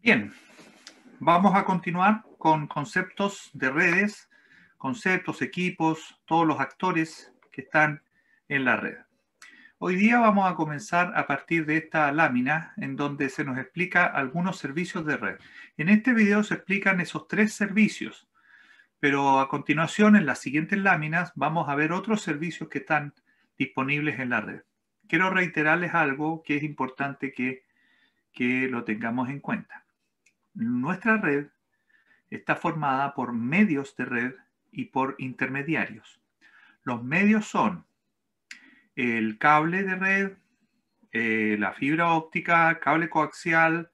Bien, vamos a continuar con conceptos de redes, conceptos, equipos, todos los actores que están en la red. Hoy día vamos a comenzar a partir de esta lámina en donde se nos explica algunos servicios de red. En este video se explican esos tres servicios, pero a continuación en las siguientes láminas vamos a ver otros servicios que están disponibles en la red. Quiero reiterarles algo que es importante que, que lo tengamos en cuenta. Nuestra red está formada por medios de red y por intermediarios. Los medios son el cable de red, eh, la fibra óptica, cable coaxial,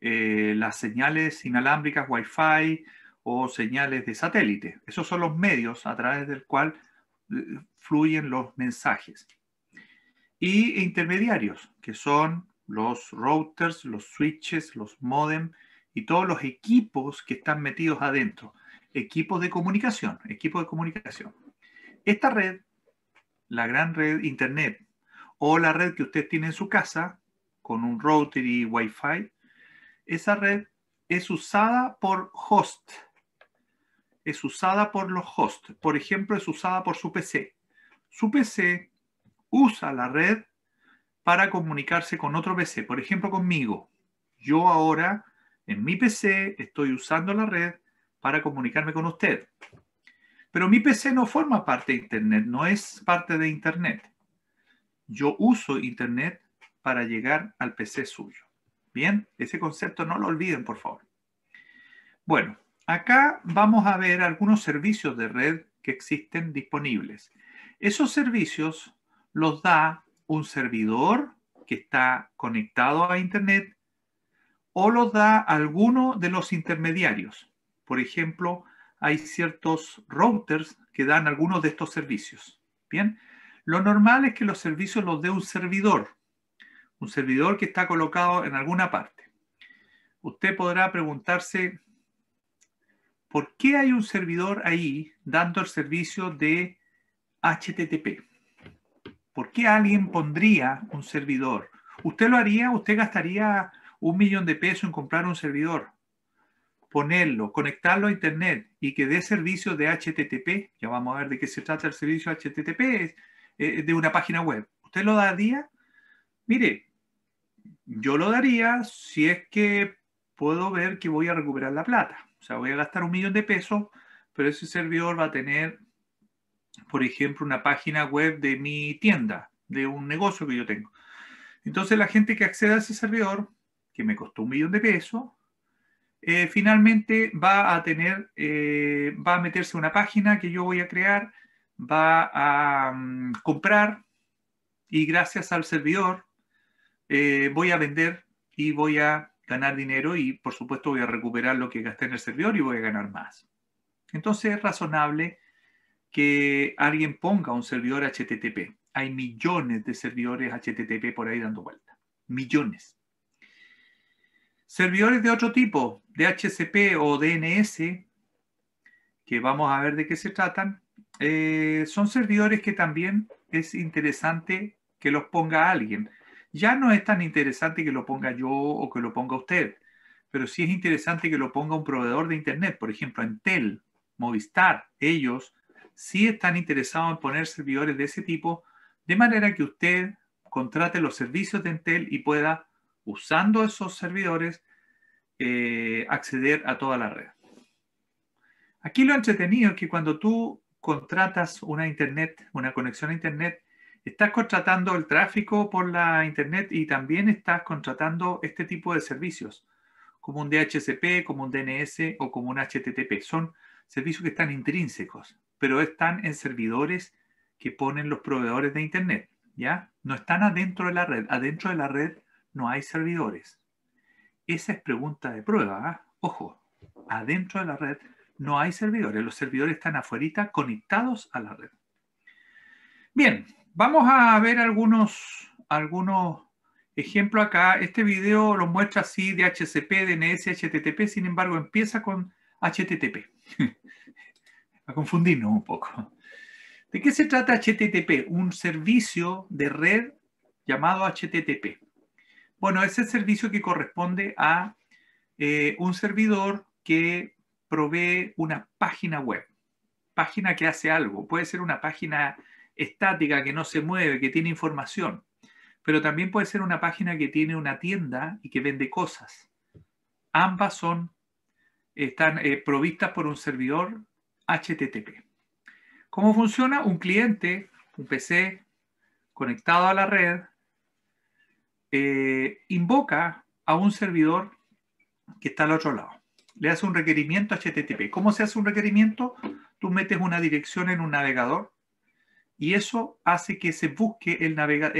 eh, las señales inalámbricas Wi-Fi o señales de satélite. Esos son los medios a través del cual eh, fluyen los mensajes. Y intermediarios, que son los routers, los switches, los modems, y todos los equipos que están metidos adentro, equipos de comunicación, equipos de comunicación. Esta red, la gran red Internet o la red que usted tiene en su casa con un router y Wi-Fi, esa red es usada por host. Es usada por los hosts. Por ejemplo, es usada por su PC. Su PC usa la red para comunicarse con otro PC. Por ejemplo, conmigo. Yo ahora en mi PC estoy usando la red para comunicarme con usted. Pero mi PC no forma parte de Internet, no es parte de Internet. Yo uso Internet para llegar al PC suyo. Bien, ese concepto no lo olviden, por favor. Bueno, acá vamos a ver algunos servicios de red que existen disponibles. Esos servicios los da un servidor que está conectado a Internet o los da alguno de los intermediarios. Por ejemplo, hay ciertos routers que dan algunos de estos servicios. Bien, lo normal es que los servicios los dé un servidor, un servidor que está colocado en alguna parte. Usted podrá preguntarse, ¿por qué hay un servidor ahí dando el servicio de HTTP? ¿Por qué alguien pondría un servidor? ¿Usted lo haría? ¿Usted gastaría un millón de pesos en comprar un servidor, ponerlo, conectarlo a Internet y que dé servicio de HTTP, ya vamos a ver de qué se trata el servicio HTTP, eh, de una página web. ¿Usted lo daría? Mire, yo lo daría si es que puedo ver que voy a recuperar la plata. O sea, voy a gastar un millón de pesos, pero ese servidor va a tener, por ejemplo, una página web de mi tienda, de un negocio que yo tengo. Entonces la gente que accede a ese servidor que me costó un millón de pesos, eh, finalmente va a tener, eh, va a meterse una página que yo voy a crear, va a mm, comprar y gracias al servidor eh, voy a vender y voy a ganar dinero y por supuesto voy a recuperar lo que gasté en el servidor y voy a ganar más. Entonces es razonable que alguien ponga un servidor HTTP. Hay millones de servidores HTTP por ahí dando vuelta. Millones. Servidores de otro tipo, DHCP o DNS, que vamos a ver de qué se tratan, eh, son servidores que también es interesante que los ponga alguien. Ya no es tan interesante que lo ponga yo o que lo ponga usted, pero sí es interesante que lo ponga un proveedor de Internet, por ejemplo, Intel, Movistar, ellos sí están interesados en poner servidores de ese tipo, de manera que usted contrate los servicios de Intel y pueda usando esos servidores, eh, acceder a toda la red. Aquí lo entretenido es que cuando tú contratas una internet, una conexión a internet, estás contratando el tráfico por la internet y también estás contratando este tipo de servicios, como un DHCP, como un DNS o como un HTTP. Son servicios que están intrínsecos, pero están en servidores que ponen los proveedores de internet, ¿ya? No están adentro de la red. Adentro de la red no hay servidores. Esa es pregunta de prueba. ¿ah? Ojo, adentro de la red no hay servidores. Los servidores están afuera conectados a la red. Bien, vamos a ver algunos, algunos ejemplos acá. Este video lo muestra así de HCP, DNS, HTTP. Sin embargo, empieza con HTTP. a confundirnos un poco. ¿De qué se trata HTTP? Un servicio de red llamado HTTP. Bueno, es el servicio que corresponde a eh, un servidor que provee una página web, página que hace algo, puede ser una página estática que no se mueve, que tiene información, pero también puede ser una página que tiene una tienda y que vende cosas. Ambas son, están eh, provistas por un servidor HTTP. ¿Cómo funciona? Un cliente, un PC conectado a la red, eh, invoca a un servidor que está al otro lado. Le hace un requerimiento HTTP. ¿Cómo se hace un requerimiento? Tú metes una dirección en un navegador y eso hace que se busque el navegador,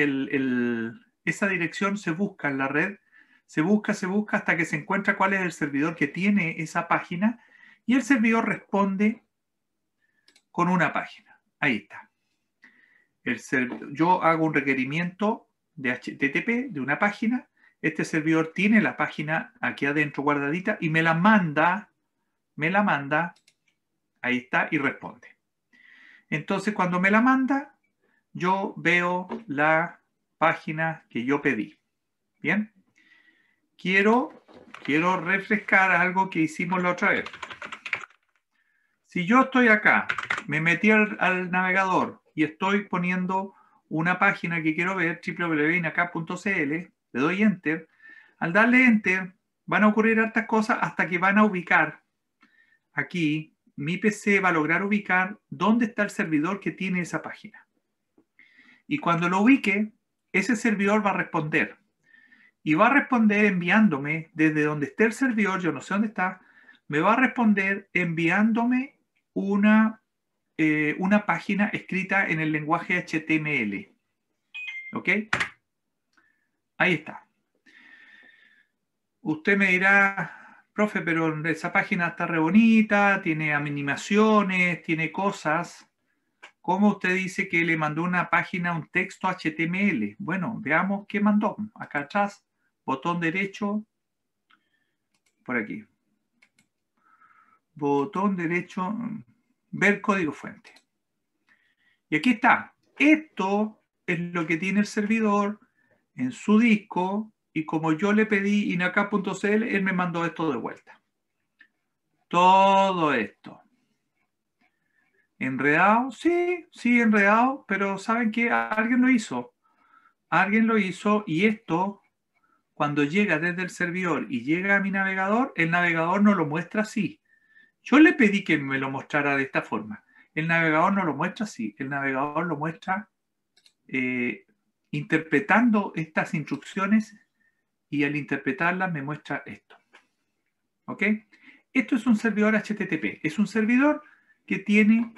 esa dirección se busca en la red, se busca, se busca hasta que se encuentra cuál es el servidor que tiene esa página y el servidor responde con una página. Ahí está. yo hago un requerimiento de HTTP de una página. Este servidor tiene la página aquí adentro guardadita y me la manda, me la manda, ahí está, y responde. Entonces, cuando me la manda, yo veo la página que yo pedí. Bien. Quiero, quiero refrescar algo que hicimos la otra vez. Si yo estoy acá, me metí al, al navegador y estoy poniendo una página que quiero ver, www.inacap.cl, le doy enter. Al darle enter, van a ocurrir hartas cosas hasta que van a ubicar aquí, mi PC va a lograr ubicar dónde está el servidor que tiene esa página. Y cuando lo ubique, ese servidor va a responder. Y va a responder enviándome desde donde esté el servidor, yo no sé dónde está, me va a responder enviándome una eh, una página escrita en el lenguaje HTML. ¿Ok? Ahí está. Usted me dirá, profe, pero esa página está re bonita, tiene animaciones, tiene cosas. ¿Cómo usted dice que le mandó una página, un texto HTML? Bueno, veamos qué mandó. Acá atrás, botón derecho, por aquí. Botón derecho, ver código fuente. Y aquí está. Esto es lo que tiene el servidor en su disco y como yo le pedí inaca.cl, él me mandó esto de vuelta. Todo esto. ¿Enredado? Sí, sí, enredado, pero ¿saben qué? Alguien lo hizo. Alguien lo hizo y esto, cuando llega desde el servidor y llega a mi navegador, el navegador no lo muestra así. Yo le pedí que me lo mostrara de esta forma. El navegador no lo muestra así, el navegador lo muestra eh, interpretando estas instrucciones y al interpretarlas me muestra esto. ¿Ok? Esto es un servidor HTTP, es un servidor que tiene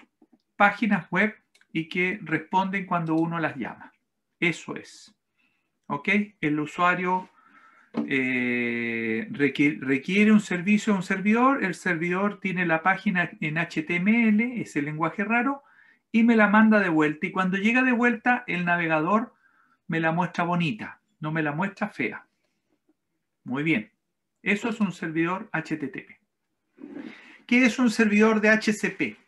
páginas web y que responden cuando uno las llama. Eso es. ¿Ok? El usuario eh, requiere, un servicio a un servidor, el servidor tiene la página en HTML, ese lenguaje raro, y me la manda de vuelta. Y cuando llega de vuelta, el navegador me la muestra bonita, no me la muestra fea. Muy bien, eso es un servidor HTTP. ¿Qué es un servidor de HCP?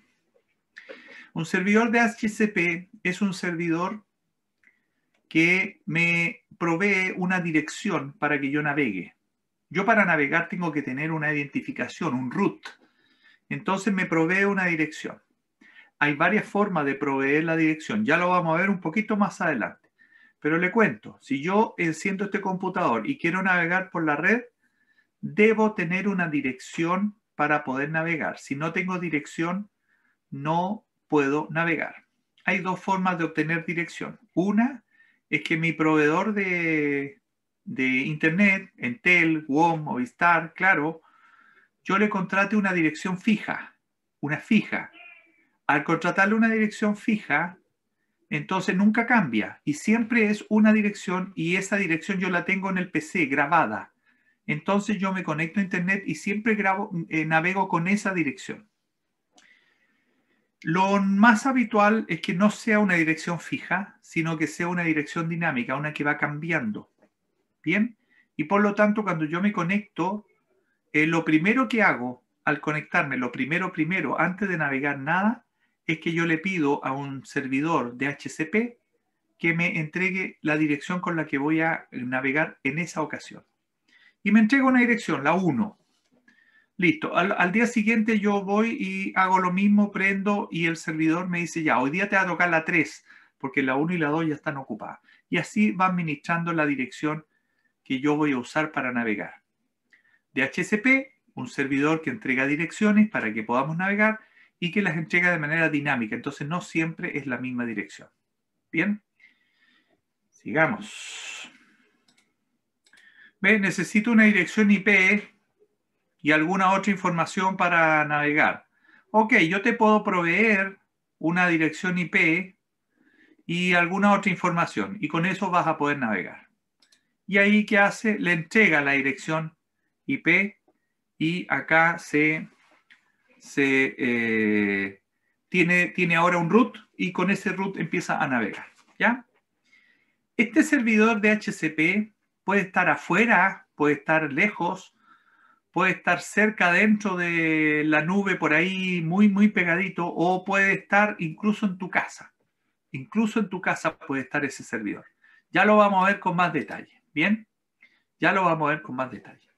Un servidor de HCP es un servidor que me provee una dirección para que yo navegue. Yo para navegar tengo que tener una identificación, un root. Entonces me provee una dirección. Hay varias formas de proveer la dirección. Ya lo vamos a ver un poquito más adelante. Pero le cuento, si yo enciendo este computador y quiero navegar por la red, debo tener una dirección para poder navegar. Si no tengo dirección, no puedo navegar. Hay dos formas de obtener dirección. Una es que mi proveedor de, Internet, Entel, WOM, Movistar, claro, yo le contrate una dirección fija, una fija. Al contratarle una dirección fija, entonces nunca cambia y siempre es una dirección y esa dirección yo la tengo en el PC grabada. Entonces yo me conecto a Internet y siempre grabo, eh, navego con esa dirección. Lo más habitual es que no sea una dirección fija, sino que sea una dirección dinámica, una que va cambiando. Bien, y por lo tanto cuando yo me conecto, eh, lo primero que hago al conectarme, lo primero, primero, antes de navegar nada, es que yo le pido a un servidor de HCP que me entregue la dirección con la que voy a navegar en esa ocasión. Y me entrega una dirección, la 1. Listo. Al, día siguiente yo voy y hago lo mismo, prendo y el servidor me dice, ya, hoy día te va a tocar la 3, porque la 1 y la 2 ya están ocupadas. Y así va administrando la dirección que yo voy a usar para navegar. DHCP, un servidor que entrega direcciones para que podamos navegar y que las entrega de manera dinámica. Entonces no siempre es la misma dirección. Bien. Sigamos. Ve, Necesito una dirección IP ¿eh? y alguna otra información para navegar. Ok, yo te puedo proveer una dirección IP y alguna otra información y con eso vas a poder navegar. Y ahí ¿qué hace? Le entrega la dirección IP y acá se, eh, tiene, tiene ahora un root y con ese root empieza a navegar. ¿Ya? Este servidor de HCP puede estar afuera, puede estar lejos, puede estar cerca dentro de la nube, por ahí muy, muy pegadito, o puede estar incluso en tu casa. Incluso en tu casa puede estar ese servidor. Ya lo vamos a ver con más detalle. Bien, ya lo vamos a ver con más detalle.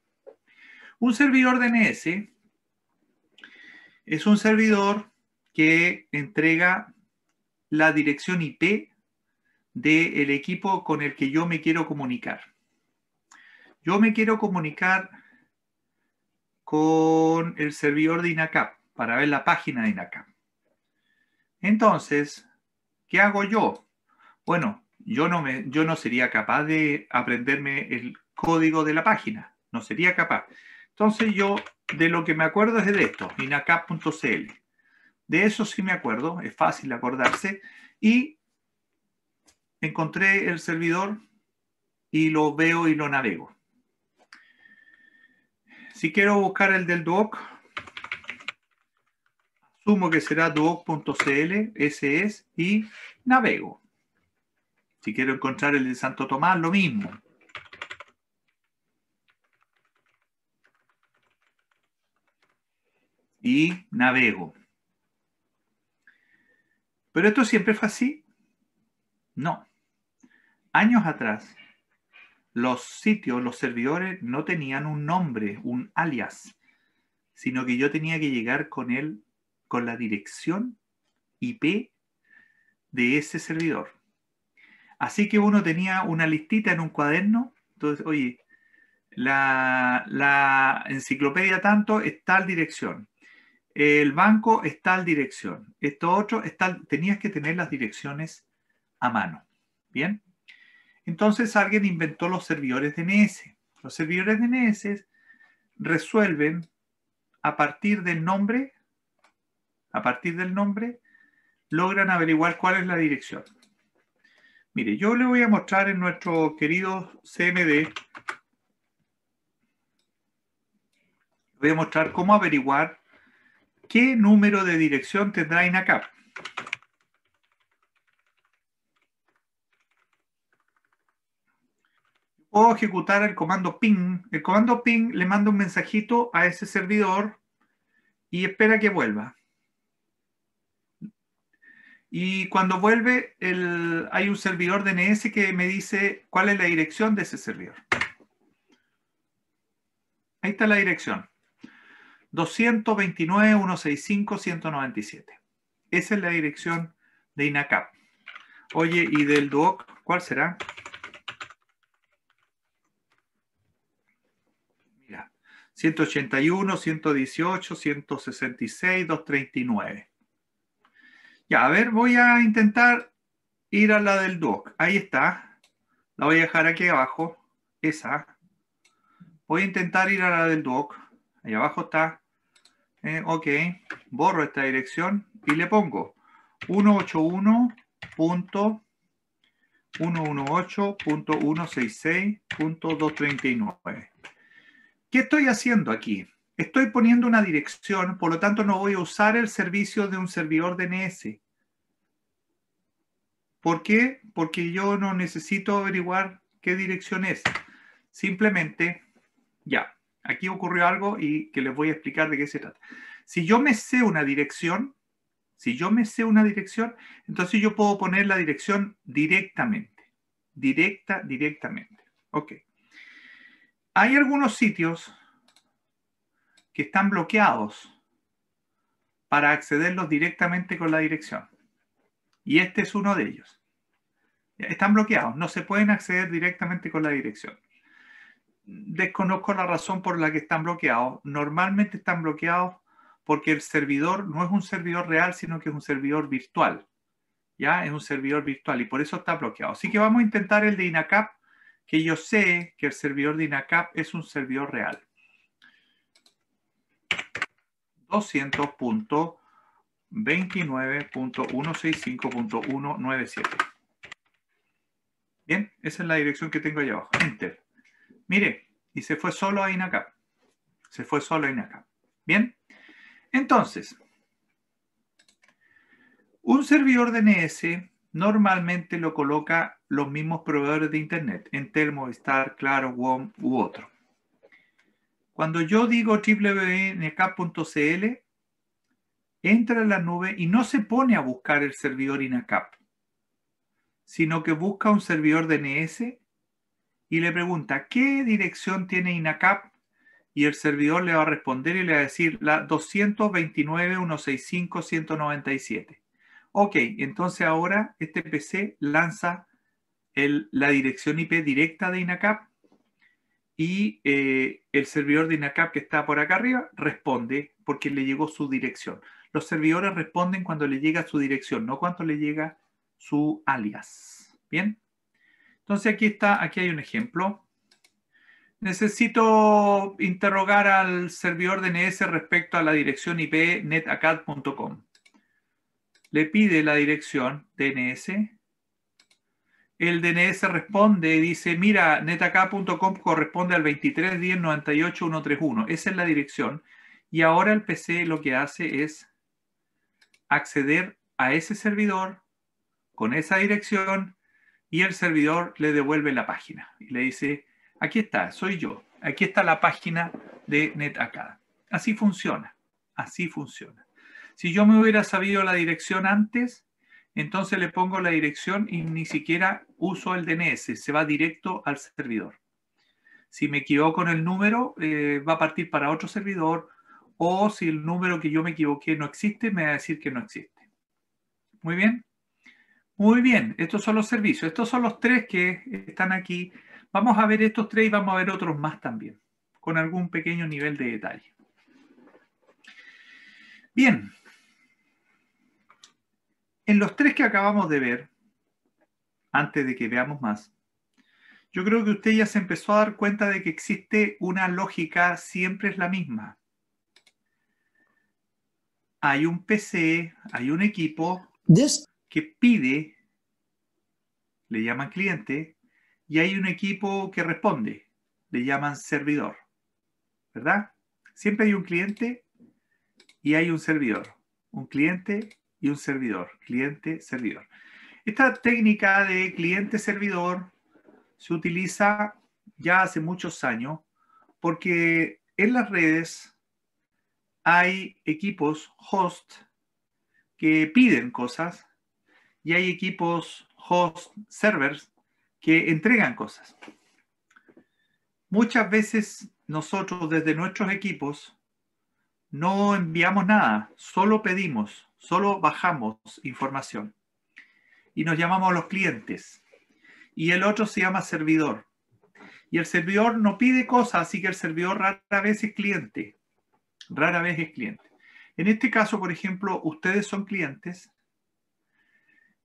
Un servidor DNS es un servidor que entrega la dirección IP del equipo con el que yo me quiero comunicar. Yo me quiero comunicar con el servidor de INACAP para ver la página de INACAP. Entonces, ¿qué hago yo? Bueno, yo no, me, yo no sería capaz de aprenderme el código de la página, no sería capaz. Entonces yo de lo que me acuerdo es de esto, inacap.cl. De eso sí me acuerdo, es fácil acordarse. Y encontré el servidor y lo veo y lo navego. Si quiero buscar el del DOC, asumo que será duoc.cl, ese es, y navego. Si quiero encontrar el de Santo Tomás, lo mismo. Y navego. ¿Pero esto siempre fue así? No. Años atrás, los sitios, los servidores no tenían un nombre, un alias, sino que yo tenía que llegar con él, con la dirección IP de ese servidor. Así que uno tenía una listita en un cuaderno, entonces, oye, la, enciclopedia tanto está tal dirección, el banco es tal dirección, esto otro tenías que tener las direcciones a mano, ¿bien? Entonces alguien inventó los servidores DNS. Los servidores DNS resuelven a partir del nombre, a partir del nombre, logran averiguar cuál es la dirección. Mire, yo le voy a mostrar en nuestro querido CMD, voy a mostrar cómo averiguar qué número de dirección tendrá INACAP. Puedo ejecutar el comando ping. El comando ping le manda un mensajito a ese servidor y espera que vuelva. Y cuando vuelve, hay un servidor DNS que me dice cuál es la dirección de ese servidor. Ahí está la dirección. 229.165.197. Esa es la dirección de INACAP. Oye, ¿y del DUOC cuál será? 181, 118, 166, 239. Ya, a ver, voy a intentar ir a la del doc. Ahí está. La voy a dejar aquí abajo. Esa. Voy a intentar ir a la del doc. Ahí abajo está. Eh, ok. Borro esta dirección y le pongo 181.118.166.239 estoy haciendo aquí? Estoy poniendo una dirección, por lo tanto no voy a usar el servicio de un servidor DNS. ¿Por qué? Porque yo no necesito averiguar qué dirección es. Simplemente, ya, aquí ocurrió algo y que les voy a explicar de qué se trata. Si yo me sé una dirección, si yo me sé una dirección, entonces yo puedo poner la dirección directamente. Directa, directamente. Ok. Hay algunos sitios que están bloqueados para accederlos directamente con la dirección. Y este es uno de ellos. Están bloqueados, no se pueden acceder directamente con la dirección. Desconozco la razón por la que están bloqueados. Normalmente están bloqueados porque el servidor no es un servidor real, sino que es un servidor virtual. Ya es un servidor virtual y por eso está bloqueado. Así que vamos a intentar el de INACAP que yo sé que el servidor de INACAP es un servidor real. 200.29.165.197. Bien, esa es la dirección que tengo allá abajo. Enter. Mire, y se fue solo a INACAP. Se fue solo a INACAP. Bien. Entonces, un servidor DNS normalmente lo coloca los mismos proveedores de Internet, Entel, Star, Claro, WOM u otro. Cuando yo digo www.inacap.cl, entra en la nube y no se pone a buscar el servidor INACAP, sino que busca un servidor DNS y le pregunta, ¿qué dirección tiene INACAP? Y el servidor le va a responder y le va a decir la 229.165.197. Ok, entonces ahora este PC lanza la dirección IP directa de INACAP y eh, el servidor de INACAP que está por acá arriba responde porque le llegó su dirección. Los servidores responden cuando le llega su dirección, no cuando le llega su alias. Bien. Entonces aquí está, aquí hay un ejemplo. Necesito interrogar al servidor DNS respecto a la dirección IP netacad.com le pide la dirección DNS. El DNS responde y dice, mira, netacá.com corresponde al 23.10.98.131. Esa es la dirección. Y ahora el PC lo que hace es acceder a ese servidor con esa dirección y el servidor le devuelve la página y le dice, aquí está, soy yo, aquí está la página de NetAcá. Así funciona, así funciona. Si yo me hubiera sabido la dirección antes, entonces le pongo la dirección y ni siquiera uso el DNS, se va directo al servidor. Si me equivoco en el número, eh, va a partir para otro servidor o si el número que yo me equivoqué no existe, me va a decir que no existe. Muy bien. Muy bien, estos son los servicios. Estos son los tres que están aquí. Vamos a ver estos tres y vamos a ver otros más también, con algún pequeño nivel de detalle. Bien, en los tres que acabamos de ver, antes de que veamos más, yo creo que usted ya se empezó a dar cuenta de que existe una lógica, siempre es la misma. Hay un PC, hay un equipo que pide, le llaman cliente, y hay un equipo que responde, le llaman servidor. ¿Verdad? Siempre hay un cliente y hay un servidor. Un cliente y un servidor, cliente-servidor. Esta técnica de cliente-servidor se utiliza ya hace muchos años porque en las redes hay equipos host que piden cosas y hay equipos host servers que entregan cosas. Muchas veces nosotros desde nuestros equipos no enviamos nada, solo pedimos solo bajamos información. Y nos llamamos los clientes. Y el otro se llama servidor. Y el servidor no pide cosas, así que el servidor rara vez es cliente. Rara vez es cliente. En este caso, por ejemplo, ustedes son clientes.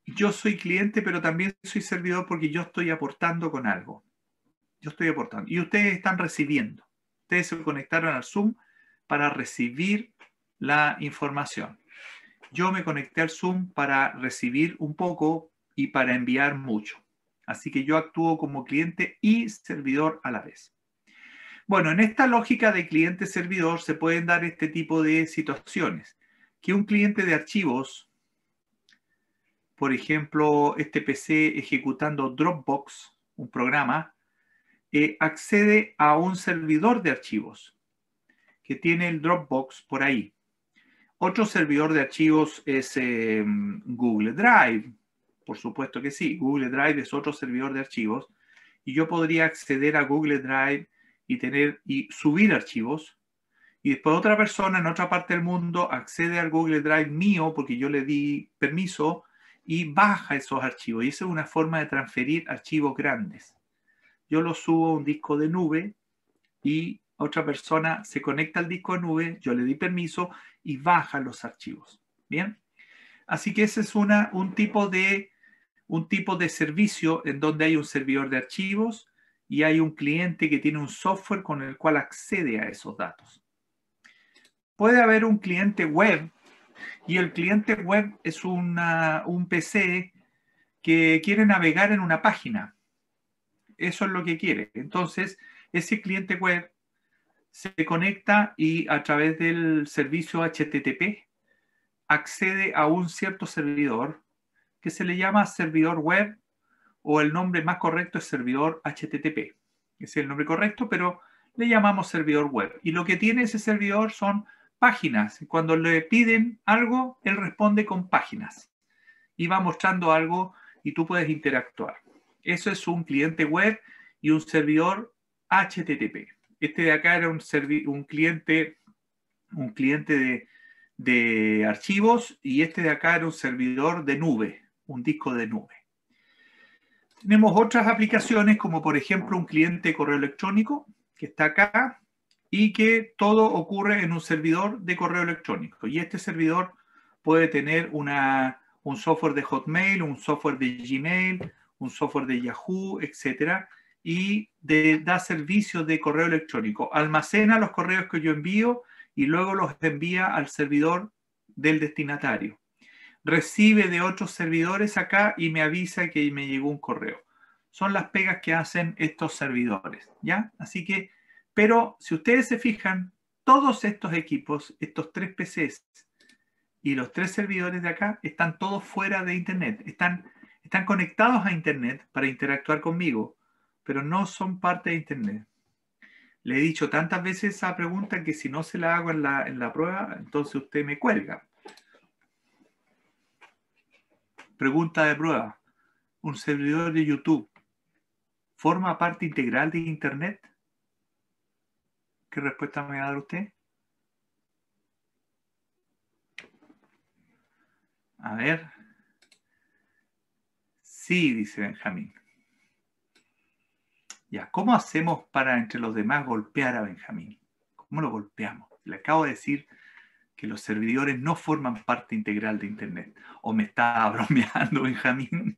Yo soy cliente, pero también soy servidor porque yo estoy aportando con algo. Yo estoy aportando. Y ustedes están recibiendo. Ustedes se conectaron al Zoom para recibir la información yo me conecté al Zoom para recibir un poco y para enviar mucho. Así que yo actúo como cliente y servidor a la vez. Bueno, en esta lógica de cliente-servidor se pueden dar este tipo de situaciones. Que un cliente de archivos, por ejemplo, este PC ejecutando Dropbox, un programa, eh, accede a un servidor de archivos que tiene el Dropbox por ahí. Otro servidor de archivos es em, Google Drive. Por supuesto que sí, Google Drive es otro servidor de archivos y yo podría acceder a Google Drive y tener y subir archivos y después otra persona en otra parte del mundo accede al Google Drive mío porque yo le di permiso y baja esos archivos. Y esa es una forma de transferir archivos grandes. Yo lo subo a un disco de nube y otra persona, se conecta al disco de nube, yo le di permiso y baja los archivos. Bien. Así que ese es una, un, tipo de, un tipo de servicio en donde hay un servidor de archivos y hay un cliente que tiene un software con el cual accede a esos datos. Puede haber un cliente web y el cliente web es un PC que quiere navegar en una página. Eso es lo que quiere. Entonces, ese cliente web se conecta y a través del servicio HTTP accede a un cierto servidor que se le llama servidor web o el nombre más correcto es servidor HTTP. es el nombre correcto, pero le llamamos servidor web. Y lo que tiene ese servidor son páginas. Cuando le piden algo, él responde con páginas y va mostrando algo y tú puedes interactuar. Eso es un cliente web y un servidor HTTP. Este de acá era un, cliente, un cliente de, archivos y este de acá era un servidor de nube, un disco de nube. Tenemos otras aplicaciones como por ejemplo un cliente de correo electrónico que está acá y que todo ocurre en un servidor de correo electrónico. Y este servidor puede tener un software de Hotmail, un software de Gmail, un software de Yahoo, etcétera, y de, da servicios de correo electrónico. Almacena los correos que yo envío y luego los envía al servidor del destinatario. Recibe de otros servidores acá y me avisa que me llegó un correo. Son las pegas que hacen estos servidores, ¿ya? Así que, pero si ustedes se fijan, todos estos equipos, estos tres PCs y los tres servidores de acá, están todos fuera de Internet. Están, están conectados a Internet para interactuar conmigo, pero no son parte de Internet. Le he dicho tantas veces esa pregunta que si no se la hago en la, prueba, entonces usted me cuelga. Pregunta de prueba. ¿Un servidor de YouTube forma parte integral de Internet? ¿Qué respuesta me va a dar usted? A ver. Sí, dice Benjamín. ¿cómo hacemos para entre los demás golpear a Benjamín? ¿Cómo lo golpeamos? Le acabo de decir que los servidores no forman parte integral de Internet. ¿O me está bromeando Benjamín?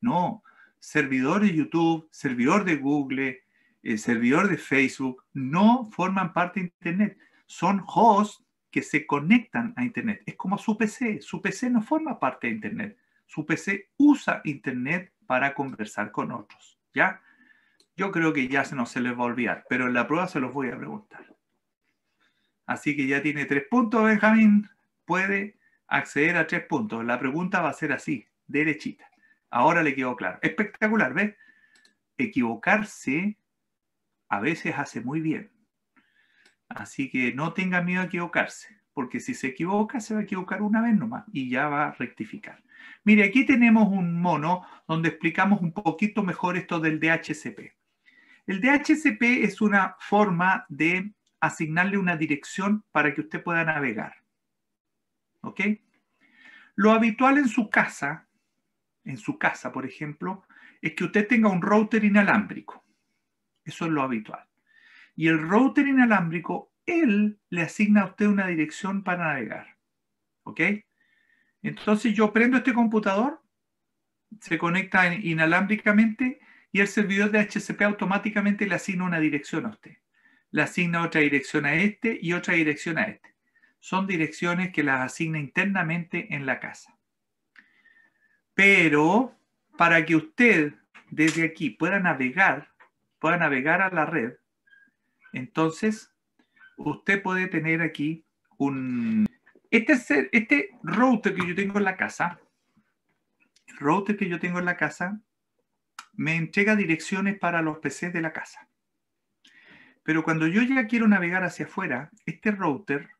No, servidor de YouTube, servidor de Google, eh, servidor de Facebook, no forman parte de Internet. Son hosts que se conectan a Internet. Es como su PC. Su PC no forma parte de Internet. Su PC usa Internet para conversar con otros. ¿Ya? Yo creo que ya se no se les va a olvidar, pero en la prueba se los voy a preguntar. Así que ya tiene tres puntos, Benjamín. Puede acceder a tres puntos. La pregunta va a ser así, derechita. Ahora le quedó claro. Espectacular, ¿ves? Equivocarse a veces hace muy bien. Así que no tenga miedo a equivocarse, porque si se equivoca, se va a equivocar una vez nomás y ya va a rectificar. Mire, aquí tenemos un mono donde explicamos un poquito mejor esto del DHCP. El DHCP es una forma de asignarle una dirección para que usted pueda navegar. ¿Ok? Lo habitual en su casa, en su casa, por ejemplo, es que usted tenga un router inalámbrico. Eso es lo habitual. Y el router inalámbrico, él le asigna a usted una dirección para navegar. ¿Ok? Entonces yo prendo este computador, se conecta inalámbricamente y el servidor de HCP automáticamente le asigna una dirección a usted. Le asigna otra dirección a este y otra dirección a este. Son direcciones que las asigna internamente en la casa. Pero para que usted desde aquí pueda navegar, pueda navegar a la red, entonces usted puede tener aquí un... Este, este router que yo tengo en la casa, router que yo tengo en la casa me entrega direcciones para los PCs de la casa. Pero cuando yo ya quiero navegar hacia afuera, este router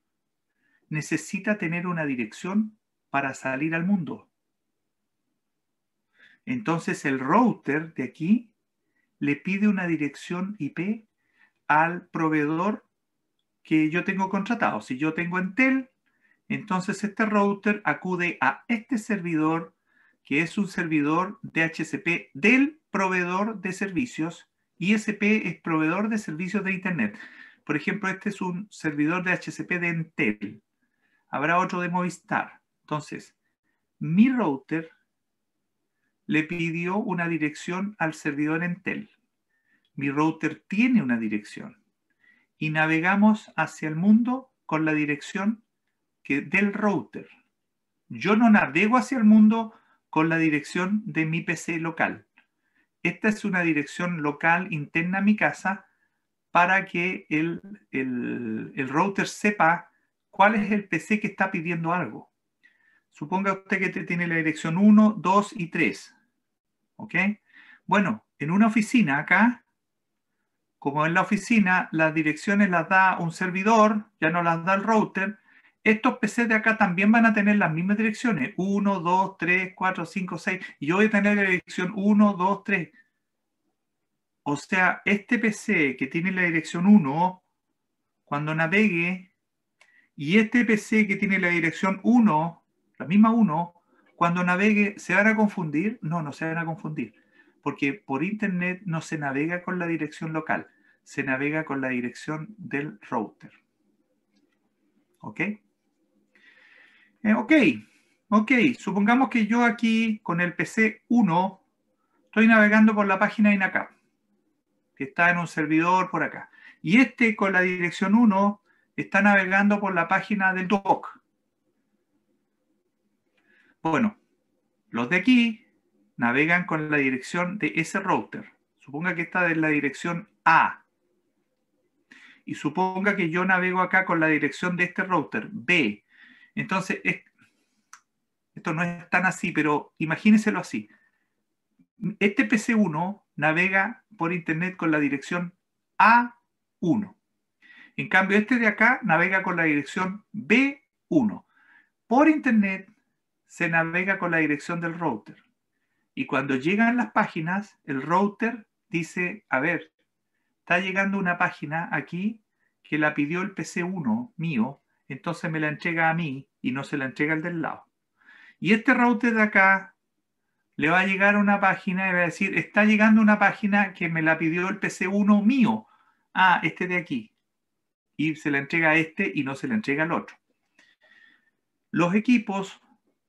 necesita tener una dirección para salir al mundo. Entonces el router de aquí le pide una dirección IP al proveedor que yo tengo contratado. Si yo tengo Entel, entonces este router acude a este servidor, que es un servidor DHCP del proveedor de servicios. ISP es proveedor de servicios de Internet. Por ejemplo, este es un servidor de HCP de Entel. Habrá otro de Movistar. Entonces, mi router le pidió una dirección al servidor Entel. Mi router tiene una dirección. Y navegamos hacia el mundo con la dirección que, del router. Yo no navego hacia el mundo con la dirección de mi PC local. Esta es una dirección local interna a mi casa para que el, router sepa cuál es el PC que está pidiendo algo. Suponga usted que tiene la dirección 1, 2 y 3. ¿Ok? Bueno, en una oficina acá, como en la oficina, las direcciones las da un servidor, ya no las da el router, estos PCs de acá también van a tener las mismas direcciones, 1, 2, 3, 4, 5, 6, y yo voy a tener la dirección 1, 2, 3. O sea, este PC que tiene la dirección 1, cuando navegue, y este PC que tiene la dirección 1, la misma 1, cuando navegue, ¿se van a confundir? No, no se van a confundir, porque por Internet no se navega con la dirección local, se navega con la dirección del router. ¿Ok? Eh, ok, ok. Supongamos que yo aquí con el PC 1 estoy navegando por la página de INACAP, que está en un servidor por acá. Y este con la dirección 1 está navegando por la página del doc. Bueno, los de aquí navegan con la dirección de ese router. Suponga que está es la dirección A. Y suponga que yo navego acá con la dirección de este router, B. Entonces, esto no es tan así, pero imagínenselo así. Este PC1 navega por Internet con la dirección A1. En cambio, este de acá navega con la dirección B1. Por Internet se navega con la dirección del router. Y cuando llegan las páginas, el router dice, a ver, está llegando una página aquí que la pidió el PC1 mío entonces me la entrega a mí y no se la entrega al del lado. Y este router de acá le va a llegar a una página y va a decir, está llegando una página que me la pidió el PC1 mío. Ah, este de aquí. Y se la entrega a este y no se la entrega al otro. Los equipos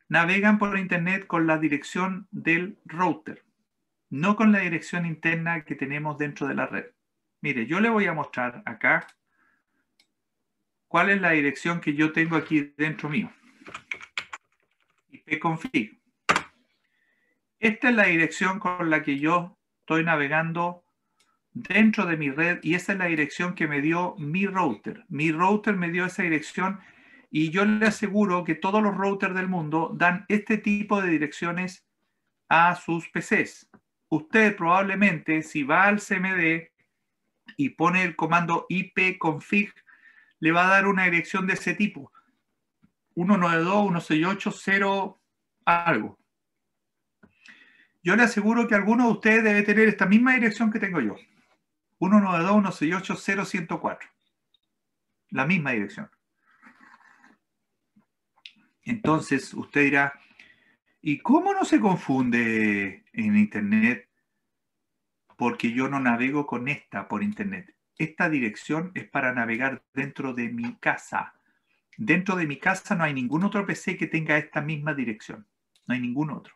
navegan por Internet con la dirección del router, no con la dirección interna que tenemos dentro de la red. Mire, yo le voy a mostrar acá cuál es la dirección que yo tengo aquí dentro mío. IPconfig. Esta es la dirección con la que yo estoy navegando dentro de mi red y esa es la dirección que me dio mi router. Mi router me dio esa dirección y yo le aseguro que todos los routers del mundo dan este tipo de direcciones a sus PCs. Usted probablemente si va al CMD y pone el comando ipconfig le va a dar una dirección de ese tipo. 192.168.0 algo. Yo le aseguro que alguno de ustedes debe tener esta misma dirección que tengo yo. 192.168.0.104, La misma dirección. Entonces usted dirá, ¿y cómo no se confunde en Internet? Porque yo no navego con esta por Internet esta dirección es para navegar dentro de mi casa. Dentro de mi casa no hay ningún otro PC que tenga esta misma dirección. No hay ningún otro.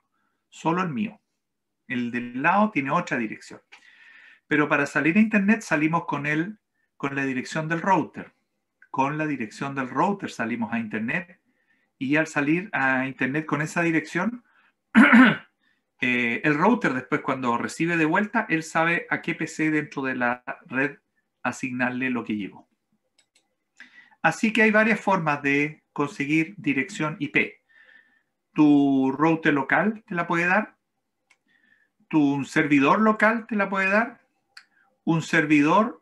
Solo el mío. El del lado tiene otra dirección. Pero para salir a Internet salimos con, el, con la dirección del router. Con la dirección del router salimos a Internet. Y al salir a Internet con esa dirección, eh, el router después cuando recibe de vuelta, él sabe a qué PC dentro de la red asignarle lo que llevo. Así que hay varias formas de conseguir dirección IP. Tu router local te la puede dar, tu servidor local te la puede dar, un servidor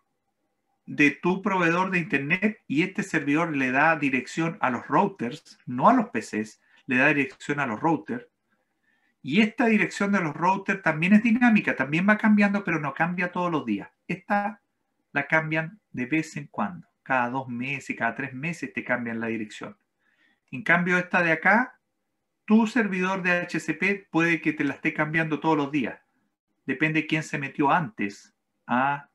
de tu proveedor de internet y este servidor le da dirección a los routers, no a los PCs, le da dirección a los routers. Y esta dirección de los routers también es dinámica, también va cambiando, pero no cambia todos los días. Esta la cambian de vez en cuando. Cada dos meses, cada tres meses te cambian la dirección. En cambio, esta de acá, tu servidor de HCP puede que te la esté cambiando todos los días. Depende quién se metió antes a,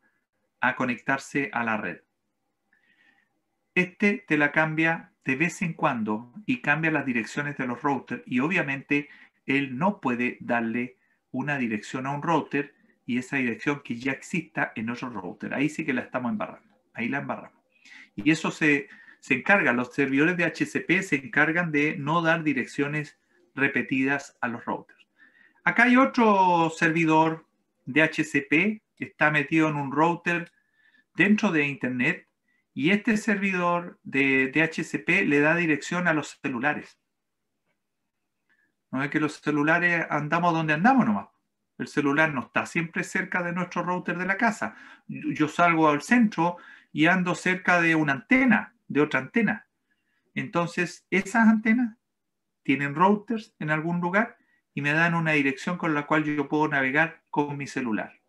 a conectarse a la red. Este te la cambia de vez en cuando y cambia las direcciones de los routers y obviamente él no puede darle una dirección a un router y esa dirección que ya exista en otro router. Ahí sí que la estamos embarrando, ahí la embarramos. Y eso se, encarga, los servidores de HCP se encargan de no dar direcciones repetidas a los routers. Acá hay otro servidor de HCP que está metido en un router dentro de Internet y este servidor de HCP le da dirección a los celulares. No es que los celulares andamos donde andamos nomás. El celular no está siempre cerca de nuestro router de la casa. Yo salgo al centro y ando cerca de una antena, de otra antena. Entonces, esas antenas tienen routers en algún lugar y me dan una dirección con la cual yo puedo navegar con mi celular.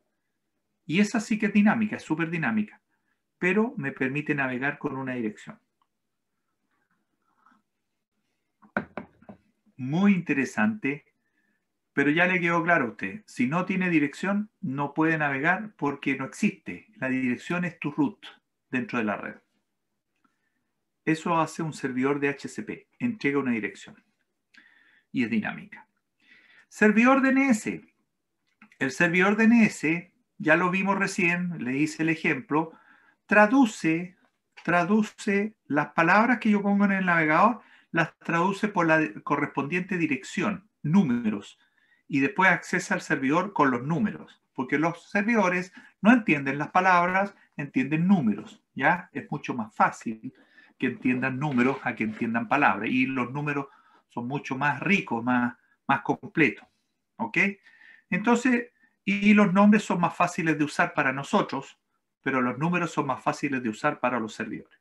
Y esa sí que es dinámica, es súper dinámica, pero me permite navegar con una dirección. Muy interesante pero ya le quedó claro a usted, si no tiene dirección, no puede navegar porque no existe. La dirección es tu root dentro de la red. Eso hace un servidor de HCP, entrega una dirección y es dinámica. Servidor DNS. El servidor DNS, ya lo vimos recién, le hice el ejemplo, traduce, traduce las palabras que yo pongo en el navegador, las traduce por la correspondiente dirección, números y después accesa al servidor con los números, porque los servidores no entienden las palabras, entienden números, ¿ya? Es mucho más fácil que entiendan números a que entiendan palabras, y los números son mucho más ricos, más, más completos, ¿ok? Entonces, y los nombres son más fáciles de usar para nosotros, pero los números son más fáciles de usar para los servidores.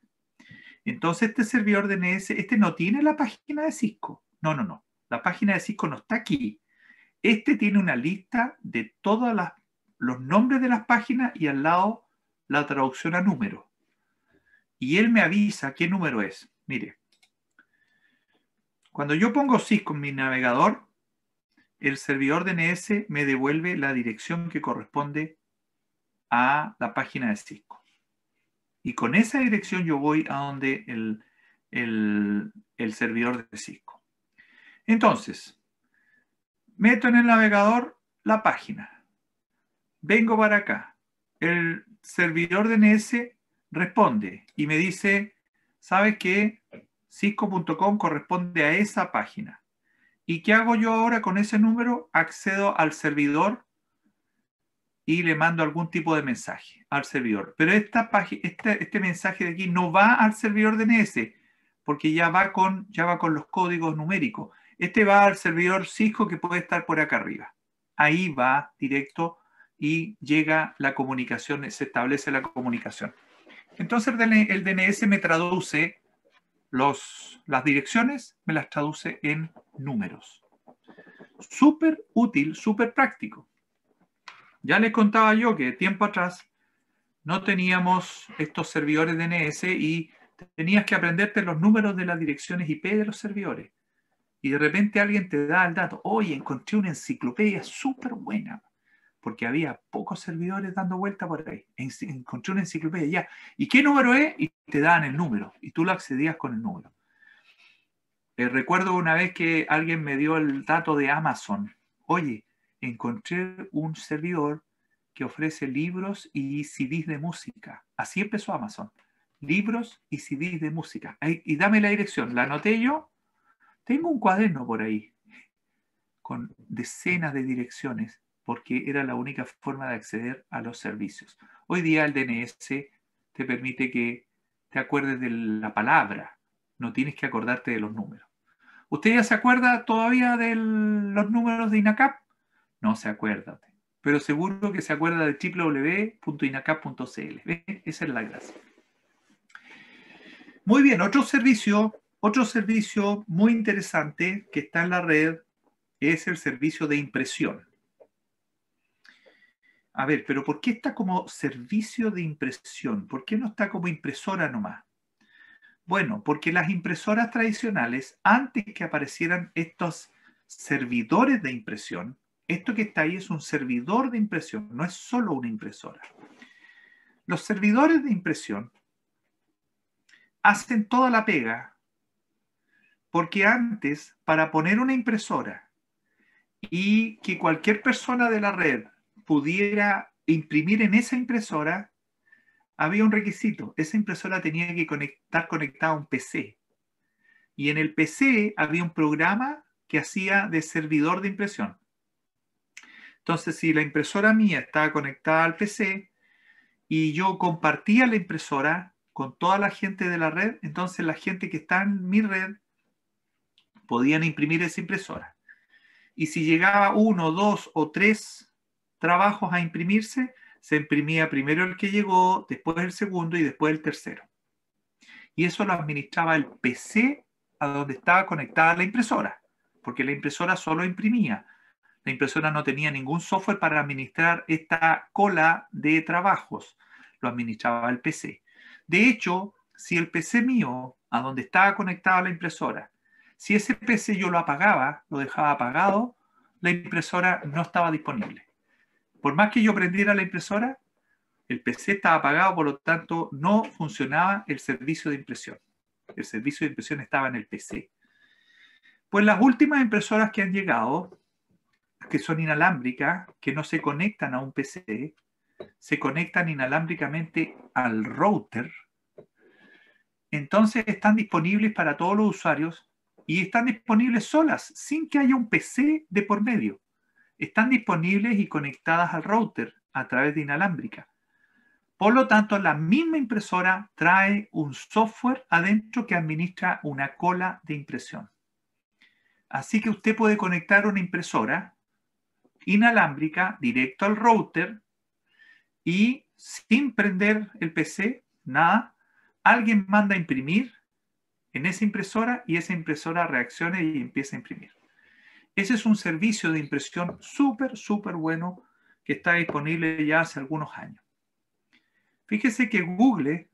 Entonces, este servidor DNS, este no tiene la página de Cisco. No, no, no. La página de Cisco no está aquí. Este tiene una lista de todos los nombres de las páginas y al lado la traducción a número. Y él me avisa qué número es. Mire, cuando yo pongo Cisco en mi navegador, el servidor DNS me devuelve la dirección que corresponde a la página de Cisco. Y con esa dirección yo voy a donde el, el servidor de Cisco. Entonces, meto en el navegador la página, vengo para acá, el servidor DNS responde y me dice, ¿sabes qué? Cisco.com corresponde a esa página. ¿Y qué hago yo ahora con ese número? Accedo al servidor y le mando algún tipo de mensaje al servidor. Pero esta este, este mensaje de aquí no va al servidor DNS porque ya va con, ya va con los códigos numéricos. Este va al servidor Cisco que puede estar por acá arriba. Ahí va directo y llega la comunicación, se establece la comunicación. Entonces el DNS me traduce las direcciones, me las traduce en números. Súper útil, súper práctico. Ya les contaba yo que tiempo atrás no teníamos estos servidores DNS y tenías que aprenderte los números de las direcciones IP de los servidores. Y de repente alguien te da el dato, oye, encontré una enciclopedia súper buena, porque había pocos servidores dando vuelta por ahí. Encontré una enciclopedia, ¿Y qué número es? Y te dan el número, y tú lo accedías con el número. Eh, recuerdo una vez que alguien me dio el dato de Amazon. Oye, encontré un servidor que ofrece libros y CDs de música. Así empezó Amazon. Libros y CDs de música. y dame la dirección. La anoté yo tengo un cuaderno por ahí con decenas de direcciones porque era la única forma de acceder a los servicios. Hoy día el DNS te permite que te acuerdes de la palabra, no tienes que acordarte de los números. ¿Usted ya se acuerda todavía de los números de INACAP? No se acuerda, pero seguro que se acuerda de www.inacap.cl. Esa es la gracia. Muy bien, otro servicio otro servicio muy interesante que está en la red es el servicio de impresión. A ver, pero ¿por qué está como servicio de impresión? ¿Por qué no está como impresora nomás? Bueno, porque las impresoras tradicionales, antes que aparecieran estos servidores de impresión, esto que está ahí es un servidor de impresión, no es solo una impresora. Los servidores de impresión hacen toda la pega porque antes, para poner una impresora y que cualquier persona de la red pudiera imprimir en esa impresora, había un requisito. Esa impresora tenía que estar conectada a un PC. Y en el PC había un programa que hacía de servidor de impresión. Entonces, si la impresora mía estaba conectada al PC y yo compartía la impresora con toda la gente de la red, entonces la gente que está en mi red podían imprimir esa impresora. Y si llegaba uno, dos o tres trabajos a imprimirse, se imprimía primero el que llegó, después el segundo y después el tercero. Y eso lo administraba el PC a donde estaba conectada la impresora, porque la impresora solo imprimía. La impresora no tenía ningún software para administrar esta cola de trabajos, lo administraba el PC. De hecho, si el PC mío, a donde estaba conectada la impresora, si ese PC yo lo apagaba, lo dejaba apagado, la impresora no estaba disponible. Por más que yo prendiera la impresora, el PC estaba apagado, por lo tanto no funcionaba el servicio de impresión. El servicio de impresión estaba en el PC. Pues las últimas impresoras que han llegado, que son inalámbricas, que no se conectan a un PC, se conectan inalámbricamente al router, entonces están disponibles para todos los usuarios y están disponibles solas, sin que haya un PC de por medio. Están disponibles y conectadas al router a través de inalámbrica. Por lo tanto, la misma impresora trae un software adentro que administra una cola de impresión. Así que usted puede conectar una impresora inalámbrica directo al router y sin prender el PC, nada, alguien manda a imprimir en esa impresora y esa impresora reacciona y empieza a imprimir. Ese es un servicio de impresión súper, súper bueno que está disponible ya hace algunos años. Fíjese que Google,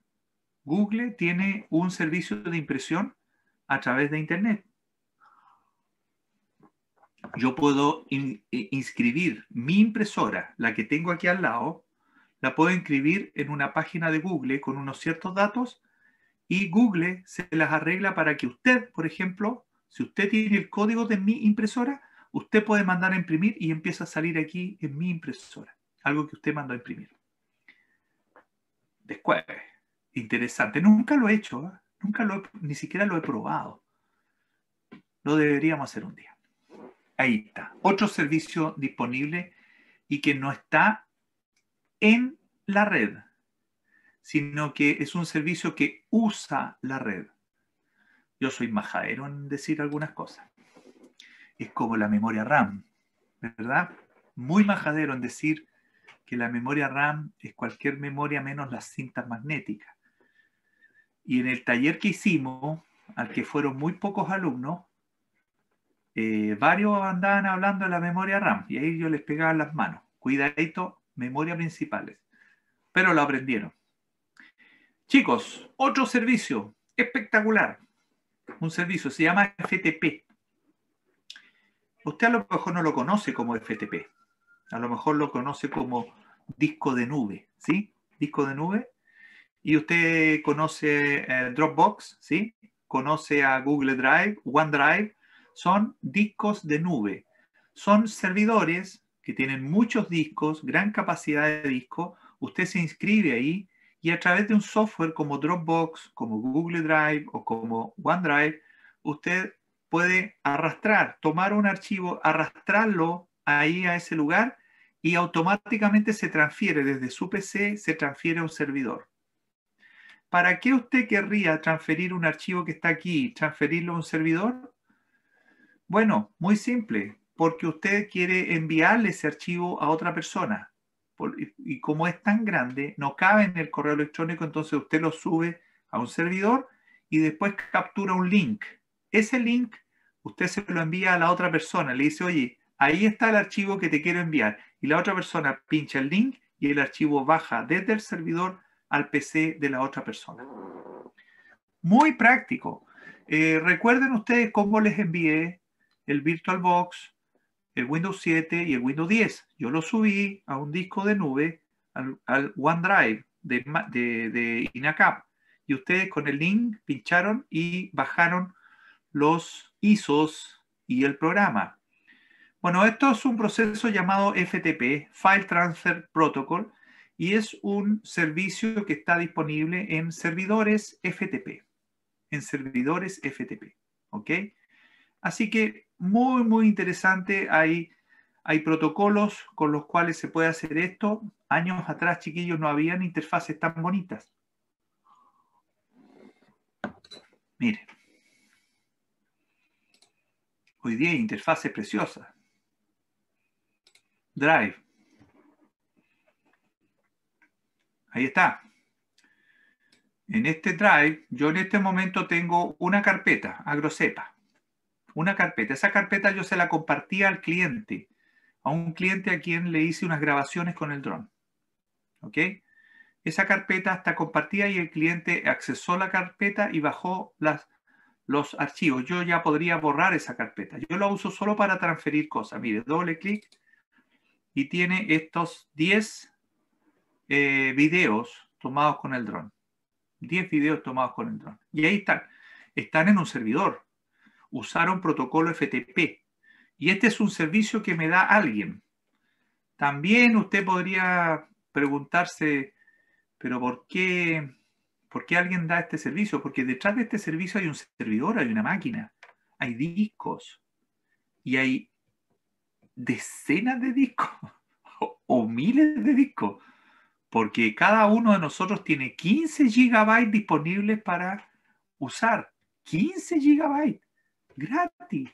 Google tiene un servicio de impresión a través de Internet. Yo puedo eh, inscribir mi impresora, la que tengo aquí al lado, la puedo inscribir en una página de Google con unos ciertos datos y Google se las arregla para que usted, por ejemplo, si usted tiene el código de mi impresora, usted puede mandar a imprimir y empieza a salir aquí en mi impresora, algo que usted mandó a imprimir. Después, interesante, nunca lo he hecho, ¿eh? nunca lo he, ni siquiera lo he probado. Lo deberíamos hacer un día. Ahí está, otro servicio disponible y que no está en la red, sino que es un servicio que usa la red. Yo soy majadero en decir algunas cosas. Es como la memoria RAM, ¿verdad? Muy majadero en decir que la memoria RAM es cualquier memoria menos las cintas magnéticas. Y en el taller que hicimos, al que fueron muy pocos alumnos, eh, varios andaban hablando de la memoria RAM y ahí yo les pegaba las manos. Cuidadito, memoria principales. Pero lo aprendieron. Chicos, otro servicio espectacular. Un servicio, se llama FTP. Usted a lo mejor no lo conoce como FTP. A lo mejor lo conoce como disco de nube, ¿sí? Disco de nube. Y usted conoce eh, Dropbox, ¿sí? Conoce a Google Drive, OneDrive. Son discos de nube. Son servidores que tienen muchos discos, gran capacidad de disco. Usted se inscribe ahí y a través de un software como Dropbox, como Google Drive o como OneDrive, usted puede arrastrar, tomar un archivo, arrastrarlo ahí a ese lugar y automáticamente se transfiere desde su PC, se transfiere a un servidor. ¿Para qué usted querría transferir un archivo que está aquí, transferirlo a un servidor? Bueno, muy simple, porque usted quiere enviarle ese archivo a otra persona y como es tan grande, no cabe en el correo electrónico, entonces usted lo sube a un servidor y después captura un link. Ese link usted se lo envía a la otra persona, le dice, oye, ahí está el archivo que te quiero enviar. Y la otra persona pincha el link y el archivo baja desde el servidor al PC de la otra persona. Muy práctico. Eh, recuerden ustedes cómo les envié el VirtualBox, el Windows 7 y el Windows 10. Yo lo subí a un disco de nube, al, OneDrive de, de INACAP. Y ustedes con el link pincharon y bajaron los ISOs y el programa. Bueno, esto es un proceso llamado FTP, File Transfer Protocol, y es un servicio que está disponible en servidores FTP. En servidores FTP. ¿Ok? Así que muy, muy interesante. Hay, hay protocolos con los cuales se puede hacer esto. Años atrás, chiquillos, no habían interfaces tan bonitas. Mire, Hoy día hay interfaces preciosas. Drive. Ahí está. En este Drive, yo en este momento tengo una carpeta, agrocepa una carpeta. Esa carpeta yo se la compartí al cliente, a un cliente a quien le hice unas grabaciones con el dron. ¿Ok? Esa carpeta está compartida y el cliente accesó la carpeta y bajó las, los archivos. Yo ya podría borrar esa carpeta. Yo la uso solo para transferir cosas. Mire, doble clic y tiene estos 10 eh, videos tomados con el dron. 10 videos tomados con el dron. Y ahí están. Están en un servidor usar un protocolo FTP. Y este es un servicio que me da alguien. También usted podría preguntarse, pero ¿por qué, por qué alguien da este servicio? Porque detrás de este servicio hay un servidor, hay una máquina, hay discos y hay decenas de discos o, miles de discos porque cada uno de nosotros tiene 15 gigabytes disponibles para usar. 15 gigabytes. Gratis,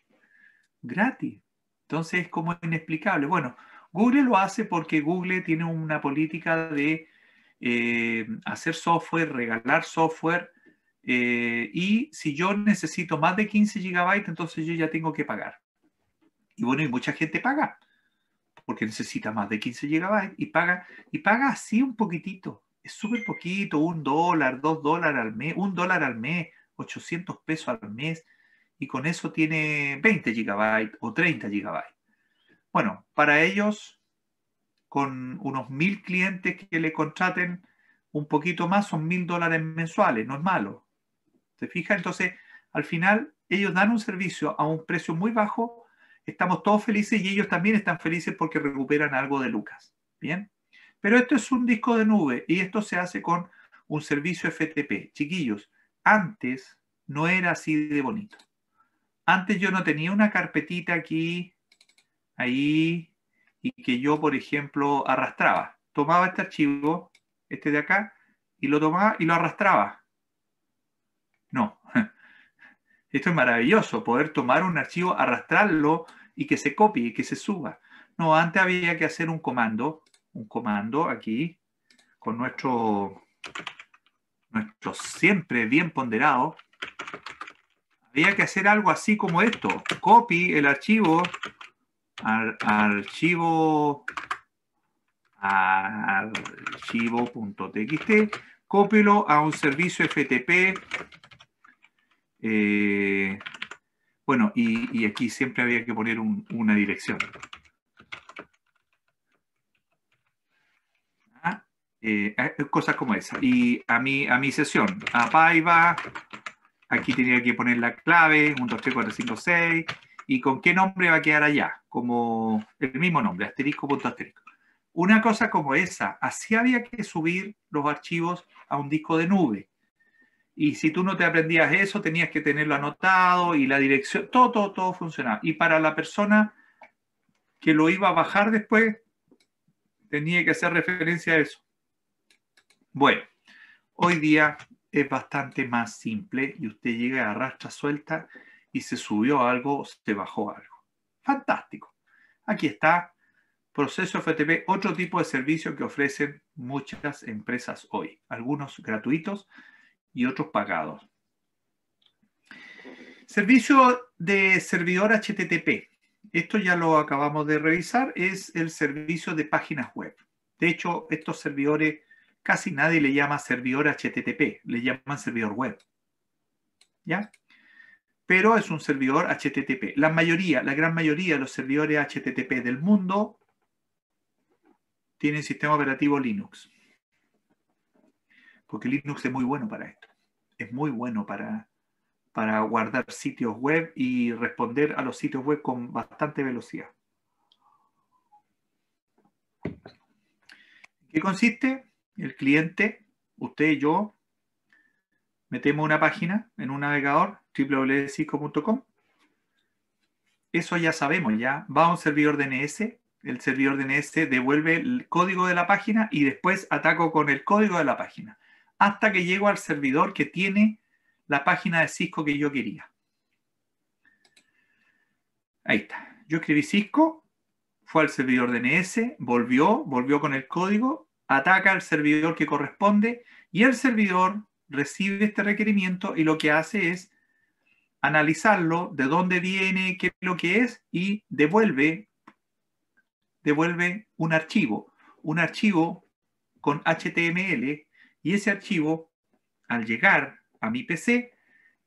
gratis. Entonces es como inexplicable. Bueno, Google lo hace porque Google tiene una política de eh, hacer software, regalar software. Eh, y si yo necesito más de 15 gigabytes, entonces yo ya tengo que pagar. Y bueno, y mucha gente paga porque necesita más de 15 gigabytes y paga, y paga así un poquitito. Es súper poquito, un dólar, dos dólares al mes, un dólar al mes, 800 pesos al mes y con eso tiene 20 GB o 30 GB. Bueno, para ellos, con unos mil clientes que le contraten un poquito más, son mil dólares mensuales, no es malo. ¿Se fija? Entonces, al final, ellos dan un servicio a un precio muy bajo, estamos todos felices y ellos también están felices porque recuperan algo de Lucas. Bien. Pero esto es un disco de nube y esto se hace con un servicio FTP. Chiquillos, antes no era así de bonito antes yo no tenía una carpetita aquí, ahí, y que yo, por ejemplo, arrastraba. Tomaba este archivo, este de acá, y lo tomaba y lo arrastraba. No. Esto es maravilloso, poder tomar un archivo, arrastrarlo y que se copie, y que se suba. No, antes había que hacer un comando, un comando aquí, con nuestro, nuestro siempre bien ponderado había que hacer algo así como esto. Copy el archivo archivo archivo archivo.txt, cópelo a un servicio FTP. Eh, bueno, y, aquí siempre había que poner una dirección. ¿Ah? Eh, eh, cosas como esa. Y a mi, a mi sesión, a Paiva, Aquí tenía que poner la clave, 1, 2, 3, 4, 5, 6. ¿Y con qué nombre va a quedar allá? Como el mismo nombre, asterisco, punto asterisco. Una cosa como esa, así había que subir los archivos a un disco de nube. Y si tú no te aprendías eso, tenías que tenerlo anotado y la dirección, todo, todo, todo funcionaba. Y para la persona que lo iba a bajar después, tenía que hacer referencia a eso. Bueno, hoy día es bastante más simple y usted llega a rastra suelta y se subió algo, se bajó algo. Fantástico. Aquí está Proceso FTP, otro tipo de servicio que ofrecen muchas empresas hoy, algunos gratuitos y otros pagados. Servicio de servidor HTTP. Esto ya lo acabamos de revisar, es el servicio de páginas web. De hecho, estos servidores casi nadie le llama servidor HTTP, le llaman servidor web. ¿Ya? Pero es un servidor HTTP. La mayoría, la gran mayoría de los servidores HTTP del mundo tienen sistema operativo Linux. Porque Linux es muy bueno para esto. Es muy bueno para, guardar sitios web y responder a los sitios web con bastante velocidad. ¿Qué consiste? el cliente, usted y yo, metemos una página en un navegador, www.cisco.com. Eso ya sabemos, ya va a un servidor DNS, el servidor DNS devuelve el código de la página y después ataco con el código de la página, hasta que llego al servidor que tiene la página de Cisco que yo quería. Ahí está. Yo escribí Cisco, fue al servidor DNS, volvió, volvió con el código ataca al servidor que corresponde y el servidor recibe este requerimiento y lo que hace es analizarlo, de dónde viene, qué es lo que es y devuelve, devuelve un archivo, un archivo con HTML y ese archivo al llegar a mi PC,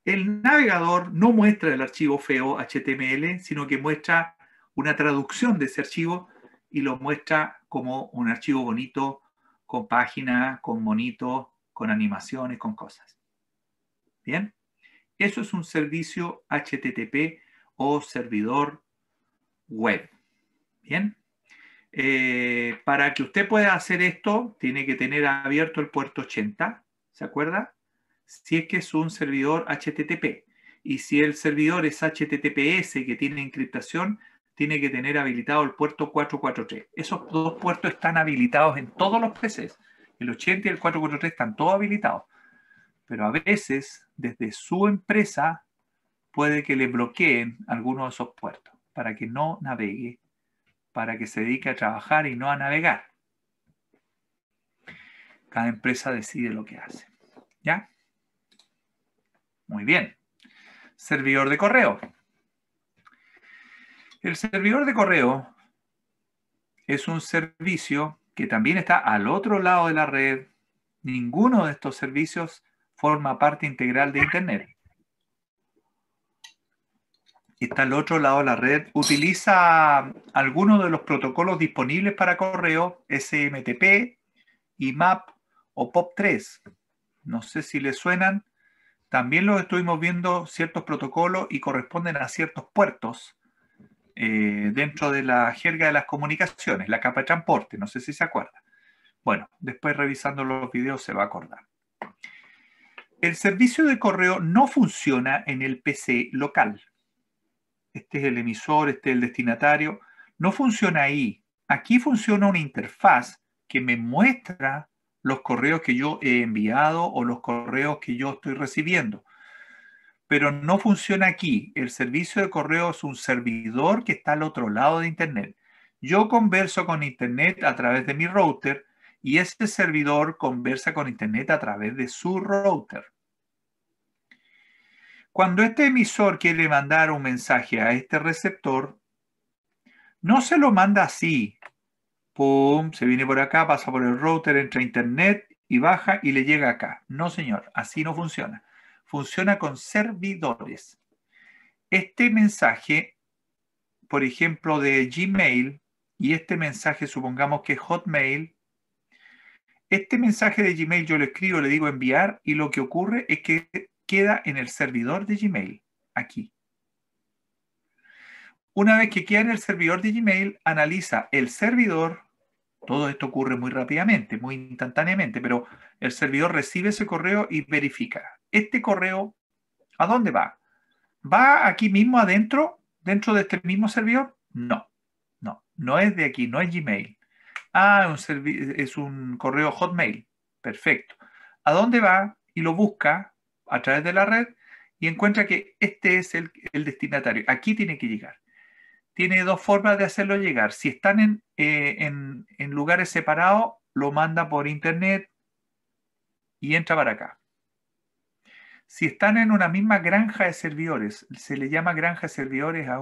el navegador no muestra el archivo feo HTML, sino que muestra una traducción de ese archivo y lo muestra como un archivo bonito con página, con monitos, con animaciones, con cosas. Bien, eso es un servicio HTTP o servidor web. Bien, eh, para que usted pueda hacer esto, tiene que tener abierto el puerto 80, ¿se acuerda? Si es que es un servidor HTTP. Y si el servidor es HTTPS que tiene encriptación, tiene que tener habilitado el puerto 443. Esos dos puertos están habilitados en todos los PCs. El 80 y el 443 están todos habilitados. Pero a veces, desde su empresa, puede que le bloqueen alguno de esos puertos para que no navegue, para que se dedique a trabajar y no a navegar. Cada empresa decide lo que hace. ¿Ya? Muy bien. Servidor de correo. El servidor de correo es un servicio que también está al otro lado de la red. Ninguno de estos servicios forma parte integral de Internet. Está al otro lado de la red. Utiliza algunos de los protocolos disponibles para correo, SMTP, IMAP o POP3. No sé si les suenan. También los estuvimos viendo ciertos protocolos y corresponden a ciertos puertos eh, dentro de la jerga de las comunicaciones, la capa de transporte, no sé si se acuerda. Bueno, después revisando los videos se va a acordar. El servicio de correo no funciona en el PC local. Este es el emisor, este es el destinatario. No funciona ahí. Aquí funciona una interfaz que me muestra los correos que yo he enviado o los correos que yo estoy recibiendo pero no funciona aquí. El servicio de correo es un servidor que está al otro lado de Internet. Yo converso con Internet a través de mi router y ese servidor conversa con Internet a través de su router. Cuando este emisor quiere mandar un mensaje a este receptor, no se lo manda así. Pum, se viene por acá, pasa por el router, entra a Internet y baja y le llega acá. No, señor, así no funciona funciona con servidores. Este mensaje, por ejemplo, de Gmail y este mensaje, supongamos que es Hotmail, este mensaje de Gmail yo lo escribo, le digo enviar y lo que ocurre es que queda en el servidor de Gmail, aquí. Una vez que queda en el servidor de Gmail, analiza el servidor, todo esto ocurre muy rápidamente, muy instantáneamente, pero el servidor recibe ese correo y verifica este correo, ¿a dónde va? ¿Va aquí mismo adentro, dentro de este mismo servidor? No, no, no es de aquí, no es Gmail. Ah, es un correo Hotmail. Perfecto. ¿A dónde va? Y lo busca a través de la red y encuentra que este es el, destinatario. Aquí tiene que llegar. Tiene dos formas de hacerlo llegar. Si están en eh, lugares separados, lo manda por internet y entra para acá si están en una misma granja de servidores, se le llama granja de servidores a,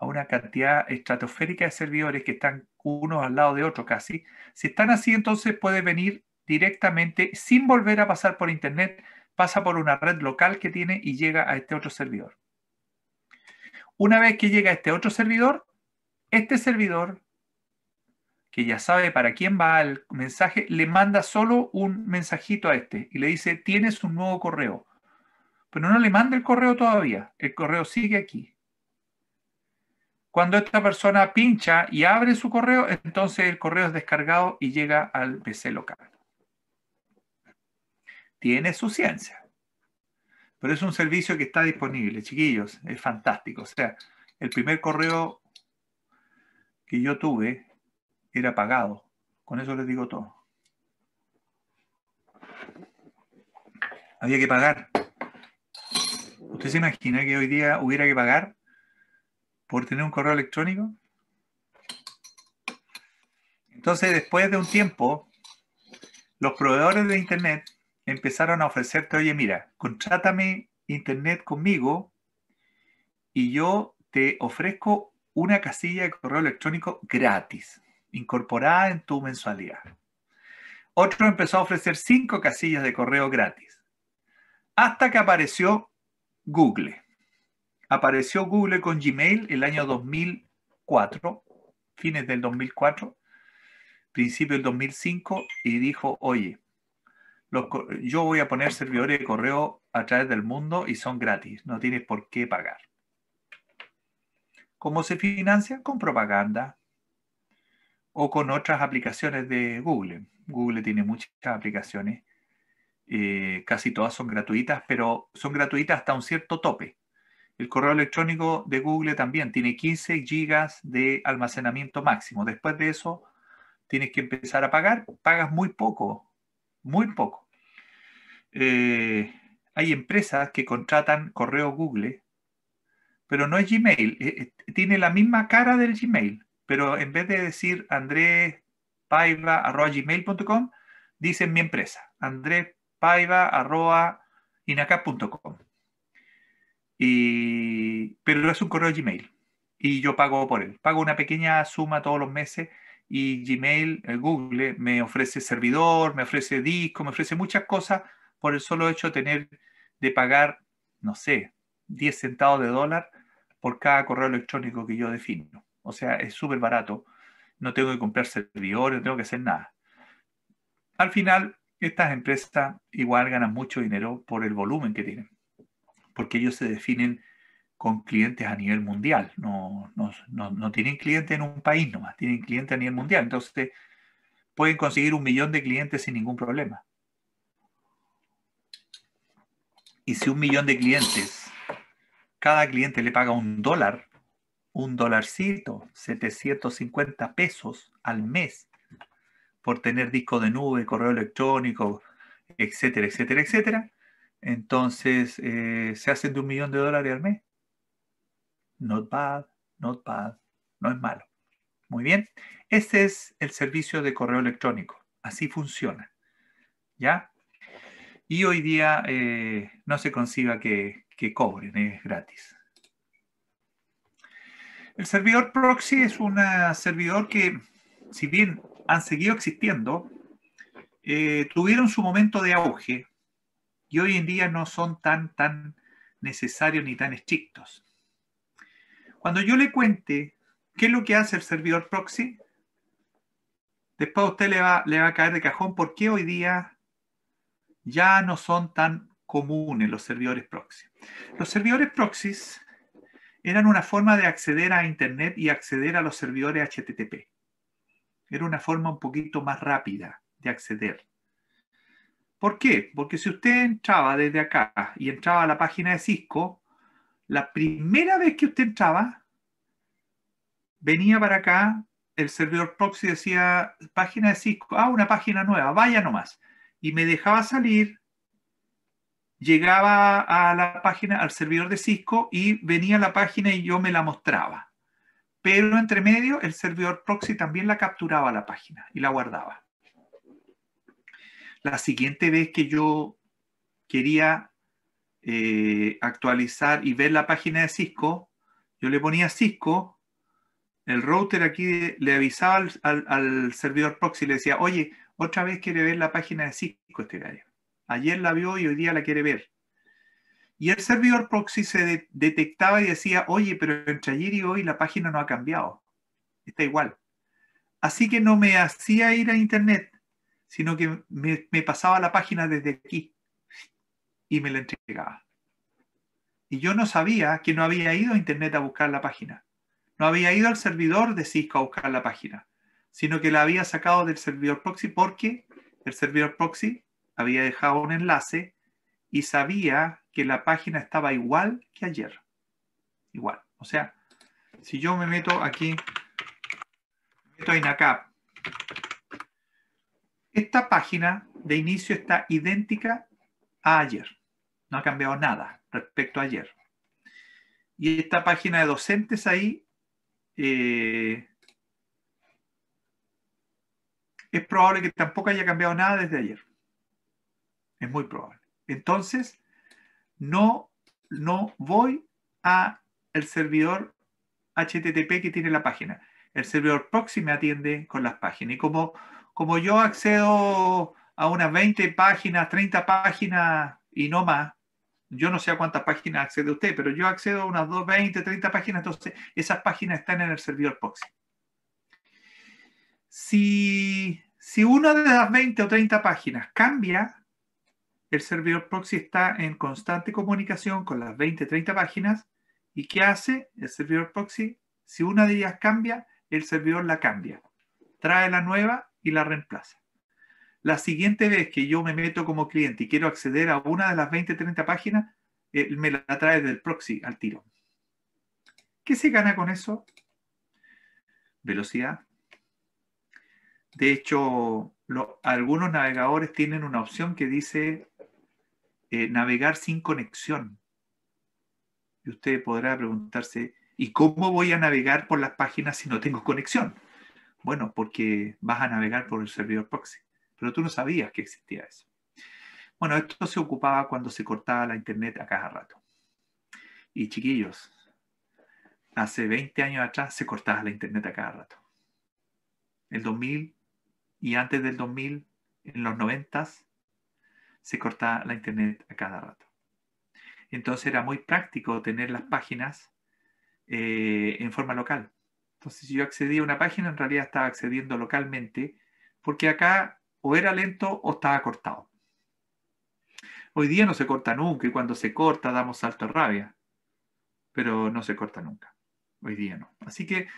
una cantidad estratosférica de servidores que están unos al lado de otro casi, si están así entonces puede venir directamente sin volver a pasar por internet, pasa por una red local que tiene y llega a este otro servidor. Una vez que llega a este otro servidor, este servidor, que ya sabe para quién va el mensaje, le manda solo un mensajito a este y le dice, tienes un nuevo correo. Pero no le manda el correo todavía, el correo sigue aquí. Cuando esta persona pincha y abre su correo, entonces el correo es descargado y llega al PC local. Tiene su ciencia. Pero es un servicio que está disponible, chiquillos, es fantástico. O sea, el primer correo que yo tuve era pagado. Con eso les digo todo. Había que pagar. ¿Usted se imagina que hoy día hubiera que pagar por tener un correo electrónico? Entonces, después de un tiempo, los proveedores de Internet empezaron a ofrecerte, oye, mira, contrátame Internet conmigo y yo te ofrezco una casilla de correo electrónico gratis, incorporada en tu mensualidad. Otro empezó a ofrecer cinco casillas de correo gratis, hasta que apareció Google. Apareció Google con Gmail el año 2004, fines del 2004, principio del 2005, y dijo, oye, yo voy a poner servidores de correo a través del mundo y son gratis, no tienes por qué pagar. ¿Cómo se financia? Con propaganda o con otras aplicaciones de Google. Google tiene muchas aplicaciones eh, casi todas son gratuitas, pero son gratuitas hasta un cierto tope. El correo electrónico de Google también tiene 15 gigas de almacenamiento máximo. Después de eso, tienes que empezar a pagar. Pagas muy poco, muy poco. Eh, hay empresas que contratan correo Google, pero no es Gmail. Eh, tiene la misma cara del Gmail, pero en vez de decir gmail.com dicen mi empresa, Andrés paiva.inacap.com. Y, pero es un correo Gmail y yo pago por él. Pago una pequeña suma todos los meses y Gmail, Google, me ofrece servidor, me ofrece disco, me ofrece muchas cosas por el solo hecho de tener de pagar, no sé, 10 centavos de dólar por cada correo electrónico que yo defino. O sea, es súper barato. No tengo que comprar servidores, no tengo que hacer nada. Al final, estas empresas igual ganan mucho dinero por el volumen que tienen, porque ellos se definen con clientes a nivel mundial. No, tienen clientes en un país nomás, tienen clientes a nivel mundial. Entonces, pueden conseguir un millón de clientes sin ningún problema. Y si un millón de clientes, cada cliente le paga un dólar, un dolarcito, 750 pesos al mes, por tener disco de nube, correo electrónico, etcétera, etcétera, etcétera. Entonces, eh, se hacen de un millón de dólares al mes. Not bad, not bad, no es malo. Muy bien, este es el servicio de correo electrónico. Así funciona. ¿Ya? Y hoy día eh, no se conciba que, que cobren, es gratis. El servidor proxy es un servidor que, si bien han seguido existiendo, eh, tuvieron su momento de auge y hoy en día no son tan, tan necesarios ni tan estrictos. Cuando yo le cuente qué es lo que hace el servidor proxy, después a usted le va, le va a caer de cajón por qué hoy día ya no son tan comunes los servidores proxy. Los servidores proxies eran una forma de acceder a Internet y acceder a los servidores HTTP. Era una forma un poquito más rápida de acceder. ¿Por qué? Porque si usted entraba desde acá y entraba a la página de Cisco, la primera vez que usted entraba, venía para acá el servidor proxy decía, página de Cisco, ah, una página nueva, vaya nomás. Y me dejaba salir, llegaba a la página, al servidor de Cisco y venía la página y yo me la mostraba. Pero entre medio, el servidor proxy también la capturaba la página y la guardaba. La siguiente vez que yo quería eh, actualizar y ver la página de Cisco, yo le ponía Cisco, el router aquí le avisaba al, servidor proxy, le decía, oye, otra vez quiere ver la página de Cisco este día. Ayer la vio y hoy día la quiere ver. Y el servidor proxy se detectaba y decía, oye, pero entre ayer y hoy la página no ha cambiado, está igual. Así que no me hacía ir a internet, sino que me, me pasaba la página desde aquí y me la entregaba. Y yo no sabía que no había ido a internet a buscar la página. No había ido al servidor de Cisco a buscar la página, sino que la había sacado del servidor proxy porque el servidor proxy había dejado un enlace y sabía que la página estaba igual que ayer. Igual. O sea, si yo me meto aquí, me meto en acá. esta página de inicio está idéntica a ayer. No ha cambiado nada respecto a ayer. Y esta página de docentes ahí eh, es probable que tampoco haya cambiado nada desde ayer. Es muy probable. Entonces, no, no voy a el servidor HTTP que tiene la página. El servidor proxy me atiende con las páginas. Y como, como yo accedo a unas 20 páginas, 30 páginas y no más, yo no sé a cuántas páginas accede usted, pero yo accedo a unas 20, 30 páginas, entonces esas páginas están en el servidor proxy. Si, si una de las 20 o 30 páginas cambia, el servidor proxy está en constante comunicación con las 20, 30 páginas. ¿Y qué hace el servidor proxy? Si una de ellas cambia, el servidor la cambia, trae la nueva y la reemplaza. La siguiente vez que yo me meto como cliente y quiero acceder a una de las 20, 30 páginas, él eh, me la trae del proxy al tiro. ¿Qué se gana con eso? Velocidad. De hecho, algunos navegadores tienen una opción que dice eh, navegar sin conexión. Y usted podrá preguntarse, ¿y cómo voy a navegar por las páginas si no tengo conexión? Bueno, porque vas a navegar por el servidor proxy, pero tú no sabías que existía eso. Bueno, esto se ocupaba cuando se cortaba la internet a cada rato. Y chiquillos, hace 20 años atrás se cortaba la internet a cada rato. El 2000 y antes del 2000, en los 90, se corta la internet a cada rato. Entonces era muy práctico tener las páginas eh, en forma local. Entonces si yo accedía a una página, en realidad estaba accediendo localmente, porque acá o era lento o estaba cortado. Hoy día no se corta nunca y cuando se corta damos salto a rabia, pero no se corta nunca. Hoy día no. Así que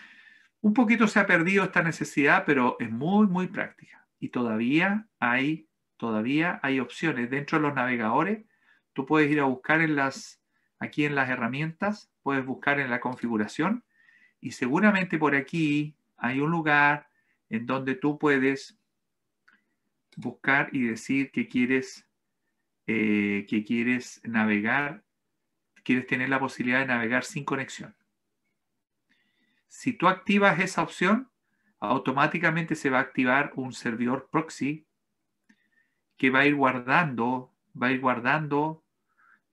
un poquito se ha perdido esta necesidad, pero es muy, muy práctica. Y todavía hay todavía hay opciones. Dentro de los navegadores, tú puedes ir a buscar en las, aquí en las herramientas, puedes buscar en la configuración y seguramente por aquí hay un lugar en donde tú puedes buscar y decir que quieres, eh, que quieres navegar, quieres tener la posibilidad de navegar sin conexión. Si tú activas esa opción, automáticamente se va a activar un servidor proxy que va a ir guardando, va a ir guardando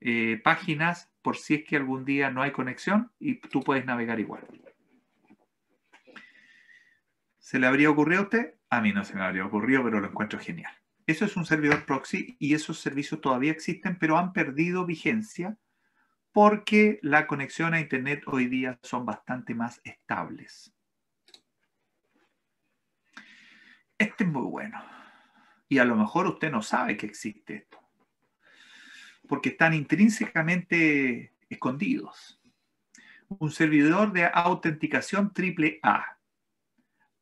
eh, páginas por si es que algún día no hay conexión y tú puedes navegar igual. ¿Se le habría ocurrido a usted? A mí no se me habría ocurrido, pero lo encuentro genial. Eso es un servidor proxy y esos servicios todavía existen, pero han perdido vigencia porque la conexión a Internet hoy día son bastante más estables. Este es muy bueno y a lo mejor usted no sabe que existe esto, porque están intrínsecamente escondidos. Un servidor de autenticación triple A.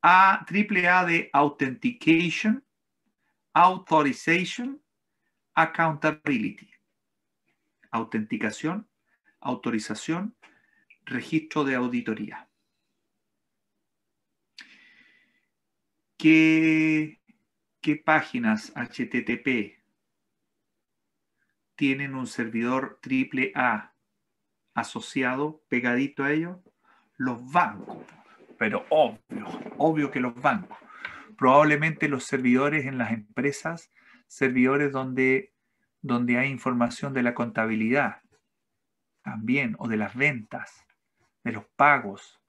A triple A de authentication, authorization, accountability. Autenticación, autorización, registro de auditoría. Que qué páginas HTTP tienen un servidor triple A asociado, pegadito a ello? los bancos. Pero obvio, obvio que los bancos. Probablemente los servidores en las empresas, servidores donde, donde hay información de la contabilidad también, o de las ventas, de los pagos,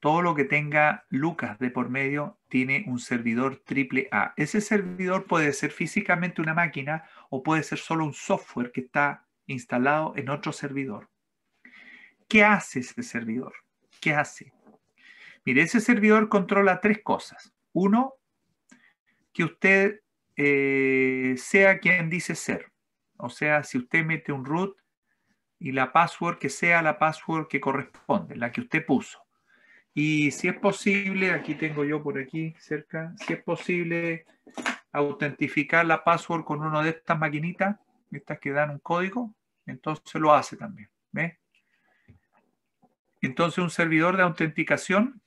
todo lo que tenga Lucas de por medio tiene un servidor triple A. Ese servidor puede ser físicamente una máquina o puede ser solo un software que está instalado en otro servidor. ¿Qué hace ese servidor? ¿Qué hace? Mire, ese servidor controla tres cosas. Uno, que usted eh, sea quien dice ser. O sea, si usted mete un root y la password que sea la password que corresponde, la que usted puso. Y si es posible, aquí tengo yo por aquí cerca, si es posible autentificar la password con una de estas maquinitas, estas que dan un código, entonces lo hace también. Entonces un servidor de autenticación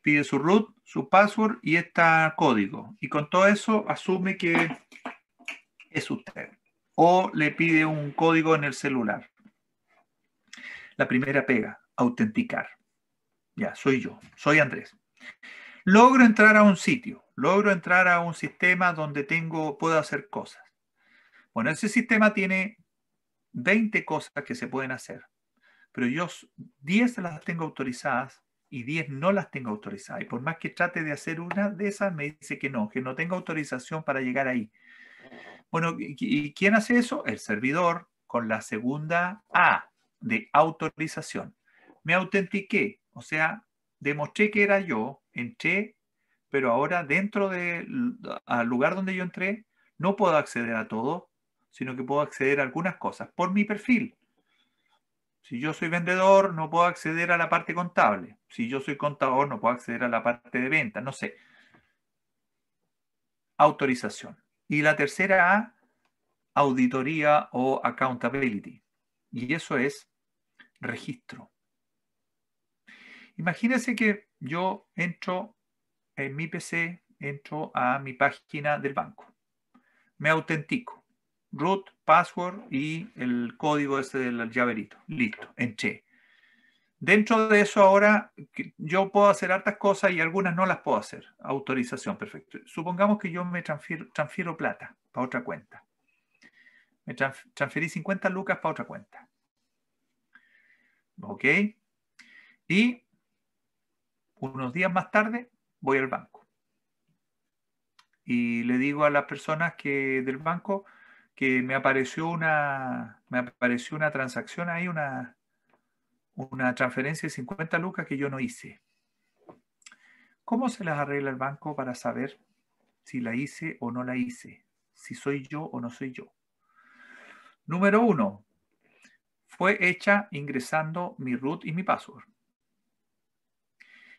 pide su root, su password y este código. Y con todo eso asume que es usted. O le pide un código en el celular. La primera pega, autenticar. Ya, soy yo, soy Andrés. Logro entrar a un sitio, logro entrar a un sistema donde tengo, puedo hacer cosas. Bueno, ese sistema tiene 20 cosas que se pueden hacer, pero yo 10 las tengo autorizadas y 10 no las tengo autorizadas. Y por más que trate de hacer una de esas, me dice que no, que no tengo autorización para llegar ahí. Bueno, ¿y quién hace eso? El servidor con la segunda A de autorización. Me autentiqué, o sea, demostré que era yo, entré, pero ahora dentro del lugar donde yo entré, no puedo acceder a todo, sino que puedo acceder a algunas cosas por mi perfil. Si yo soy vendedor, no puedo acceder a la parte contable. Si yo soy contador, no puedo acceder a la parte de venta, no sé. Autorización. Y la tercera A, auditoría o accountability. Y eso es registro. Imagínense que yo entro en mi PC, entro a mi página del banco, me autentico, root, password y el código ese del llaverito. Listo, entré. Dentro de eso ahora yo puedo hacer hartas cosas y algunas no las puedo hacer. Autorización, perfecto. Supongamos que yo me transfiero, transfiero plata para otra cuenta. Me transferí 50 lucas para otra cuenta. ¿Ok? Y unos días más tarde voy al banco. Y le digo a las personas que del banco que me apareció una, me apareció una transacción ahí, una, una transferencia de 50 lucas que yo no hice. ¿Cómo se las arregla el banco para saber si la hice o no la hice? Si soy yo o no soy yo. Número uno, fue hecha ingresando mi root y mi password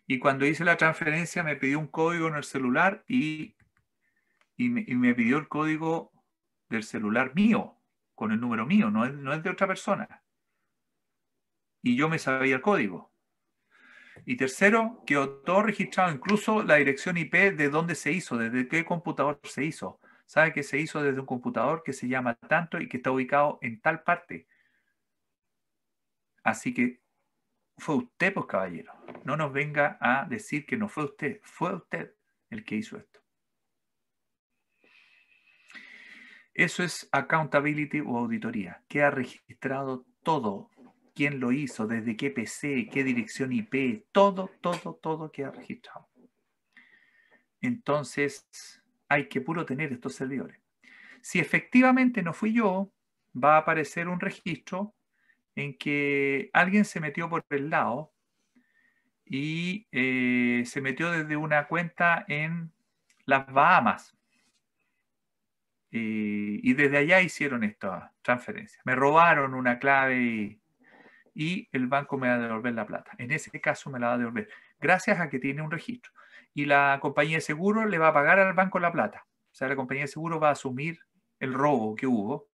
y cuando hice la transferencia me pidió un código en el celular y, me, pidió el código del celular mío, con el número mío, no es, no es de otra persona. Y yo me sabía el código. Y tercero, quedó todo registrado, incluso la dirección IP de dónde se hizo, desde qué computador se hizo. Sabe que se hizo desde un computador que se llama tanto y que está ubicado en tal parte. Así que fue usted, pues, caballero no nos venga a decir que no fue usted, fue usted el que hizo esto. Eso es accountability o auditoría, que ha registrado todo, quién lo hizo, desde qué PC, qué dirección IP, todo, todo, todo que ha registrado. Entonces, hay que puro tener estos servidores. Si efectivamente no fui yo, va a aparecer un registro en que alguien se metió por el lado y eh, se metió desde una cuenta en las Bahamas. Eh, y desde allá hicieron esta transferencia. Me robaron una clave y, y, el banco me va a devolver la plata. En ese caso me la va a devolver, gracias a que tiene un registro. Y la compañía de seguro le va a pagar al banco la plata. O sea, la compañía de seguro va a asumir el robo que hubo,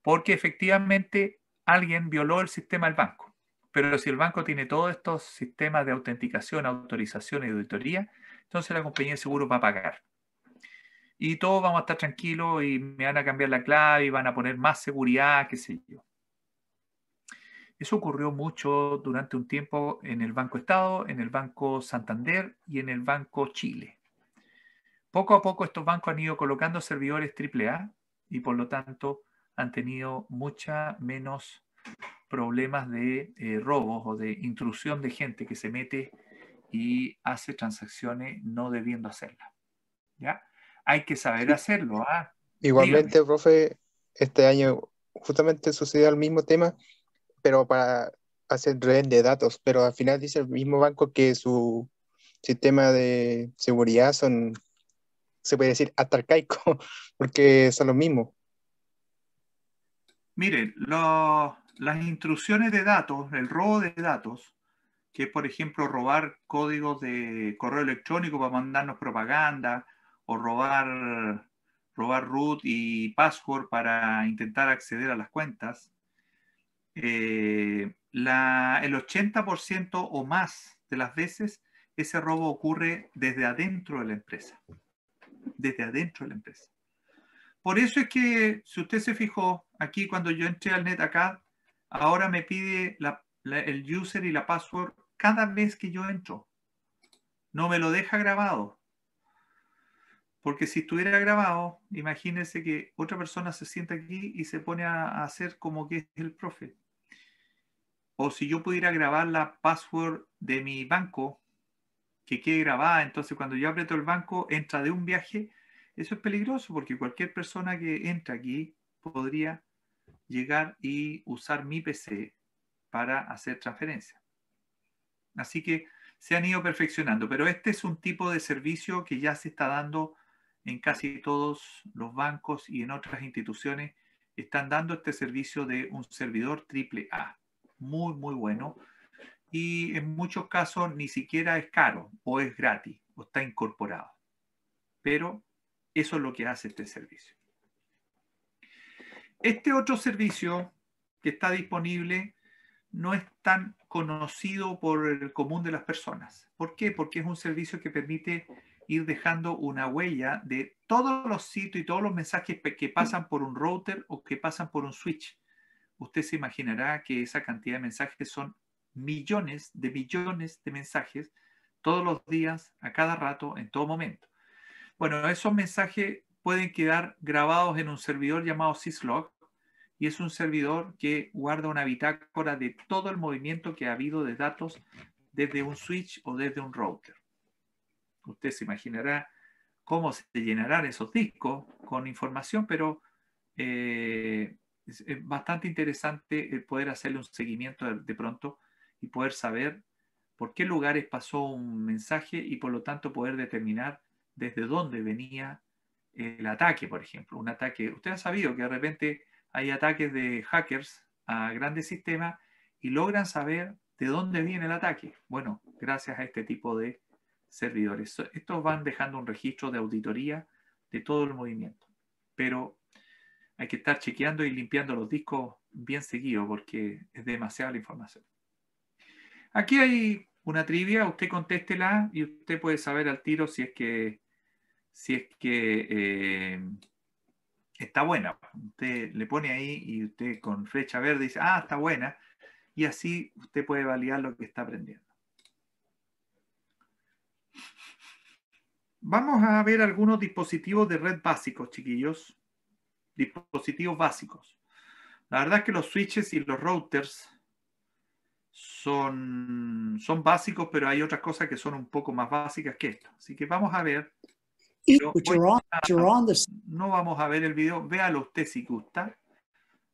porque efectivamente alguien violó el sistema del banco. Pero si el banco tiene todos estos sistemas de autenticación, autorización y auditoría, entonces la compañía de seguros va a pagar. Y todos vamos a estar tranquilos y me van a cambiar la clave y van a poner más seguridad, qué sé yo. Eso ocurrió mucho durante un tiempo en el Banco Estado, en el Banco Santander y en el Banco Chile. Poco a poco estos bancos han ido colocando servidores AAA y por lo tanto han tenido mucha menos problemas de eh, robos o de intrusión de gente que se mete y hace transacciones no debiendo hacerla ¿Ya? Hay que saber hacerlo. ¿ah? Igualmente, profe, este año justamente sucedió el mismo tema, pero para hacer red de datos, pero al final dice el mismo banco que su sistema de seguridad son, se puede decir, atarcaico, porque son lo mismo Miren, los las instrucciones de datos, el robo de datos, que es por ejemplo robar códigos de correo electrónico para mandarnos propaganda o robar, robar root y password para intentar acceder a las cuentas, eh, el 80% o más de las veces ese robo ocurre desde adentro de la empresa. Desde adentro de la empresa. Por eso es que, si usted se fijó, aquí cuando yo entré al net acá, ahora me pide el user y la password cada vez que yo entro. No me lo deja grabado. Porque si estuviera grabado, imagínense que otra persona se sienta aquí y se pone a, hacer como que es el profe. O si yo pudiera grabar la password de mi banco, que quede grabada, entonces cuando yo aprieto el banco, entra de un viaje. Eso es peligroso porque cualquier persona que entra aquí podría llegar y usar mi PC para hacer transferencias. Así que se han ido perfeccionando, pero este es un tipo de servicio que ya se está dando en casi todos los bancos y en otras instituciones. Están dando este servicio de un servidor triple A. Muy, muy bueno. Y en muchos casos ni siquiera es caro o es gratis o está incorporado. Pero eso es lo que hace este servicio. Este otro servicio que está disponible no es tan conocido por el común de las personas. ¿Por qué? Porque es un servicio que permite ir dejando una huella de todos los sitios y todos los mensajes que pasan por un router o que pasan por un switch. Usted se imaginará que esa cantidad de mensajes son millones de millones de mensajes todos los días, a cada rato, en todo momento. Bueno, esos mensajes pueden quedar grabados en un servidor llamado syslog y es un servidor que guarda una bitácora de todo el movimiento que ha habido de datos desde un switch o desde un router. Usted se imaginará cómo se llenarán esos discos con información, pero eh, es, bastante interesante eh, poder hacerle un seguimiento de pronto y poder saber por qué lugares pasó un mensaje y por lo tanto poder determinar desde dónde venía el ataque, por ejemplo. Un ataque, usted ha sabido que de repente hay ataques de hackers a grandes sistemas y logran saber de dónde viene el ataque. Bueno, gracias a este tipo de servidores. Estos van dejando un registro de auditoría de todo el movimiento. Pero hay que estar chequeando y limpiando los discos bien seguido porque es demasiada la información. Aquí hay una trivia, usted contéstela y usted puede saber al tiro si es que si es que eh, está buena. Usted le pone ahí y usted con flecha verde dice, ah, está buena. Y así usted puede validar lo que está aprendiendo. Vamos a ver algunos dispositivos de red básicos, chiquillos. Dispositivos básicos. La verdad es que los switches y los routers son, son básicos, pero hay otras cosas que son un poco más básicas que esto. Así que vamos a ver no vamos a ver el video, véalo usted si gusta.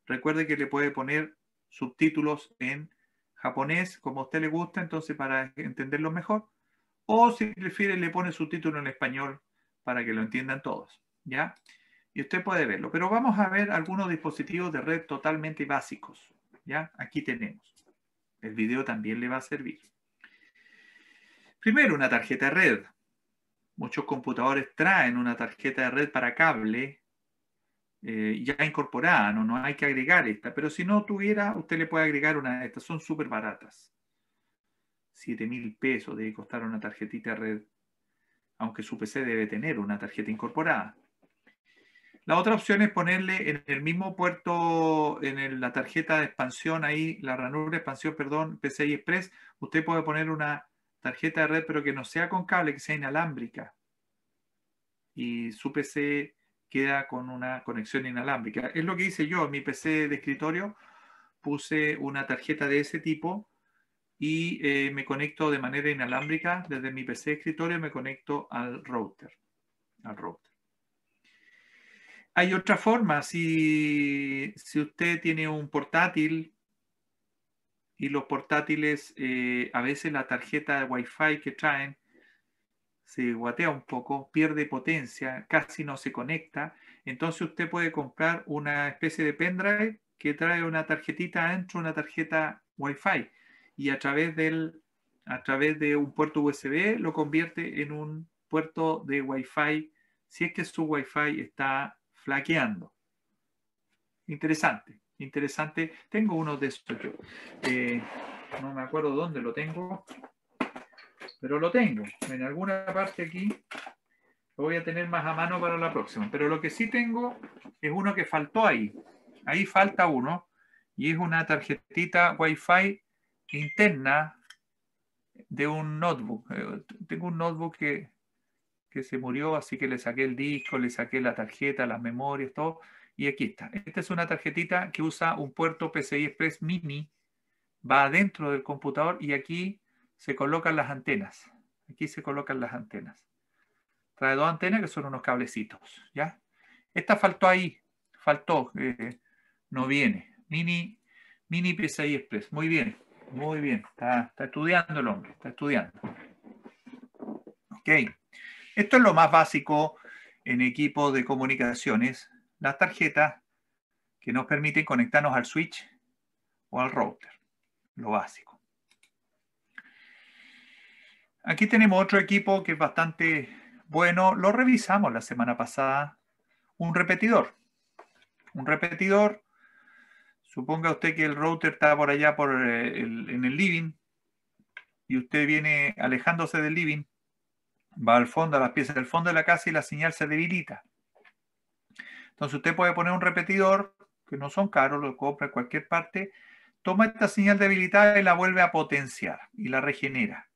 Recuerde que le puede poner subtítulos en japonés, como a usted le gusta, entonces para entenderlo mejor. O si prefiere, le pone subtítulo en español para que lo entiendan todos. ¿Ya? Y usted puede verlo. Pero vamos a ver algunos dispositivos de red totalmente básicos. ¿Ya? Aquí tenemos. El video también le va a servir. Primero, una tarjeta de red muchos computadores traen una tarjeta de red para cable eh, ya incorporada, no, hay que agregar esta, pero si no tuviera, usted le puede agregar una de estas, son súper baratas. 7.000 mil pesos debe costar una tarjetita de red, aunque su PC debe tener una tarjeta incorporada. La otra opción es ponerle en el mismo puerto, en la tarjeta de expansión, ahí, la ranura de expansión, perdón, PCI Express, usted puede poner una tarjeta de red, pero que no sea con cable, que sea inalámbrica. Y su PC queda con una conexión inalámbrica. Es lo que hice yo en mi PC de escritorio. Puse una tarjeta de ese tipo y eh, me conecto de manera inalámbrica desde mi PC de escritorio, me conecto al router. Al router. Hay otra forma, si, si usted tiene un portátil y los portátiles, eh, a veces la tarjeta de Wi-Fi que traen se guatea un poco, pierde potencia, casi no se conecta. Entonces usted puede comprar una especie de pendrive que trae una tarjetita adentro, una tarjeta Wi-Fi, y a través, del, a través de un puerto USB lo convierte en un puerto de Wi-Fi si es que su Wi-Fi está flaqueando. Interesante interesante. Tengo uno de estos. Eh, no me acuerdo dónde lo tengo, pero lo tengo. En alguna parte aquí lo voy a tener más a mano para la próxima. Pero lo que sí tengo es uno que faltó ahí. Ahí falta uno y es una tarjetita Wi-Fi interna de un notebook. Eh, tengo un notebook que, que se murió, así que le saqué el disco, le saqué la tarjeta, las memorias, todo y aquí está. Esta es una tarjetita que usa un puerto PCI Express Mini. Va adentro del computador y aquí se colocan las antenas. Aquí se colocan las antenas. Trae dos antenas que son unos cablecitos. ¿ya? Esta faltó ahí. Faltó. Eh, no viene. Mini, mini PCI Express. Muy bien. Muy bien. Está, estudiando el hombre. Está estudiando. Ok. Esto es lo más básico en equipos de comunicaciones las tarjetas que nos permiten conectarnos al switch o al router, lo básico. Aquí tenemos otro equipo que es bastante bueno, lo revisamos la semana pasada, un repetidor. Un repetidor, suponga usted que el router está por allá por eh, en el living y usted viene alejándose del living, va al fondo, a las piezas del fondo de la casa y la señal se debilita entonces usted puede poner un repetidor, que no son caros, lo compra en cualquier parte, toma esta señal debilitada y la vuelve a potenciar y la regenera.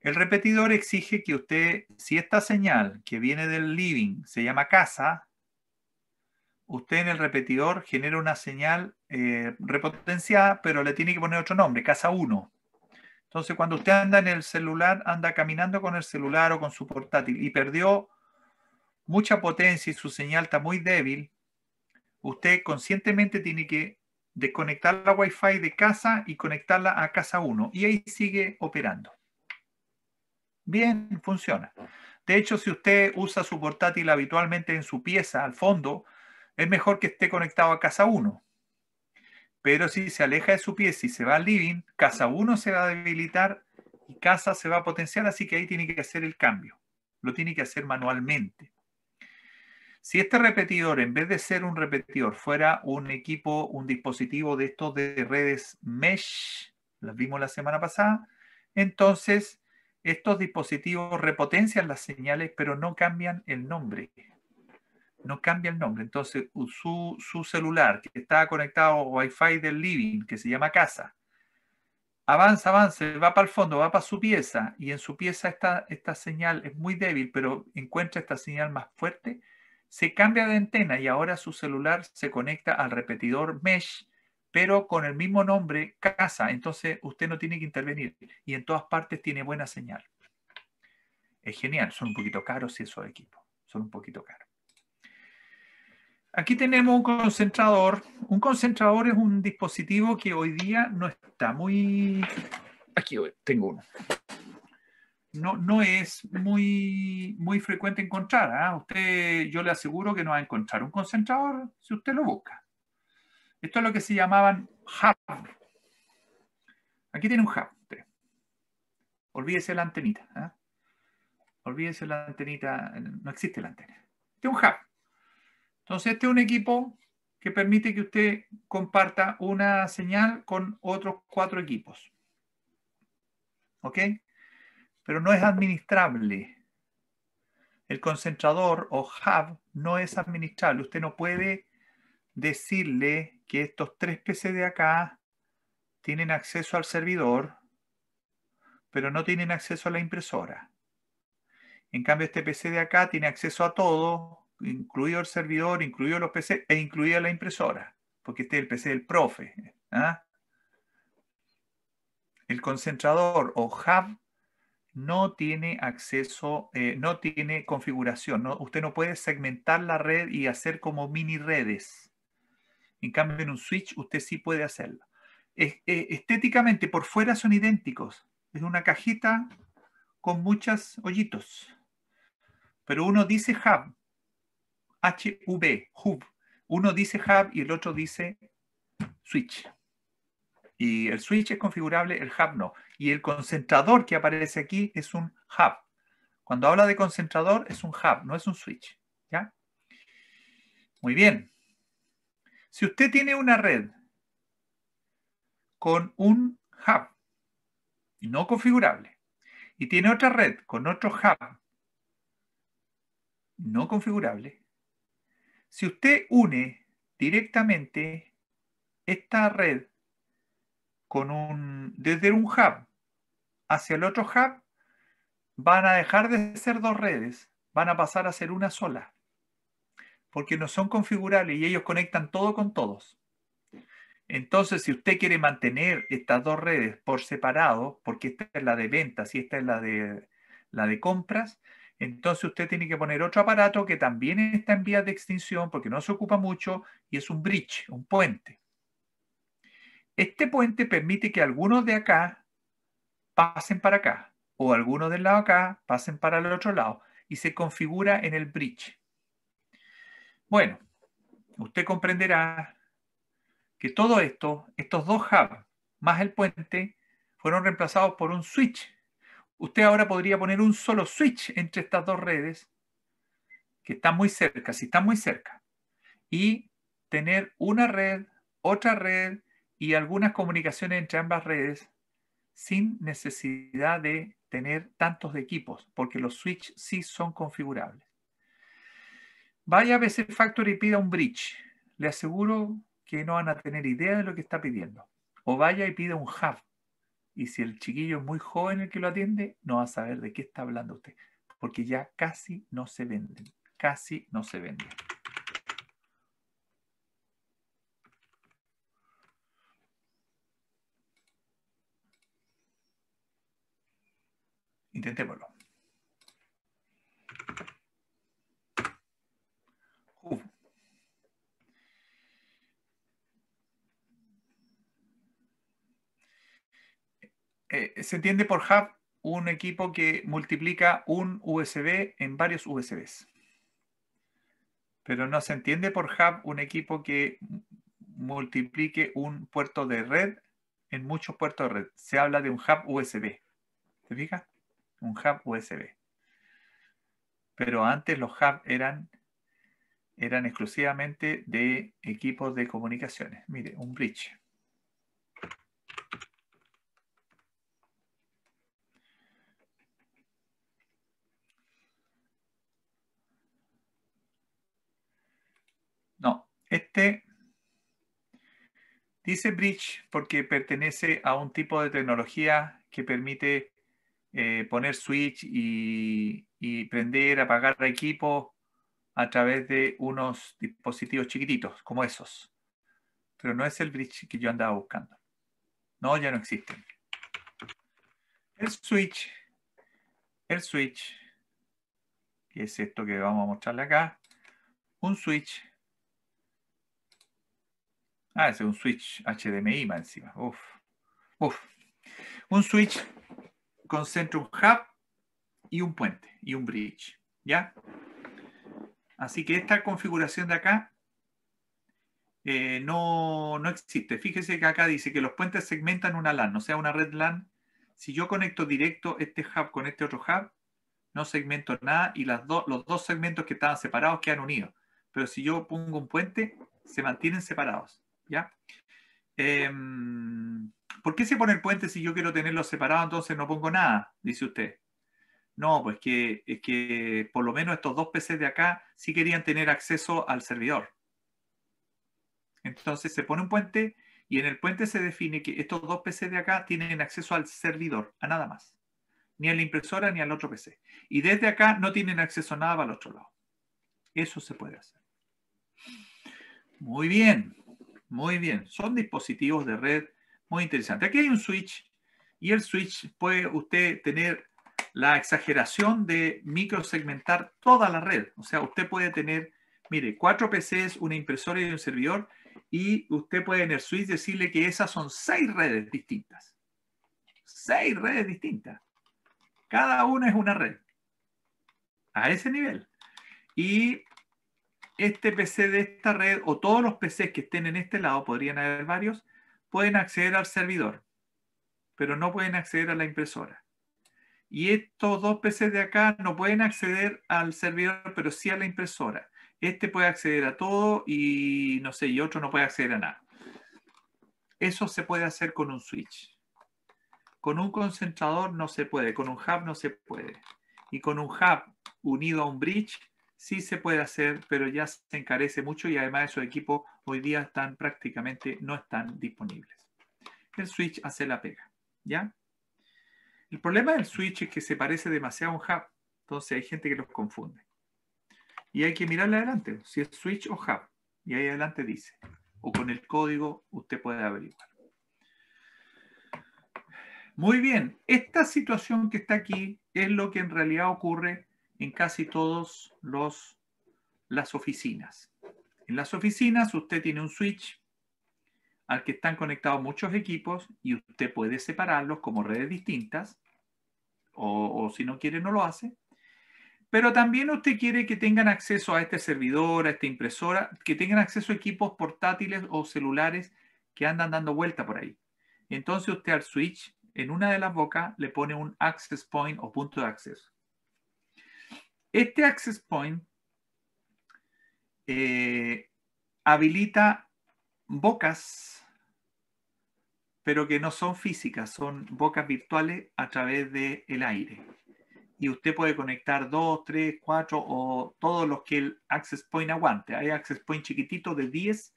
El repetidor exige que usted, si esta señal que viene del living se llama casa, usted en el repetidor genera una señal eh, repotenciada, pero le tiene que poner otro nombre, casa 1. Entonces, cuando usted anda en el celular, anda caminando con el celular o con su portátil y perdió mucha potencia y su señal está muy débil, usted conscientemente tiene que desconectar la Wi-Fi de casa y conectarla a casa 1 y ahí sigue operando. Bien, funciona. De hecho, si usted usa su portátil habitualmente en su pieza, al fondo, es mejor que esté conectado a casa 1. Pero si se aleja de su pieza y se va al living, casa 1 se va a debilitar y casa se va a potenciar, así que ahí tiene que hacer el cambio. Lo tiene que hacer manualmente. Si este repetidor, en vez de ser un repetidor, fuera un equipo, un dispositivo de estos de redes mesh, las vimos la semana pasada, entonces estos dispositivos repotencian las señales, pero no cambian el nombre. No cambia el nombre. Entonces, su, celular que está conectado a Wi-Fi del living, que se llama casa, avanza, avanza, va para el fondo, va para su pieza, y en su pieza esta, esta señal es muy débil, pero encuentra esta señal más fuerte se cambia de antena y ahora su celular se conecta al repetidor mesh, pero con el mismo nombre casa, entonces usted no tiene que intervenir y en todas partes tiene buena señal. Es genial, son un poquito caros esos equipos, son un poquito caros. Aquí tenemos un concentrador. Un concentrador es un dispositivo que hoy día no está muy... Aquí tengo uno no, no es muy, muy frecuente encontrar. ¿ah? Usted, yo le aseguro que no va a encontrar un concentrador si usted lo busca. Esto es lo que se llamaban hub. Aquí tiene un hub. Olvídese la antenita. ¿eh? Olvídese la antenita. No existe la antena. Este es un hub. Entonces, este es un equipo que permite que usted comparta una señal con otros cuatro equipos. ¿Ok? pero no es administrable. El concentrador o hub no es administrable. Usted no puede decirle que estos tres PC de acá tienen acceso al servidor, pero no tienen acceso a la impresora. En cambio, este PC de acá tiene acceso a todo, incluido el servidor, incluido los PC e incluida la impresora, porque este es el PC del profe. ¿ah? El concentrador o hub no tiene acceso, eh, no tiene configuración. Usted no puede segmentar la red y hacer como mini redes. En cambio, en un switch usted sí puede hacerlo. Estéticamente, por fuera son idénticos. Es una cajita con muchos hoyitos. Pero uno dice hub, H-U-B, hub. Uno dice hub y el otro dice switch. Y el switch es configurable, el hub no. Y el concentrador que aparece aquí es un hub. Cuando habla de concentrador es un hub, no es un switch. ¿ya? Muy bien. Si usted tiene una red con un hub no configurable y tiene otra red con otro hub no configurable, si usted une directamente esta red con un, desde un hub hacia el otro hub, van a dejar de ser dos redes, van a pasar a ser una sola, porque no son configurables y ellos conectan todo con todos. Entonces, si usted quiere mantener estas dos redes por separado, porque esta es la de ventas y esta es la de, la de compras, entonces usted tiene que poner otro aparato que también está en vía de extinción porque no se ocupa mucho y es un bridge, un puente. Este puente permite que algunos de acá pasen para acá o algunos del lado acá pasen para el otro lado y se configura en el bridge. Bueno, usted comprenderá que todo esto, estos dos hubs más el puente, fueron reemplazados por un switch. Usted ahora podría poner un solo switch entre estas dos redes que están muy cerca, si están muy cerca, y tener una red, otra red y algunas comunicaciones entre ambas redes sin necesidad de tener tantos equipos, porque los switches sí son configurables. Vaya a BC Factory y pida un bridge. Le aseguro que no van a tener idea de lo que está pidiendo. O vaya y pida un hub. Y si el chiquillo es muy joven el que lo atiende, no va a saber de qué está hablando usted, porque ya casi no se venden, casi no se venden. Intentémoslo. Eh, eh, se entiende por hub un equipo que multiplica un USB en varios USBs. Pero no se entiende por hub un equipo que multiplique un puerto de red en muchos puertos de red. Se habla de un hub USB. ¿Te fijas? un hub USB. Pero antes los hubs eran, eran exclusivamente de equipos de comunicaciones. Mire, un bridge. No, este dice bridge porque pertenece a un tipo de tecnología que permite eh, poner switch y, prender, apagar equipo a través de unos dispositivos chiquititos como esos. Pero no es el bridge que yo andaba buscando. No, ya no existe. El switch, el switch, que es esto que vamos a mostrarle acá, un switch. Ah, ese es un switch HDMI más encima. Uf, uf. Un switch concentro un hub y un puente y un bridge. ¿Ya? Así que esta configuración de acá eh, no, existe. Fíjese que acá dice que los puentes segmentan una LAN, o sea, una red LAN. Si yo conecto directo este hub con este otro hub, no segmento nada y las dos los dos segmentos que estaban separados quedan unidos. Pero si yo pongo un puente, se mantienen separados. ¿ya? Em, ¿Por qué se pone el puente si yo quiero tenerlo separado, entonces no pongo nada? Dice usted. No, pues que, es que por lo menos estos dos PCs de acá sí querían tener acceso al servidor. Entonces se pone un puente y en el puente se define que estos dos PCs de acá tienen acceso al servidor, a nada más. Ni a la impresora ni al otro PC. Y desde acá no tienen acceso a nada al otro lado. Eso se puede hacer. Muy bien. Muy bien, son dispositivos de red muy interesantes. Aquí hay un switch y el switch puede usted tener la exageración de microsegmentar toda la red. O sea, usted puede tener, mire, cuatro PCs, una impresora y un servidor y usted puede en el switch decirle que esas son seis redes distintas. Seis redes distintas. Cada una es una red. A ese nivel. Y este PC de esta red o todos los PCs que estén en este lado, podrían haber varios, pueden acceder al servidor, pero no pueden acceder a la impresora. Y estos dos PCs de acá no pueden acceder al servidor, pero sí a la impresora. Este puede acceder a todo y no sé, y otro no puede acceder a nada. Eso se puede hacer con un switch. Con un concentrador no se puede, con un hub no se puede. Y con un hub unido a un bridge sí se puede hacer, pero ya se encarece mucho y además esos equipos hoy día están prácticamente, no están disponibles. El switch hace la pega, ¿ya? El problema del switch es que se parece demasiado a un hub, entonces hay gente que los confunde. Y hay que mirarle adelante, si es switch o hub, y ahí adelante dice, o con el código usted puede averiguar. Muy bien, esta situación que está aquí es lo que en realidad ocurre en casi todas las oficinas. En las oficinas usted tiene un switch al que están conectados muchos equipos y usted puede separarlos como redes distintas o, o si no quiere no lo hace. Pero también usted quiere que tengan acceso a este servidor, a esta impresora, que tengan acceso a equipos portátiles o celulares que andan dando vuelta por ahí. Entonces usted al switch, en una de las bocas, le pone un access point o punto de acceso. Este access point eh, habilita bocas, pero que no son físicas, son bocas virtuales a través del aire. Y usted puede conectar dos, tres, cuatro o todos los que el access point aguante. Hay access point chiquitito de 10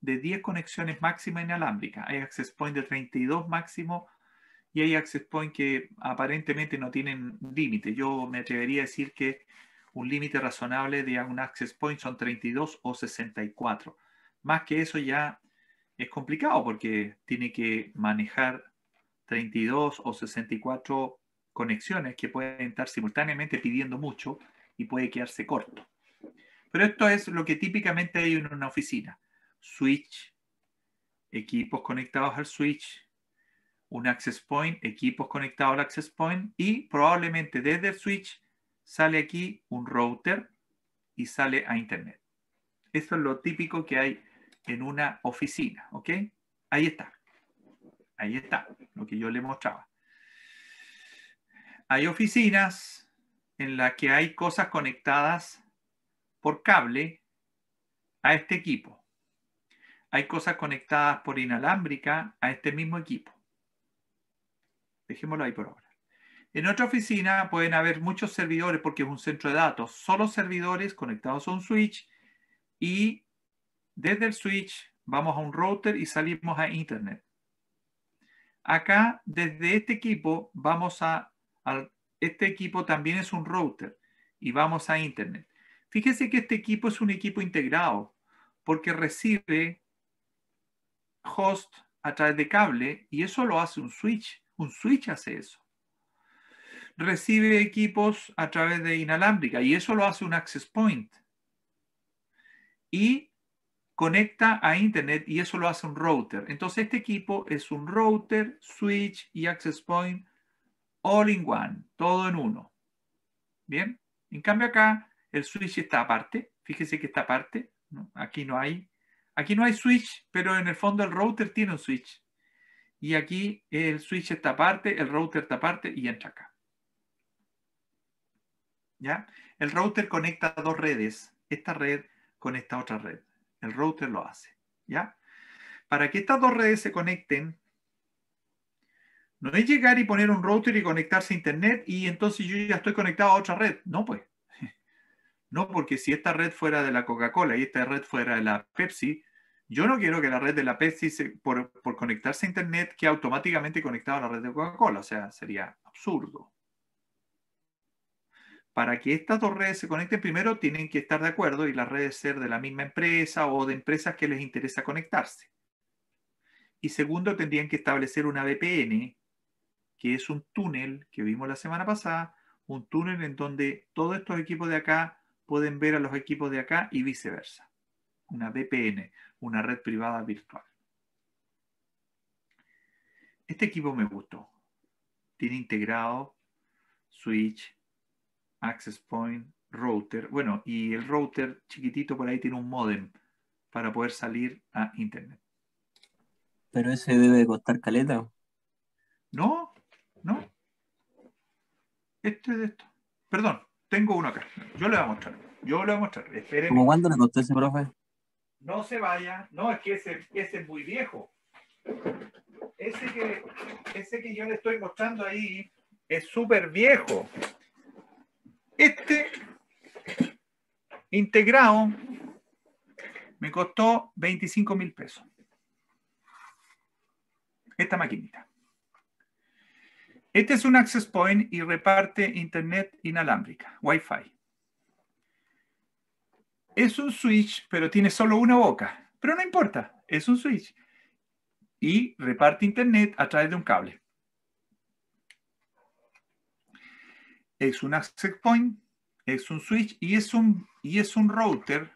de 10 conexiones máxima inalámbrica. Hay access point de 32 máximo y hay access points que aparentemente no tienen límite. Yo me atrevería a decir que un límite razonable de un access point son 32 o 64. Más que eso ya es complicado porque tiene que manejar 32 o 64 conexiones que pueden estar simultáneamente pidiendo mucho y puede quedarse corto. Pero esto es lo que típicamente hay en una oficina. Switch, equipos conectados al switch, un access point, equipos conectados al access point y probablemente desde el switch sale aquí un router y sale a internet. Esto es lo típico que hay en una oficina, ¿ok? Ahí está. Ahí está, lo que yo le mostraba. Hay oficinas en las que hay cosas conectadas por cable a este equipo. Hay cosas conectadas por inalámbrica a este mismo equipo Dejémoslo ahí por ahora. En otra oficina pueden haber muchos servidores porque es un centro de datos, solo servidores conectados a un switch y desde el switch vamos a un router y salimos a internet. Acá desde este equipo vamos a, este equipo también es un router y vamos a internet. Fíjese que este equipo es un equipo integrado porque recibe host a través de cable y eso lo hace un switch un switch hace eso. Recibe equipos a través de inalámbrica y eso lo hace un access point. Y conecta a internet y eso lo hace un router. Entonces este equipo es un router, switch y access point all in one, todo en uno. Bien, en cambio acá el switch está aparte. Fíjese que está aparte. Aquí no hay, aquí no hay switch, pero en el fondo el router tiene un switch y aquí el switch está aparte, el router está aparte y entra acá. ¿Ya? El router conecta dos redes, esta red con esta otra red. El router lo hace, ¿ya? Para que estas dos redes se conecten, no es llegar y poner un router y conectarse a internet y entonces yo ya estoy conectado a otra red. No, pues. No, porque si esta red fuera de la Coca-Cola y esta red fuera de la Pepsi, yo no quiero que la red de la Pepsi, por, por, conectarse a Internet, quede automáticamente conectada a la red de Coca-Cola. O sea, sería absurdo. Para que estas dos redes se conecten, primero tienen que estar de acuerdo y las redes ser de la misma empresa o de empresas que les interesa conectarse. Y segundo, tendrían que establecer una VPN, que es un túnel que vimos la semana pasada, un túnel en donde todos estos equipos de acá pueden ver a los equipos de acá y viceversa. Una VPN, una red privada virtual. Este equipo me gustó. Tiene integrado switch, access point, router. Bueno, y el router chiquitito por ahí tiene un modem para poder salir a internet. Pero ese debe costar caleta. No, no. Este de esto. Perdón, tengo uno acá. Yo le voy a mostrar. Yo le voy a mostrar. ¿Cómo cuándo le costó ese profe? no se vaya, no, es que ese, es muy viejo. Ese que, ese que yo le estoy mostrando ahí es súper viejo. Este integrado me costó 25 mil pesos. Esta maquinita. Este es un access point y reparte internet inalámbrica, Wi-Fi es un switch, pero tiene solo una boca. Pero no importa, es un switch. Y reparte internet a través de un cable. Es un access point, es un switch y es un, y es un router.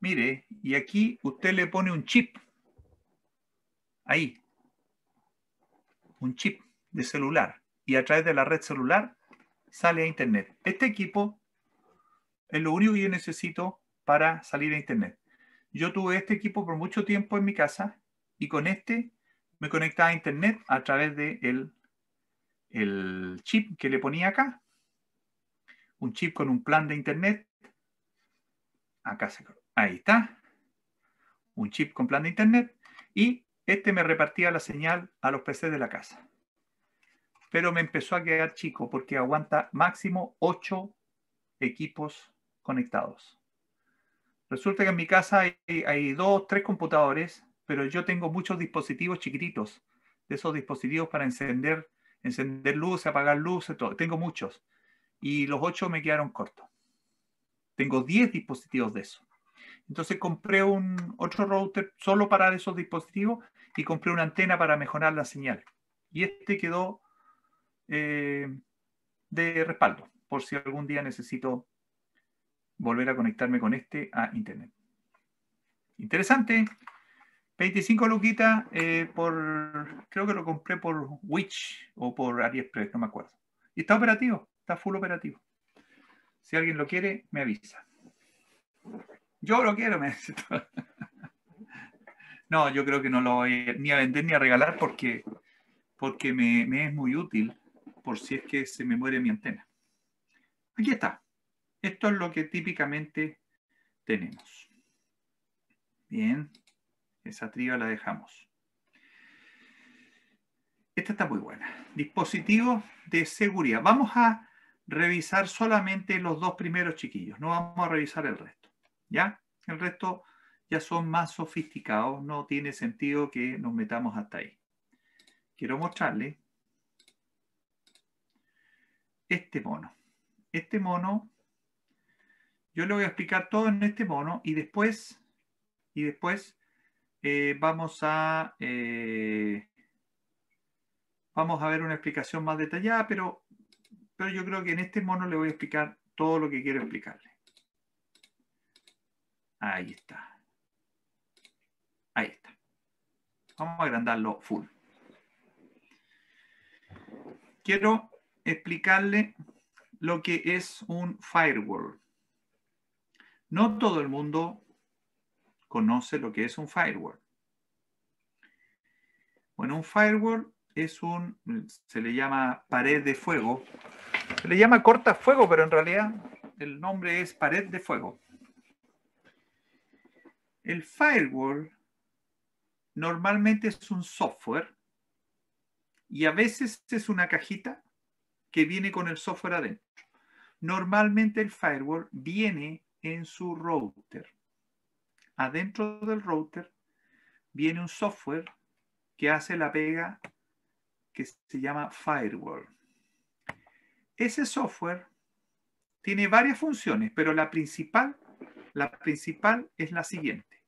Mire, y aquí usted le pone un chip. Ahí. Un chip de celular. Y a través de la red celular sale a internet. Este equipo es lo único que yo necesito para salir a Internet. Yo tuve este equipo por mucho tiempo en mi casa y con este me conectaba a Internet a través del de el, chip que le ponía acá. Un chip con un plan de Internet. Acá se, ahí está. Un chip con plan de Internet. Y este me repartía la señal a los PCs de la casa. Pero me empezó a quedar chico porque aguanta máximo 8 equipos conectados. Resulta que en mi casa hay, hay, dos, tres computadores, pero yo tengo muchos dispositivos chiquititos, de esos dispositivos para encender, encender luces, apagar luces, Tengo muchos. Y los ocho me quedaron cortos. Tengo diez dispositivos de eso. Entonces compré un otro router solo para esos dispositivos y compré una antena para mejorar la señal. Y este quedó eh, de respaldo, por si algún día necesito volver a conectarme con este a internet. Interesante. 25 luquitas eh, por, creo que lo compré por Witch o por AliExpress, no me acuerdo. Y está operativo, está full operativo. Si alguien lo quiere, me avisa. Yo lo quiero, me dice. No, yo creo que no lo voy ni a vender ni a regalar porque, porque me es muy útil por si es que se me muere mi antena. Aquí está. Esto es lo que típicamente tenemos. Bien, esa triba la dejamos. Esta está muy buena. Dispositivos de seguridad. Vamos a revisar solamente los dos primeros chiquillos. No vamos a revisar el resto. ¿Ya? El resto ya son más sofisticados. No tiene sentido que nos metamos hasta ahí. Quiero mostrarle este mono. Este mono yo le voy a explicar todo en este mono y después, y después eh, vamos a... Eh, vamos a ver una explicación más detallada, pero, pero yo creo que en este mono le voy a explicar todo lo que quiero explicarle. Ahí está. Ahí está. Vamos a agrandarlo full. Quiero explicarle lo que es un firewall. No todo el mundo conoce lo que es un firewall. Bueno, un firewall es un, se le llama pared de fuego. Se le llama corta fuego, pero en realidad el nombre es pared de fuego. El firewall normalmente es un software y a veces es una cajita que viene con el software adentro. Normalmente el firewall viene en su router. Adentro del router viene un software que hace la pega que se llama firewall. Ese software tiene varias funciones, pero la principal, la principal es la siguiente.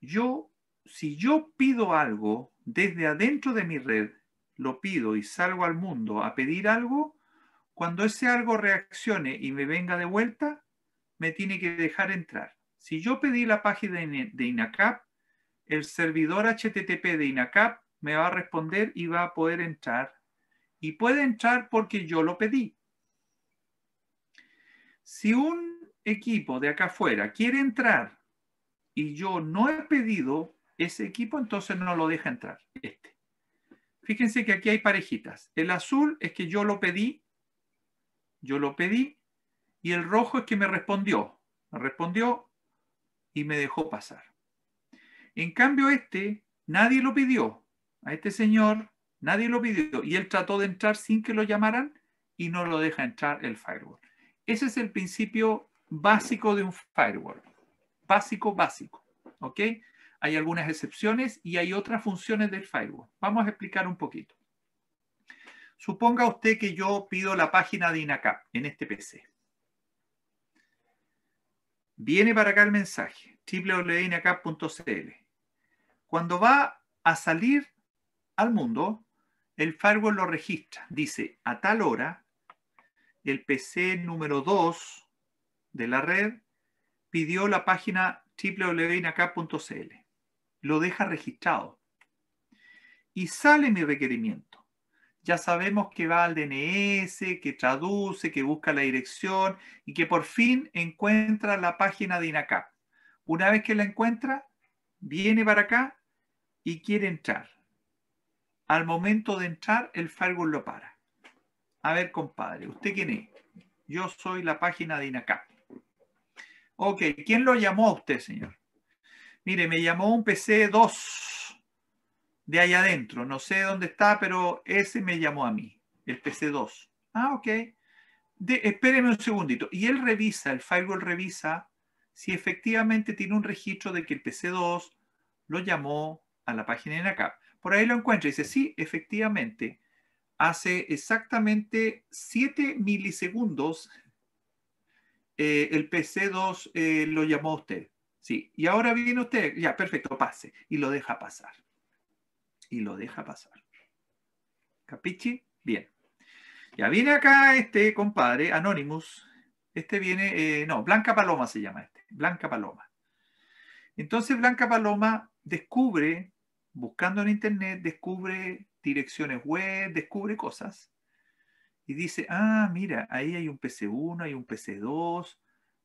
Yo, si yo pido algo desde adentro de mi red, lo pido y salgo al mundo a pedir algo, cuando ese algo reaccione y me venga de vuelta, me tiene que dejar entrar. Si yo pedí la página de INACAP, el servidor HTTP de INACAP me va a responder y va a poder entrar. Y puede entrar porque yo lo pedí. Si un equipo de acá afuera quiere entrar y yo no he pedido ese equipo, entonces no lo deja entrar este. Fíjense que aquí hay parejitas. El azul es que yo lo pedí, yo lo pedí y el rojo es que me respondió, me respondió y me dejó pasar. En cambio, este nadie lo pidió. A este señor nadie lo pidió. Y él trató de entrar sin que lo llamaran y no lo deja entrar el firewall. Ese es el principio básico de un firewall. Básico, básico. ¿Ok? Hay algunas excepciones y hay otras funciones del firewall. Vamos a explicar un poquito. Suponga usted que yo pido la página de INACAP en este PC. Viene para acá el mensaje, www.inacap.cl. Cuando va a salir al mundo, el firewall lo registra. Dice, a tal hora, el PC número 2 de la red pidió la página www.inacap.cl. Lo deja registrado. Y sale mi requerimiento ya sabemos que va al DNS, que traduce, que busca la dirección y que por fin encuentra la página de INACAP. Una vez que la encuentra, viene para acá y quiere entrar. Al momento de entrar, el firewall lo para. A ver, compadre, ¿usted quién es? Yo soy la página de INACAP. Ok, ¿quién lo llamó a usted, señor? Mire, me llamó un PC 2 de ahí adentro. No sé dónde está, pero ese me llamó a mí, el PC2. Ah, ok. De, espéreme un segundito. Y él revisa, el firewall revisa si efectivamente tiene un registro de que el PC2 lo llamó a la página de acá. Por ahí lo encuentra y dice, sí, efectivamente, hace exactamente 7 milisegundos eh, el PC2 eh, lo llamó a usted. Sí, y ahora viene usted, ya, perfecto, pase, y lo deja pasar y lo deja pasar. ¿Capichi? Bien. Ya viene acá este compadre, Anonymous. Este viene, eh, no, Blanca Paloma se llama este, Blanca Paloma. Entonces Blanca Paloma descubre, buscando en internet, descubre direcciones web, descubre cosas. Y dice, ah, mira, ahí hay un PC1, hay un PC2,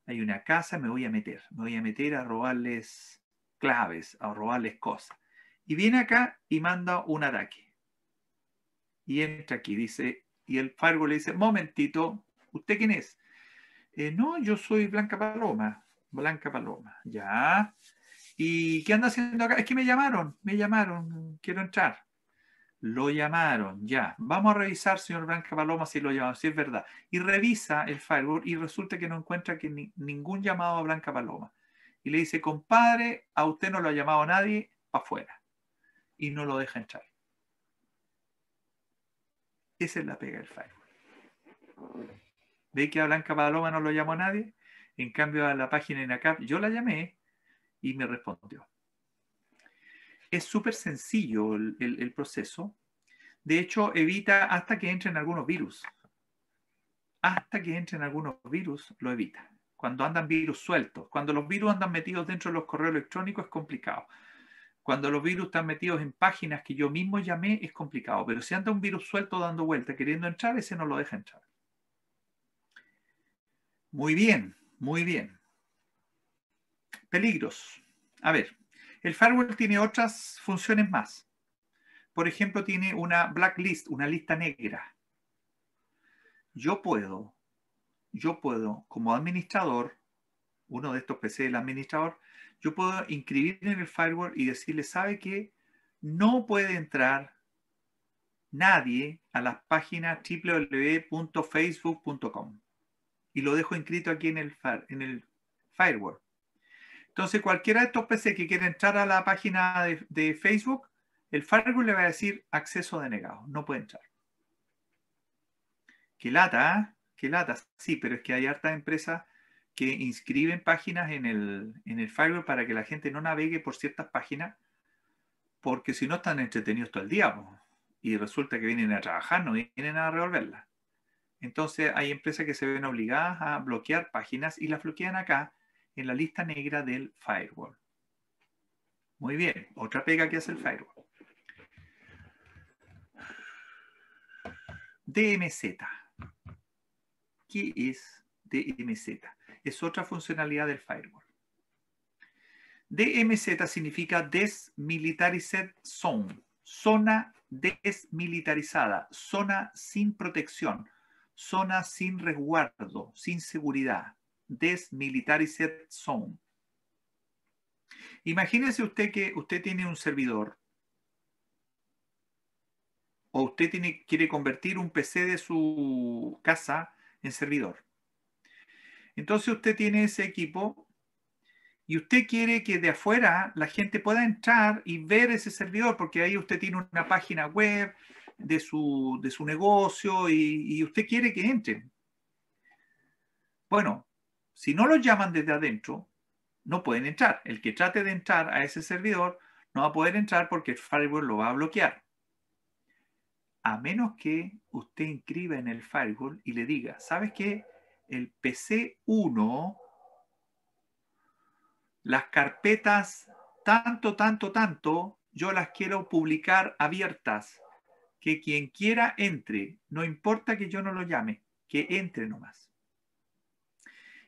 hay una casa, me voy a meter, me voy a meter a robarles claves, a robarles cosas. Y viene acá y manda un ataque. Y entra aquí, dice, y el Fargo le dice, momentito, ¿usted quién es? Eh, no, yo soy Blanca Paloma. Blanca Paloma, ya. ¿Y qué anda haciendo acá? Es que me llamaron, me llamaron, quiero entrar. Lo llamaron, ya. Vamos a revisar, señor Blanca Paloma, si lo llamaron, si es verdad. Y revisa el firewall y resulta que no encuentra que ningún llamado a Blanca Paloma. Y le dice, compadre, a usted no lo ha llamado nadie, afuera y no lo deja entrar. Esa es la pega del firewall. Ve que a Blanca Paloma no lo llamó nadie, en cambio a la página en ACAP yo la llamé y me respondió. Es súper sencillo el proceso. De hecho, evita hasta que entren algunos virus. Hasta que entren algunos virus, lo evita. Cuando andan virus sueltos, cuando los virus andan metidos dentro de los correos electrónicos es complicado. Cuando los virus están metidos en páginas que yo mismo llamé, es complicado. Pero si anda un virus suelto dando vuelta, queriendo entrar, ese no lo deja entrar. Muy bien, muy bien. Peligros. A ver, el firewall tiene otras funciones más. Por ejemplo, tiene una blacklist, una lista negra. Yo puedo, yo puedo, como administrador, uno de estos PC del administrador, yo puedo inscribir en el firewall y decirle, sabe que no puede entrar nadie a las páginas www.facebook.com. Y lo dejo inscrito aquí en el, en el firewall. Entonces, cualquiera de estos PC que quiera entrar a la página de, de Facebook, el firewall le va a decir acceso denegado, no puede entrar. Qué lata, ¿eh? qué lata. Sí, pero es que hay hartas empresas que inscriben páginas en el, firewall para que la gente no navegue por ciertas páginas, porque si no están entretenidos todo el día y resulta que vienen a trabajar, no vienen a revolverlas. Entonces hay empresas que se ven obligadas a bloquear páginas y las bloquean acá en la lista negra del firewall. Muy bien, otra pega que hace el firewall. DMZ. ¿Qué es DMZ? es otra funcionalidad del firewall. DMZ significa Desmilitarized Zone, zona desmilitarizada, zona sin protección, zona sin resguardo, sin seguridad, Desmilitarized Zone. Imagínese usted que usted tiene un servidor o usted quiere convertir un PC de su casa en servidor. Entonces usted tiene ese equipo y usted quiere que de afuera la gente pueda entrar y ver ese servidor, porque ahí usted tiene una página web de su, negocio y, usted quiere que entre. Bueno, si no lo llaman desde adentro, no pueden entrar. El que trate de entrar a ese servidor no va a poder entrar porque el firewall lo va a bloquear. A menos que usted inscriba en el firewall y le diga, ¿sabes qué? el PC1, las carpetas tanto, tanto, tanto, yo las quiero publicar abiertas. Que quien quiera entre, no importa que yo no lo llame, que entre nomás.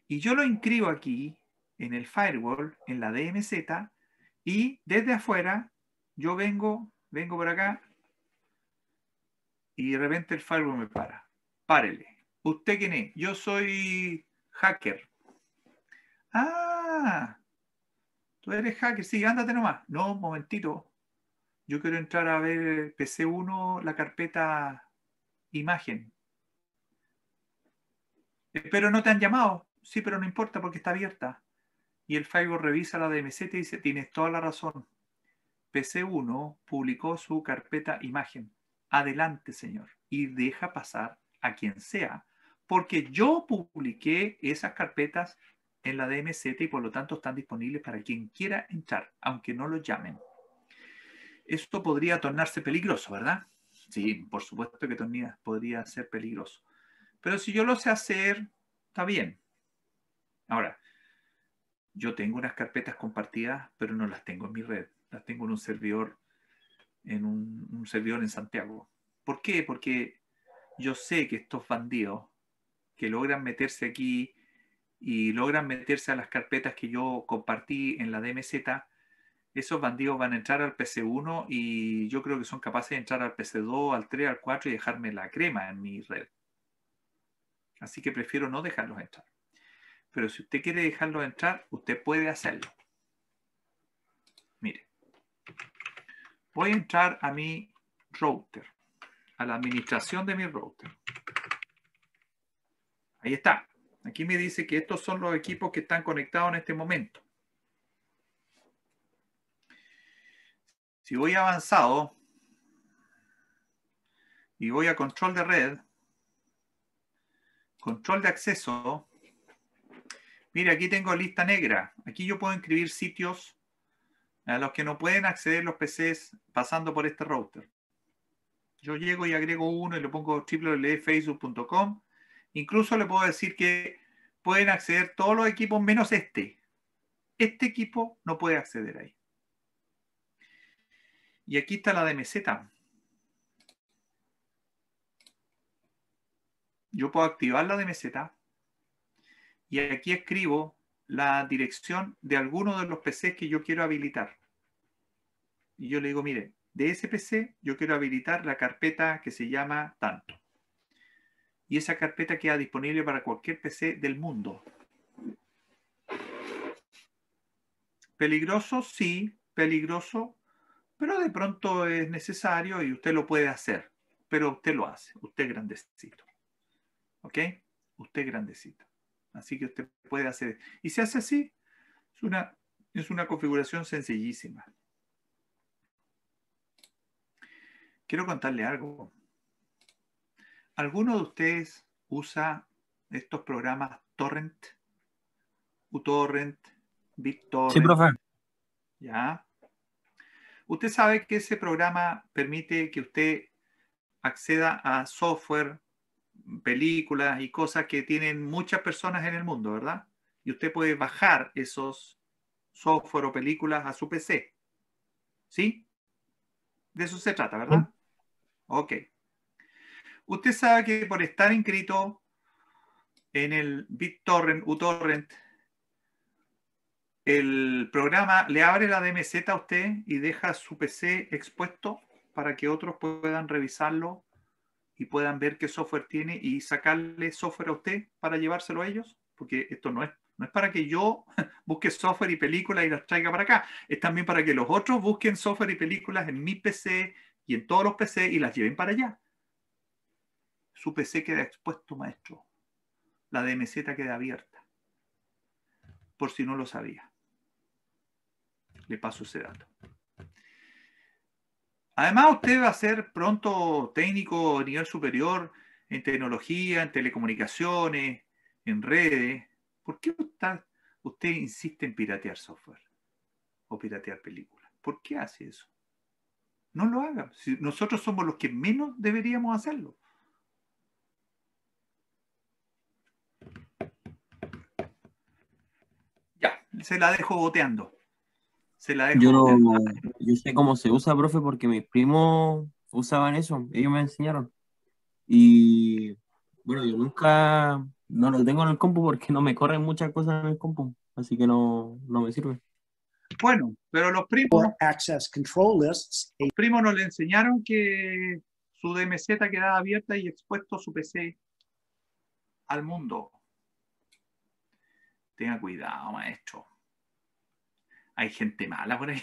Y yo lo inscribo aquí en el firewall, en la DMZ, y desde afuera yo vengo, vengo por acá, y de repente el firewall me para. Párele. ¿Usted quién es? Yo soy hacker. Ah, tú eres hacker. Sí, ándate nomás. No, un momentito. Yo quiero entrar a ver PC1, la carpeta imagen. Pero no te han llamado. Sí, pero no importa porque está abierta. Y el Firewall revisa la DMZ y dice, tienes toda la razón. PC1 publicó su carpeta imagen. Adelante, señor. Y deja pasar a quien sea porque yo publiqué esas carpetas en la DMZ y por lo tanto están disponibles para quien quiera entrar, aunque no lo llamen. Esto podría tornarse peligroso, ¿verdad? Sí, por supuesto que podría ser peligroso. Pero si yo lo sé hacer, está bien. Ahora, yo tengo unas carpetas compartidas, pero no las tengo en mi red. Las tengo en un servidor, en un, un servidor en Santiago. ¿Por qué? Porque yo sé que estos bandidos que logran meterse aquí y logran meterse a las carpetas que yo compartí en la DMZ, esos bandidos van a entrar al PC1 y yo creo que son capaces de entrar al PC2, al 3, al 4 y dejarme la crema en mi red. Así que prefiero no dejarlos entrar. Pero si usted quiere dejarlos entrar, usted puede hacerlo. Mire, voy a entrar a mi router, a la administración de mi router. Ahí está. Aquí me dice que estos son los equipos que están conectados en este momento. Si voy avanzado y voy a control de red, control de acceso, mire, aquí tengo lista negra. Aquí yo puedo inscribir sitios a los que no pueden acceder los PCs pasando por este router. Yo llego y agrego uno y lo pongo www.facebook.com Incluso le puedo decir que pueden acceder todos los equipos menos este. Este equipo no puede acceder ahí. Y aquí está la de meseta. Yo puedo activar la de meseta. Y aquí escribo la dirección de alguno de los PCs que yo quiero habilitar. Y yo le digo, mire, de ese PC yo quiero habilitar la carpeta que se llama tanto y esa carpeta queda disponible para cualquier PC del mundo. Peligroso, sí, peligroso, pero de pronto es necesario y usted lo puede hacer, pero usted lo hace, usted grandecito. ¿Ok? Usted grandecito. Así que usted puede hacer. Y se hace así. Es una, es una configuración sencillísima. Quiero contarle algo. ¿Alguno de ustedes usa estos programas Torrent, UTorrent, BitTorrent? Sí, profe. ¿Ya? Usted sabe que ese programa permite que usted acceda a software, películas y cosas que tienen muchas personas en el mundo, ¿verdad? Y usted puede bajar esos software o películas a su PC. ¿Sí? De eso se trata, ¿verdad? Ok. Usted sabe que por estar inscrito en el BitTorrent, UTorrent, el programa le abre la DMZ a usted y deja su PC expuesto para que otros puedan revisarlo y puedan ver qué software tiene y sacarle software a usted para llevárselo a ellos, porque esto no es, no es para que yo busque software y películas y las traiga para acá, es también para que los otros busquen software y películas en mi PC y en todos los PC y las lleven para allá. Su PC queda expuesto, maestro. La DMZ queda abierta. Por si no lo sabía. Le paso ese dato. Además, usted va a ser pronto técnico a nivel superior en tecnología, en telecomunicaciones, en redes. ¿Por qué usted, insiste en piratear software o piratear películas? ¿Por qué hace eso? No lo haga. nosotros somos los que menos deberíamos hacerlo. se la dejo boteando. Se la dejo yo, no, sé cómo se usa, profe, porque mis primos usaban eso, ellos me enseñaron. Y bueno, yo nunca, no lo tengo en el compu porque no me corren muchas cosas en el compu, así que no, no me sirve. Bueno, pero los primos, access control lists. los primos nos le enseñaron que su DMZ quedaba abierta y expuesto su PC al mundo. Tenga cuidado, maestro. Hay gente mala por ahí.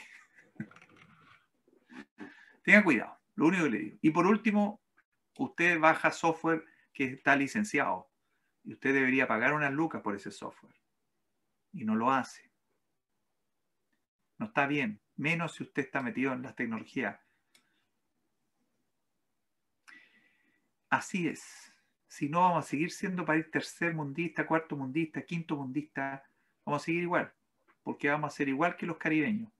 Tenga cuidado, lo único que le digo. Y por último, usted baja software que está licenciado. Y usted debería pagar unas lucas por ese software. Y no lo hace. No está bien. Menos si usted está metido en las tecnologías. Así es si no vamos a seguir siendo país tercer mundista, cuarto mundista, quinto mundista, vamos a seguir igual, porque vamos a ser igual que los caribeños.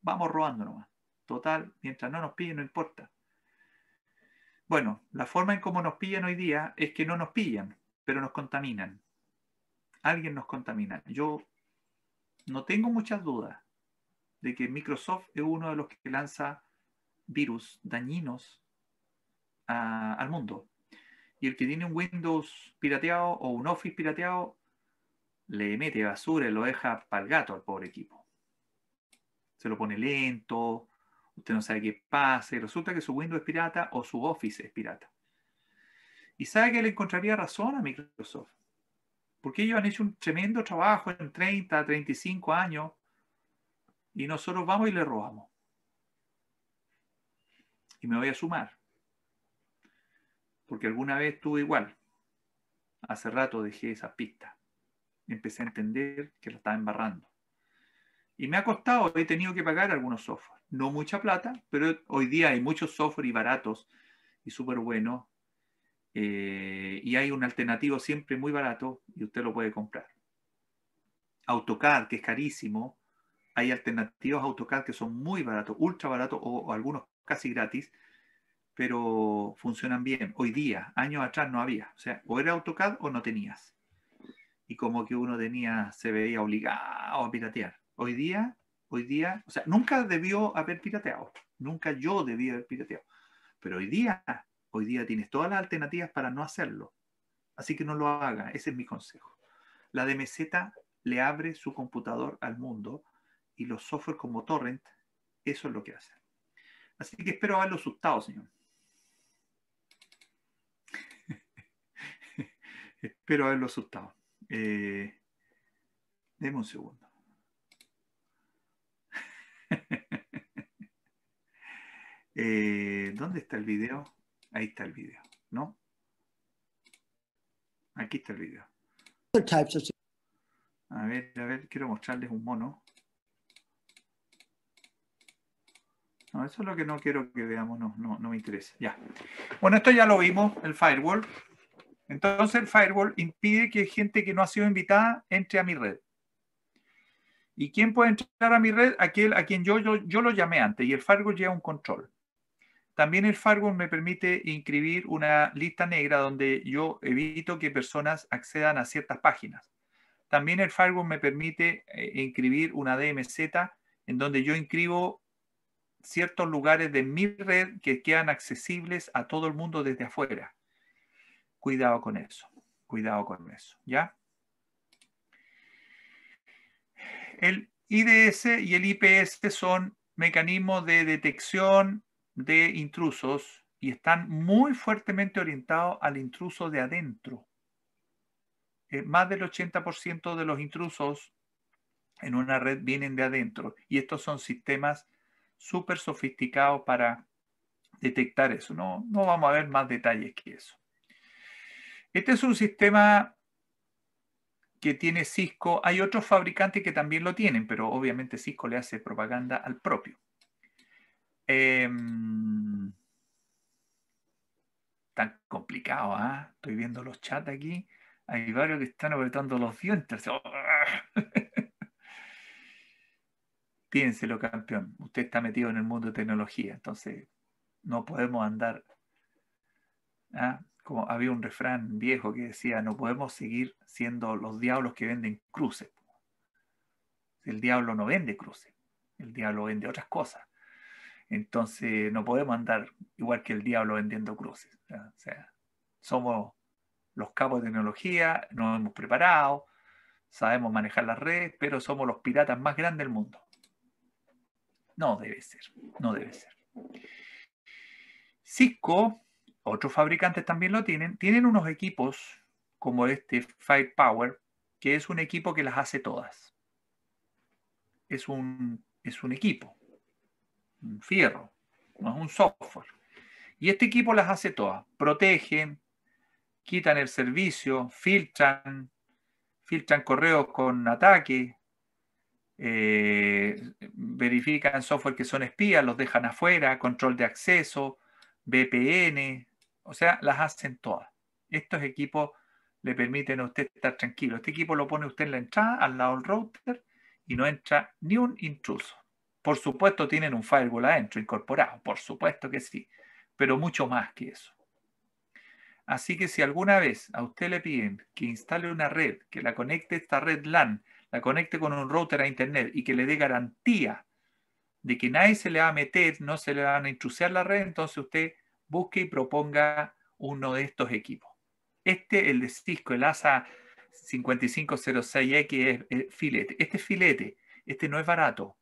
Vamos robando nomás. Total, mientras no nos pillen, no importa. Bueno, la forma en cómo nos pillan hoy día es que no nos pillan, pero nos contaminan. Alguien nos contamina. Yo no tengo muchas dudas de que Microsoft es uno de los que lanza virus dañinos al mundo y el que tiene un Windows pirateado o un Office pirateado, le mete basura y lo deja para el gato al pobre equipo. Se lo pone lento, usted no sabe qué pasa, y resulta que su Windows es pirata o su Office es pirata. Y sabe que le encontraría razón a Microsoft, porque ellos han hecho un tremendo trabajo en 30, 35 años, y nosotros vamos y le robamos. Y me voy a sumar porque alguna vez tuve igual. Hace rato dejé esa pista. Empecé a entender que la estaba embarrando. Y me ha costado, he tenido que pagar algunos software. No mucha plata, pero hoy día hay muchos software y baratos y súper buenos. Eh, y hay un alternativo siempre muy barato y usted lo puede comprar. AutoCAD, que es carísimo, hay alternativos a AutoCAD que son muy baratos, ultra baratos o, algunos casi gratis, pero funcionan bien. Hoy día, años atrás no había. O sea, o era AutoCAD o no tenías. Y como que uno tenía, se veía obligado a piratear. Hoy día, hoy día, o sea, nunca debió haber pirateado. Nunca yo debí haber pirateado. Pero hoy día, hoy día tienes todas las alternativas para no hacerlo. Así que no lo haga. Ese es mi consejo. La DMZ le abre su computador al mundo y los software como Torrent, eso es lo que hacen. Así que espero haberlo asustado, señor. Espero haberlo asustado. Eh, deme un segundo. Eh, ¿Dónde está el video? Ahí está el video, ¿no? Aquí está el video. A ver, a ver, quiero mostrarles un mono. No, eso es lo que no quiero que veamos, no, no me interesa. Ya. Bueno, esto ya lo vimos, el firewall. Entonces el firewall impide que gente que no ha sido invitada entre a mi red. ¿Y quién puede entrar a mi red? Aquel a quien yo, yo, lo llamé antes y el firewall lleva un control. También el firewall me permite inscribir una lista negra donde yo evito que personas accedan a ciertas páginas. También el firewall me permite eh, inscribir una DMZ en donde yo inscribo ciertos lugares de mi red que quedan accesibles a todo el mundo desde afuera. Cuidado con eso, cuidado con eso, ¿ya? El IDS y el IPS son mecanismos de detección de intrusos y están muy fuertemente orientados al intruso de adentro. Eh, más del 80% de los intrusos en una red vienen de adentro y estos son sistemas súper sofisticados para detectar eso. no vamos a ver más detalles que eso. Este es un sistema que tiene Cisco. Hay otros fabricantes que también lo tienen, pero obviamente Cisco le hace propaganda al propio. Em, tan complicado, ¿ah? Estoy viendo los chats aquí. Hay varios que están apretando los dientes. Piénselo, campeón. Usted está metido en el mundo de tecnología, entonces no podemos andar ¿ah? había un refrán viejo que decía, no podemos seguir siendo los diablos que venden cruces. El diablo no vende cruces, el diablo vende otras cosas. Entonces no podemos andar igual que el diablo vendiendo cruces. O sea, somos los capos de tecnología, nos hemos preparado, sabemos manejar las redes, pero somos los piratas más grandes del mundo. No debe ser, no debe ser. Cisco otros fabricantes también lo tienen. Tienen unos equipos como este Firepower, que es un equipo que las hace todas. Es un, es un equipo, un fierro, no es un software. Y este equipo las hace todas. Protegen, quitan el servicio, filtran, filtran correos con ataque, eh, verifican software que son espías, los dejan afuera, control de acceso, VPN, o sea, las hacen todas. Estos equipos le permiten a usted estar tranquilo. Este equipo lo pone usted en la entrada, al lado del router, y no entra ni un intruso. Por supuesto tienen un firewall adentro incorporado, por supuesto que sí, pero mucho más que eso. Así que si alguna vez a usted le piden que instale una red, que la conecte esta red LAN, la conecte con un router a Internet y que le dé garantía de que nadie se le va a meter, no se le van a intrusear la red, entonces usted busque y proponga uno de estos equipos. Este, el de Cisco, el ASA 5506X, es filete. Este filete, este no es barato,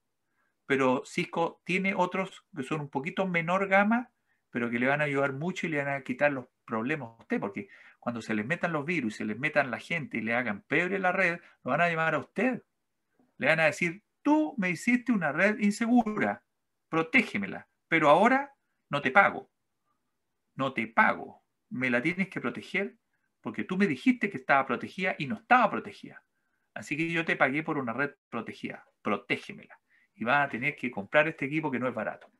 pero Cisco tiene otros que son un poquito menor gama, pero que le van a ayudar mucho y le van a quitar los problemas a usted, porque cuando se les metan los virus, se les metan la gente y le hagan pebre la red, lo van a llamar a usted. Le van a decir, tú me hiciste una red insegura, protégemela, pero ahora no te pago no te pago, me la tienes que proteger porque tú me dijiste que estaba protegida y no estaba protegida. Así que yo te pagué por una red protegida, protégemela. Y vas a tener que comprar este equipo que no es barato.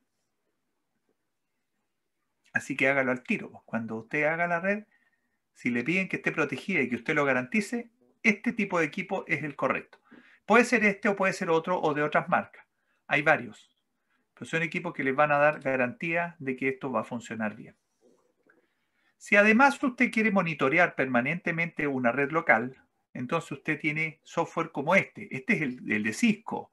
Así que hágalo al tiro. Pues. Cuando usted haga la red, si le piden que esté protegida y que usted lo garantice, este tipo de equipo es el correcto. Puede ser este o puede ser otro o de otras marcas. Hay varios. Pero son equipos que les van a dar garantía de que esto va a funcionar bien. Si además usted quiere monitorear permanentemente una red local, entonces usted tiene software como este. Este es el, de Cisco.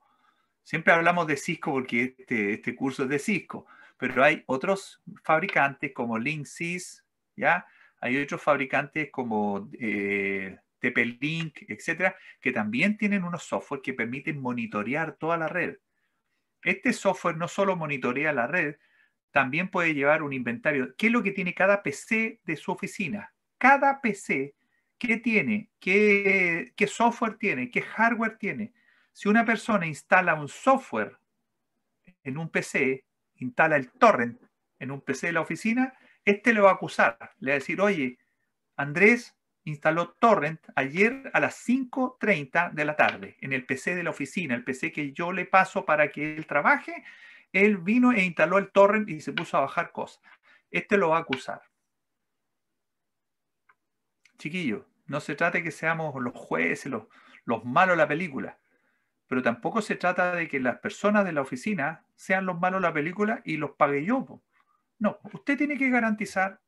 Siempre hablamos de Cisco porque este, este, curso es de Cisco, pero hay otros fabricantes como Linksys, ¿ya? Hay otros fabricantes como eh, TP-Link, etcétera, que también tienen unos software que permiten monitorear toda la red. Este software no solo monitorea la red, también puede llevar un inventario. ¿Qué es lo que tiene cada PC de su oficina? Cada PC, ¿qué tiene? ¿Qué, software tiene? ¿Qué hardware tiene? Si una persona instala un software en un PC, instala el torrent en un PC de la oficina, este le va a acusar. Le va a decir, oye, Andrés instaló torrent ayer a las 5.30 de la tarde en el PC de la oficina, el PC que yo le paso para que él trabaje él vino e instaló el torrent y se puso a bajar cosas. Este lo va a acusar. Chiquillo, no se trata de que seamos los jueces, los, los malos de la película, pero tampoco se trata de que las personas de la oficina sean los malos de la película y los pague yo. No, usted tiene que garantizar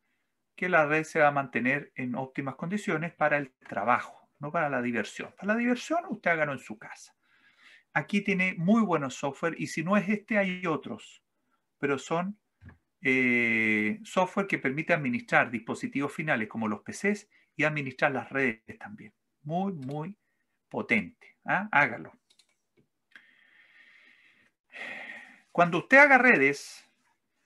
que la red se va a mantener en óptimas condiciones para el trabajo, no para la diversión. Para la diversión usted hágalo en su casa aquí tiene muy buenos software y si no es este hay otros, pero son eh, software que permite administrar dispositivos finales como los PCs y administrar las redes también. Muy, muy potente. ¿ah? Hágalo. Cuando usted haga redes,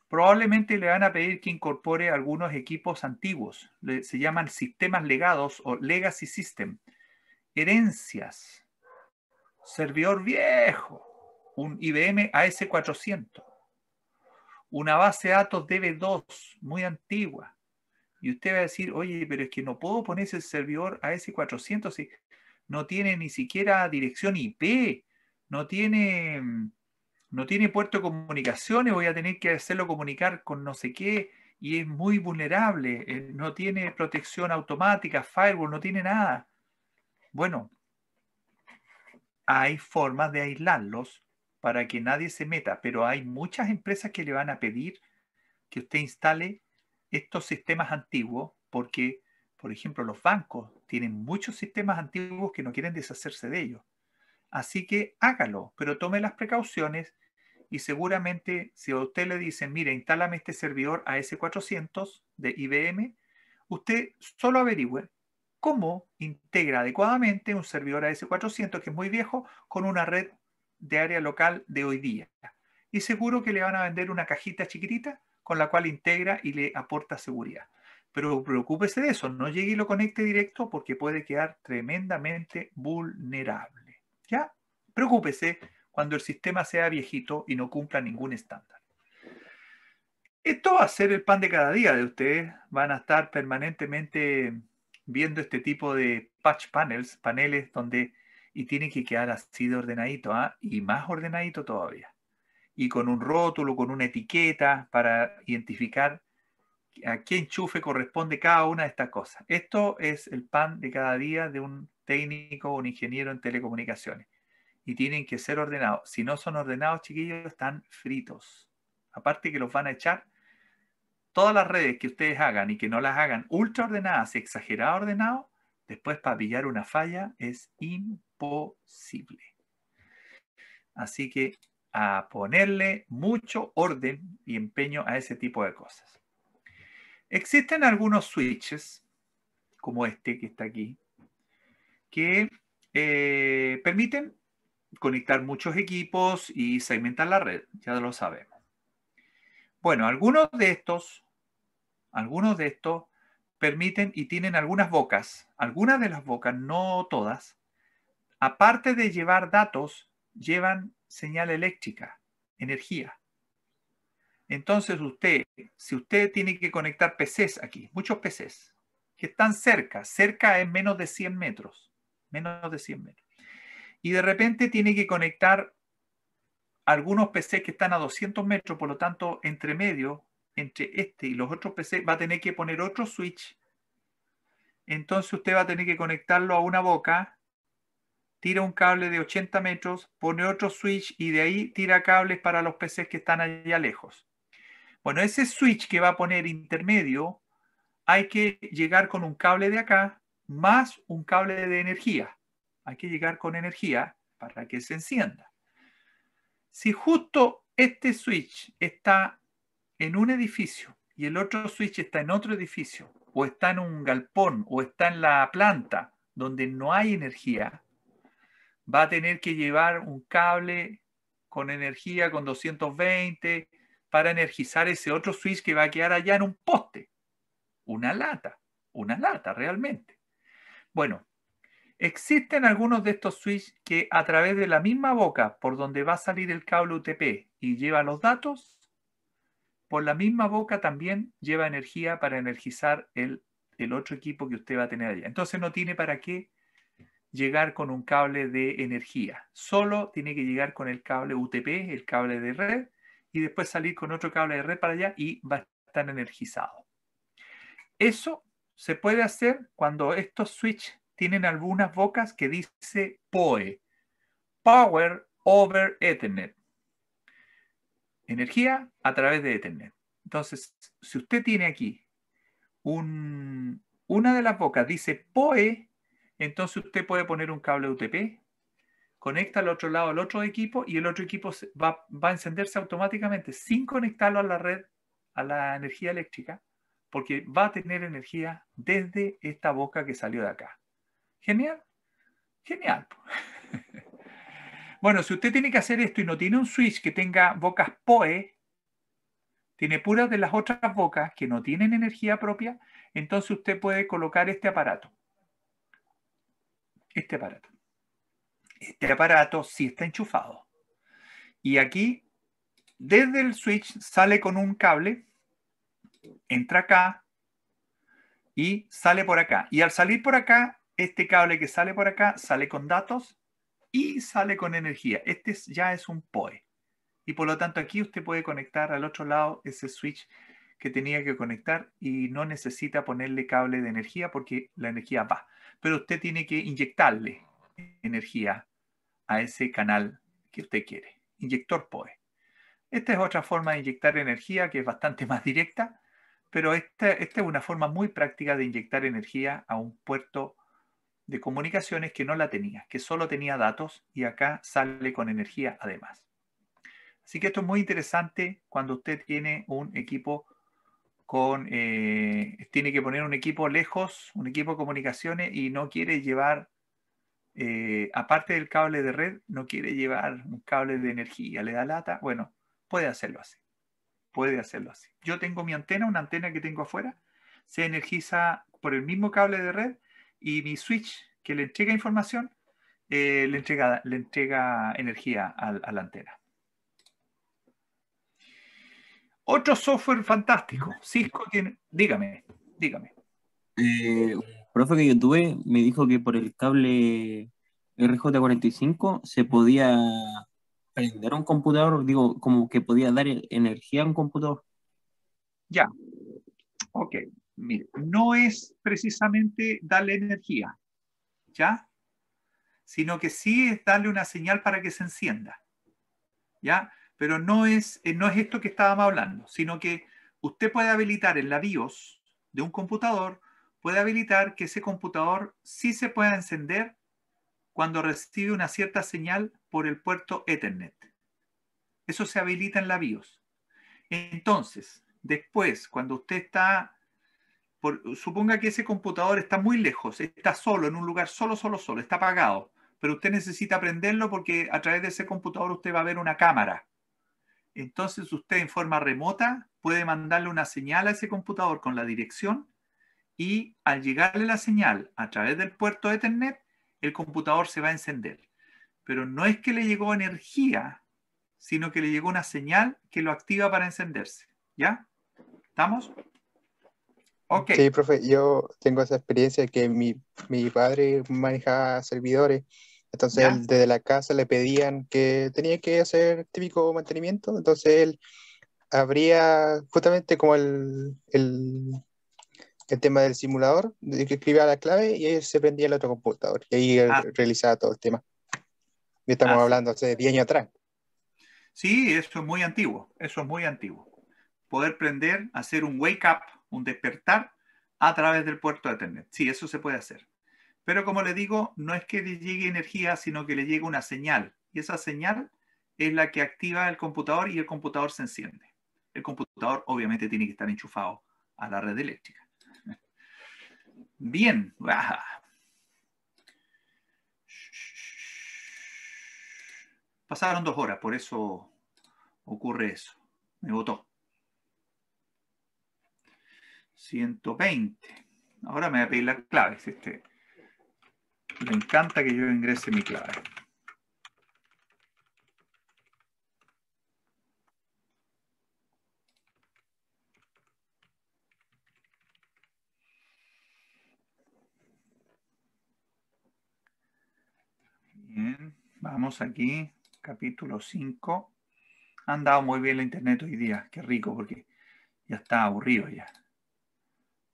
probablemente le van a pedir que incorpore algunos equipos antiguos. Se llaman sistemas legados o legacy system, herencias servidor viejo, un IBM AS400, una base de datos DB2 muy antigua. Y usted va a decir, oye, pero es que no puedo poner ese servidor AS400 si no tiene ni siquiera dirección IP, no tiene, no tiene puerto de comunicaciones, voy a tener que hacerlo comunicar con no sé qué, y es muy vulnerable, eh, no tiene protección automática, firewall, no tiene nada. Bueno, hay formas de aislarlos para que nadie se meta, pero hay muchas empresas que le van a pedir que usted instale estos sistemas antiguos porque, por ejemplo, los bancos tienen muchos sistemas antiguos que no quieren deshacerse de ellos. Así que hágalo, pero tome las precauciones y seguramente si a usted le dicen, mire, instálame este servidor AS400 de IBM, usted solo averigüe cómo integra adecuadamente un servidor AS400, que es muy viejo, con una red de área local de hoy día. Y seguro que le van a vender una cajita chiquitita con la cual integra y le aporta seguridad. Pero preocúpese de eso, no llegue y lo conecte directo porque puede quedar tremendamente vulnerable. ¿Ya? Preocúpese cuando el sistema sea viejito y no cumpla ningún estándar. Esto va a ser el pan de cada día de ustedes. Van a estar permanentemente viendo este tipo de patch panels, paneles donde, y tienen que quedar así de ordenadito, ¿ah? y más ordenadito todavía. Y con un rótulo, con una etiqueta para identificar a qué enchufe corresponde cada una de estas cosas. Esto es el pan de cada día de un técnico o un ingeniero en telecomunicaciones. Y tienen que ser ordenados. Si no son ordenados, chiquillos, están fritos. Aparte que los van a echar todas las redes que ustedes hagan y que no las hagan ultra ordenadas y exagerado ordenado, después para pillar una falla es imposible. Así que a ponerle mucho orden y empeño a ese tipo de cosas. Existen algunos switches, como este que está aquí, que eh, permiten conectar muchos equipos y segmentar la red, ya lo sabemos. Bueno, algunos de estos algunos de estos permiten y tienen algunas bocas, algunas de las bocas, no todas, aparte de llevar datos, llevan señal eléctrica, energía. Entonces usted, si usted tiene que conectar PCs aquí, muchos PCs, que están cerca, cerca es menos de 100 metros, menos de 100 metros. Y de repente tiene que conectar algunos PCs que están a 200 metros, por lo tanto, entre medio entre este y los otros PC, va a tener que poner otro switch. Entonces usted va a tener que conectarlo a una boca, tira un cable de 80 metros, pone otro switch y de ahí tira cables para los PCs que están allá lejos. Bueno, ese switch que va a poner intermedio, hay que llegar con un cable de acá más un cable de energía. Hay que llegar con energía para que se encienda. Si justo este switch está en un edificio y el otro switch está en otro edificio, o está en un galpón, o está en la planta donde no hay energía, va a tener que llevar un cable con energía, con 220, para energizar ese otro switch que va a quedar allá en un poste. Una lata, una lata realmente. Bueno, existen algunos de estos switches que a través de la misma boca por donde va a salir el cable UTP y lleva los datos, por la misma boca también lleva energía para energizar el, otro equipo que usted va a tener allá. Entonces no tiene para qué llegar con un cable de energía. Solo tiene que llegar con el cable UTP, el cable de red, y después salir con otro cable de red para allá y va a estar energizado. Eso se puede hacer cuando estos switches tienen algunas bocas que dice POE, Power over Ethernet energía a través de Ethernet. Entonces, si usted tiene aquí una de las bocas, dice POE, entonces usted puede poner un cable UTP, conecta al otro lado al otro equipo y el otro equipo va, va a encenderse automáticamente sin conectarlo a la red, a la energía eléctrica, porque va a tener energía desde esta boca que salió de acá. Genial, genial. Bueno, si usted tiene que hacer esto y no tiene un switch que tenga bocas POE, tiene puras de las otras bocas que no tienen energía propia, entonces usted puede colocar este aparato. Este aparato. Este aparato sí está enchufado. Y aquí, desde el switch, sale con un cable, entra acá y sale por acá. Y al salir por acá, este cable que sale por acá sale con datos y sale con energía. Este ya es un POE. Y por lo tanto aquí usted puede conectar al otro lado ese switch que tenía que conectar y no necesita ponerle cable de energía porque la energía va. Pero usted tiene que inyectarle energía a ese canal que usted quiere. Inyector POE. Esta es otra forma de inyectar energía que es bastante más directa, pero esta, esta es una forma muy práctica de inyectar energía a un puerto de comunicaciones que no la tenía, que solo tenía datos y acá sale con energía además. Así que esto es muy interesante cuando usted tiene un equipo con, eh, tiene que poner un equipo lejos, un equipo de comunicaciones y no quiere llevar, eh, aparte del cable de red, no quiere llevar un cable de energía, le da lata. Bueno, puede hacerlo así. Puede hacerlo así. Yo tengo mi antena, una antena que tengo afuera, se energiza por el mismo cable de red y mi switch que le entrega información eh, le, entrega, le entrega energía a, la antena. Otro software fantástico, Cisco tiene, dígame, dígame. Eh, un profe que yo tuve me dijo que por el cable RJ45 se podía prender un computador, digo, como que podía dar energía a un computador. Ya, ok, no es precisamente darle energía, ¿ya? Sino que sí es darle una señal para que se encienda, ¿ya? Pero no es, eh, no es esto que estábamos hablando, sino que usted puede habilitar en la BIOS de un computador, puede habilitar que ese computador sí se pueda encender cuando recibe una cierta señal por el puerto Ethernet. Eso se habilita en la BIOS. Entonces, después, cuando usted está suponga que ese computador está muy lejos, está solo, en un lugar solo, solo, solo, está apagado, pero usted necesita aprenderlo porque a través de ese computador usted va a ver una cámara. Entonces usted en forma remota puede mandarle una señal a ese computador con la dirección y al llegarle la señal a través del puerto Ethernet, el computador se va a encender. Pero no es que le llegó energía, sino que le llegó una señal que lo activa para encenderse. ¿Ya? ¿Estamos? Sí, profe, yo tengo esa experiencia que mi, mi padre manejaba servidores, entonces desde la casa le pedían que tenía que hacer típico mantenimiento, entonces él abría justamente como el, el, el tema del simulador, de que escribía la clave y ahí se prendía el otro computador y ahí ah. realizaba todo el tema. Y estamos ah. hablando hace 10 años atrás. Sí, eso es muy antiguo, eso es muy antiguo. Poder prender, hacer un wake up un despertar a través del puerto de Ethernet. Sí, eso se puede hacer. Pero como le digo, no es que le llegue energía, sino que le llega una señal. Y esa señal es la que activa el computador y el computador se enciende. El computador obviamente tiene que estar enchufado a la red eléctrica. Bien. Pasaron dos horas, por eso ocurre eso. Me votó. 120. Ahora me voy a pedir la clave. este, le encanta que yo ingrese mi clave. Bien, vamos aquí, capítulo 5. Ha muy bien la internet hoy día, qué rico, porque ya está aburrido ya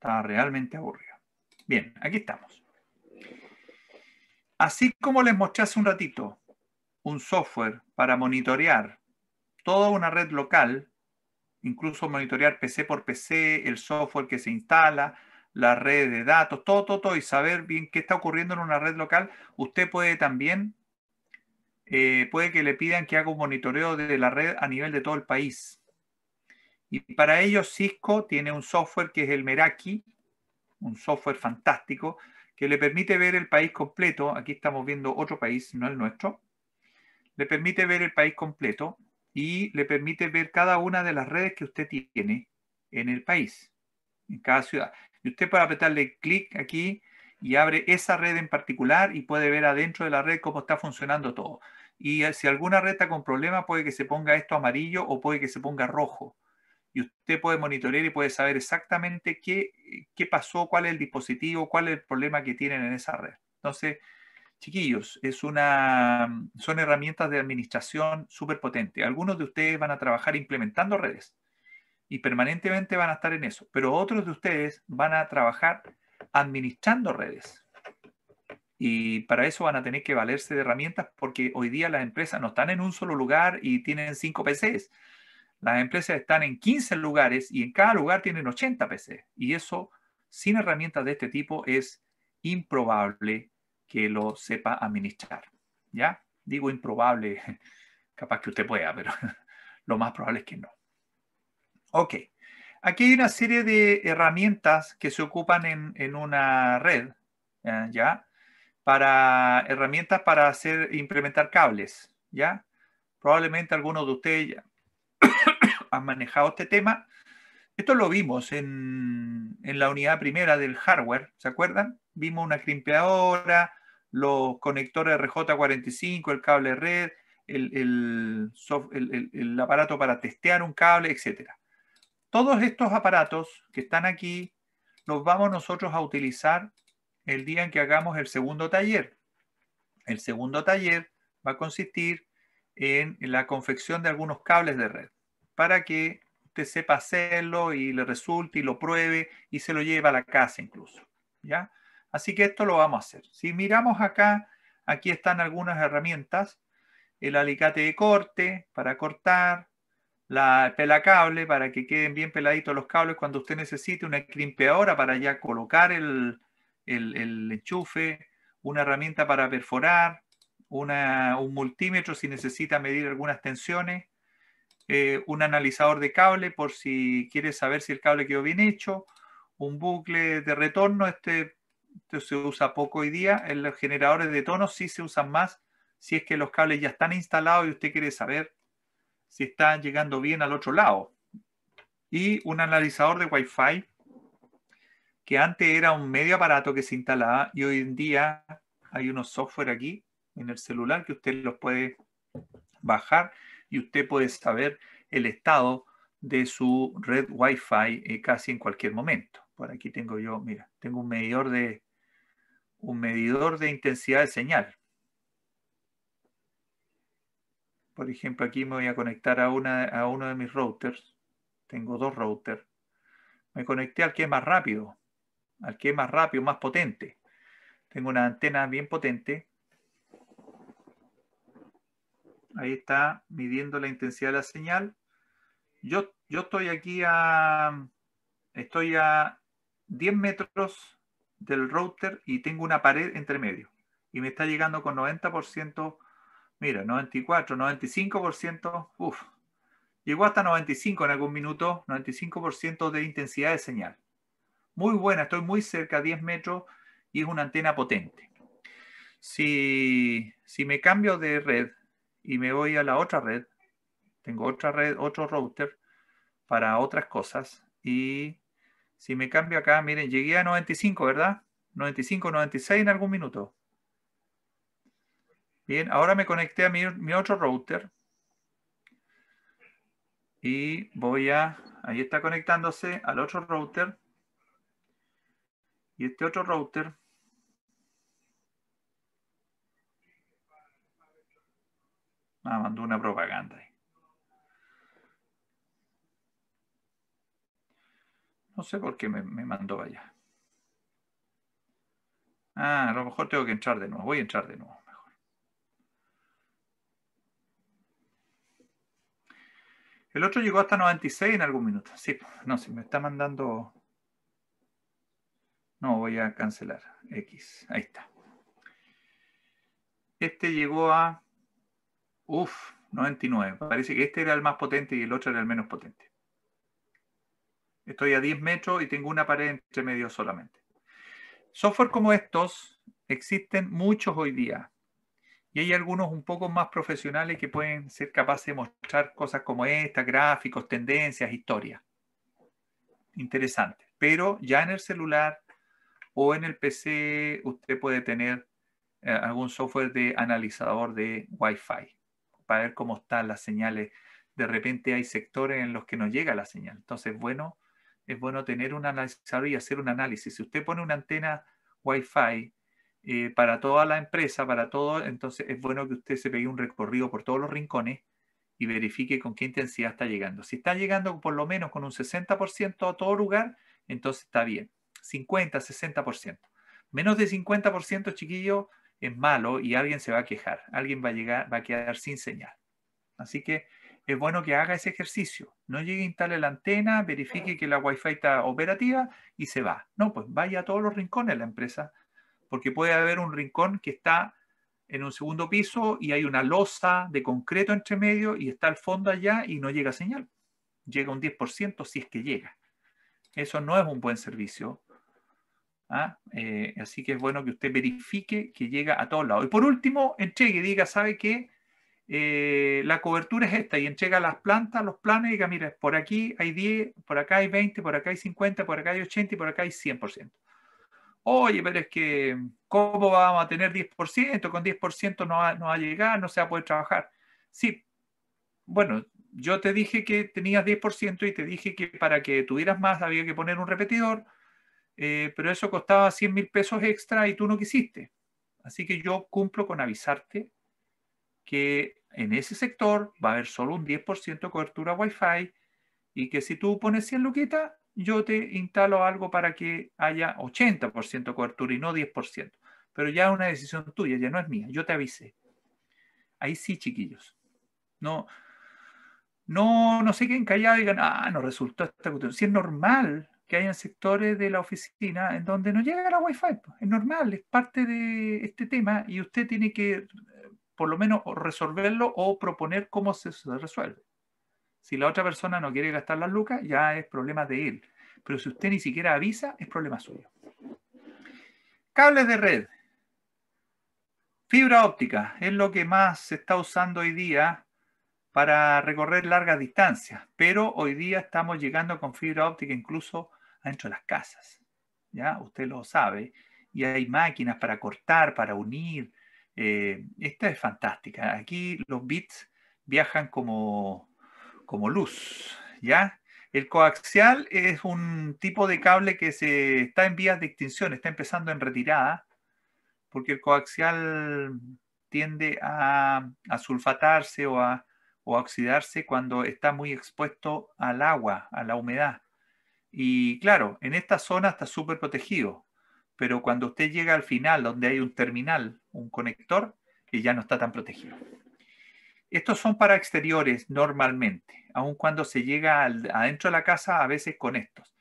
está realmente aburrido. Bien, aquí estamos. Así como les mostré hace un ratito un software para monitorear toda una red local, incluso monitorear PC por PC, el software que se instala, la red de datos, todo, todo, todo, y saber bien qué está ocurriendo en una red local, usted puede también, eh, puede que le pidan que haga un monitoreo de la red a nivel de todo el país. Y para ello Cisco tiene un software que es el Meraki, un software fantástico que le permite ver el país completo. Aquí estamos viendo otro país, no el nuestro. Le permite ver el país completo y le permite ver cada una de las redes que usted tiene en el país, en cada ciudad. Y usted puede apretarle clic aquí y abre esa red en particular y puede ver adentro de la red cómo está funcionando todo. Y eh, si alguna red está con problema, puede que se ponga esto amarillo o puede que se ponga rojo y usted puede monitorear y puede saber exactamente qué, qué pasó, cuál es el dispositivo, cuál es el problema que tienen en esa red. Entonces, chiquillos, es una, son herramientas de administración súper potentes. Algunos de ustedes van a trabajar implementando redes y permanentemente van a estar en eso, pero otros de ustedes van a trabajar administrando redes. Y para eso van a tener que valerse de herramientas porque hoy día las empresas no están en un solo lugar y tienen cinco PCs. Las empresas están en 15 lugares y en cada lugar tienen 80 PC. Y eso, sin herramientas de este tipo, es improbable que lo sepa administrar. ¿Ya? Digo improbable, capaz que usted pueda, pero lo más probable es que no. Ok. Aquí hay una serie de herramientas que se ocupan en, en una red, ¿ya? Para herramientas para hacer, implementar cables, ¿ya? Probablemente algunos de ustedes han manejado este tema. Esto lo vimos en, la unidad primera del hardware, ¿se acuerdan? Vimos una crimpeadora, los conectores RJ45, el cable red, el, el, el aparato para testear un cable, etc. Todos estos aparatos que están aquí los vamos nosotros a utilizar el día en que hagamos el segundo taller. El segundo taller va a consistir en la confección de algunos cables de red para que usted sepa hacerlo y le resulte y lo pruebe y se lo lleve a la casa incluso. ¿ya? Así que esto lo vamos a hacer. Si miramos acá, aquí están algunas herramientas. El alicate de corte para cortar, la pelacable para que queden bien peladitos los cables cuando usted necesite, una crimpeadora para ya colocar el, enchufe, una herramienta para perforar, un multímetro si necesita medir algunas tensiones, eh, un analizador de cable por si quiere saber si el cable quedó bien hecho, un bucle de retorno, este, este se usa poco hoy día, en los generadores de tonos sí se usan más si es que los cables ya están instalados y usted quiere saber si están llegando bien al otro lado. Y un analizador de Wi-Fi, que antes era un medio aparato que se instalaba y hoy en día hay unos software aquí en el celular que usted los puede bajar y usted puede saber el estado de su red Wi-Fi eh, casi en cualquier momento. Por aquí tengo yo, mira, tengo un medidor de un medidor de intensidad de señal. Por ejemplo, aquí me voy a conectar a, una, a uno de mis routers. Tengo dos routers. Me conecté al que es más rápido, al que es más rápido, más potente. Tengo una antena bien potente Ahí está midiendo la intensidad de la señal. Yo, yo estoy aquí a, estoy a 10 metros del router y tengo una pared entre medio. Y me está llegando con 90%, mira, 94, 95%, uff, llegó hasta 95 en algún minuto, 95% de intensidad de señal. Muy buena, estoy muy cerca, 10 metros, y es una antena potente. Si, si me cambio de red y me voy a la otra red. Tengo otra red, otro router para otras cosas. Y si me cambio acá, miren, llegué a 95, ¿verdad? 95, 96 en algún minuto. Bien, ahora me conecté a mi, otro router. Y voy a, ahí está conectándose al otro router. Y este otro router Ah, mandó una propaganda No sé por qué me, mandó allá. Ah, a lo mejor tengo que entrar de nuevo. Voy a entrar de nuevo. Mejor. El otro llegó hasta 96 en algún minuto. Sí, no, si me está mandando... No, voy a cancelar. X. Ahí está. Este llegó a Uf, 99. Parece que este era el más potente y el otro era el menos potente. Estoy a 10 metros y tengo una pared entre medio solamente. Software como estos existen muchos hoy día. Y hay algunos un poco más profesionales que pueden ser capaces de mostrar cosas como esta, gráficos, tendencias, historias. Interesante. Pero ya en el celular o en el PC usted puede tener eh, algún software de analizador de Wi-Fi para ver cómo están las señales. De repente hay sectores en los que no llega la señal. Entonces, bueno, es bueno tener un analizador y hacer un análisis. Si usted pone una antena Wi-Fi eh, para toda la empresa, para todo, entonces es bueno que usted se pegue un recorrido por todos los rincones y verifique con qué intensidad está llegando. Si está llegando por lo menos con un 60% a todo lugar, entonces está bien. 50, 60%. Menos de 50%, chiquillo, es malo y alguien se va a quejar, alguien va a, llegar, va a quedar sin señal. Así que es bueno que haga ese ejercicio. No llegue, instale la antena, verifique que la Wi-Fi está operativa y se va. No, pues vaya a todos los rincones de la empresa, porque puede haber un rincón que está en un segundo piso y hay una losa de concreto entre medio y está al fondo allá y no llega señal. Llega un 10% si es que llega. Eso no es un buen servicio ¿ah? Eh, así que es bueno que usted verifique que llega a todos lados. Y por último, entregue, diga, ¿sabe qué? Eh, la cobertura es esta y entrega las plantas, los planes y diga, mira, por aquí hay 10, por acá hay 20, por acá hay 50, por acá hay 80 y por acá hay 100%. Oye, pero es que, ¿cómo vamos a tener 10%? Con 10% no no va a llegar, no se va a poder trabajar. Sí, bueno, yo te dije que tenías 10% y te dije que para que tuvieras más había que poner un repetidor, eh, pero eso costaba 100 mil pesos extra y tú no quisiste. Así que yo cumplo con avisarte que en ese sector va a haber solo un 10% de cobertura Wi-Fi y que si tú pones 100 luquitas, yo te instalo algo para que haya 80% de cobertura y no 10%. Pero ya es una decisión tuya, ya no es mía, yo te avisé. Ahí sí, chiquillos. No, no, no se queden callados y digan, ah, no resultó esta cuestión. Si es normal, que hayan sectores de la oficina en donde no llega la Wi-Fi. Es normal, es parte de este tema y usted tiene que eh, por lo menos resolverlo o proponer cómo se resuelve. Si la otra persona no quiere gastar las lucas, ya es problema de él. Pero si usted ni siquiera avisa, es problema suyo. Cables de red. Fibra óptica es lo que más se está usando hoy día para recorrer largas distancias, pero hoy día estamos llegando con fibra óptica incluso adentro de las casas. ¿ya? Usted lo sabe. Y hay máquinas para cortar, para unir. Eh, esta es fantástica. Aquí los bits viajan como, luz. ¿ya? El coaxial es un tipo de cable que se, está en vías de extinción, está empezando en retirada, porque el coaxial tiende a, sulfatarse o o a oxidarse cuando está muy expuesto al agua, a la humedad. Y claro, en esta zona está súper protegido, pero cuando usted llega al final, donde hay un terminal, un conector, que ya no está tan protegido. Estos son para exteriores normalmente, aun cuando se llega adentro de la casa a veces con estos.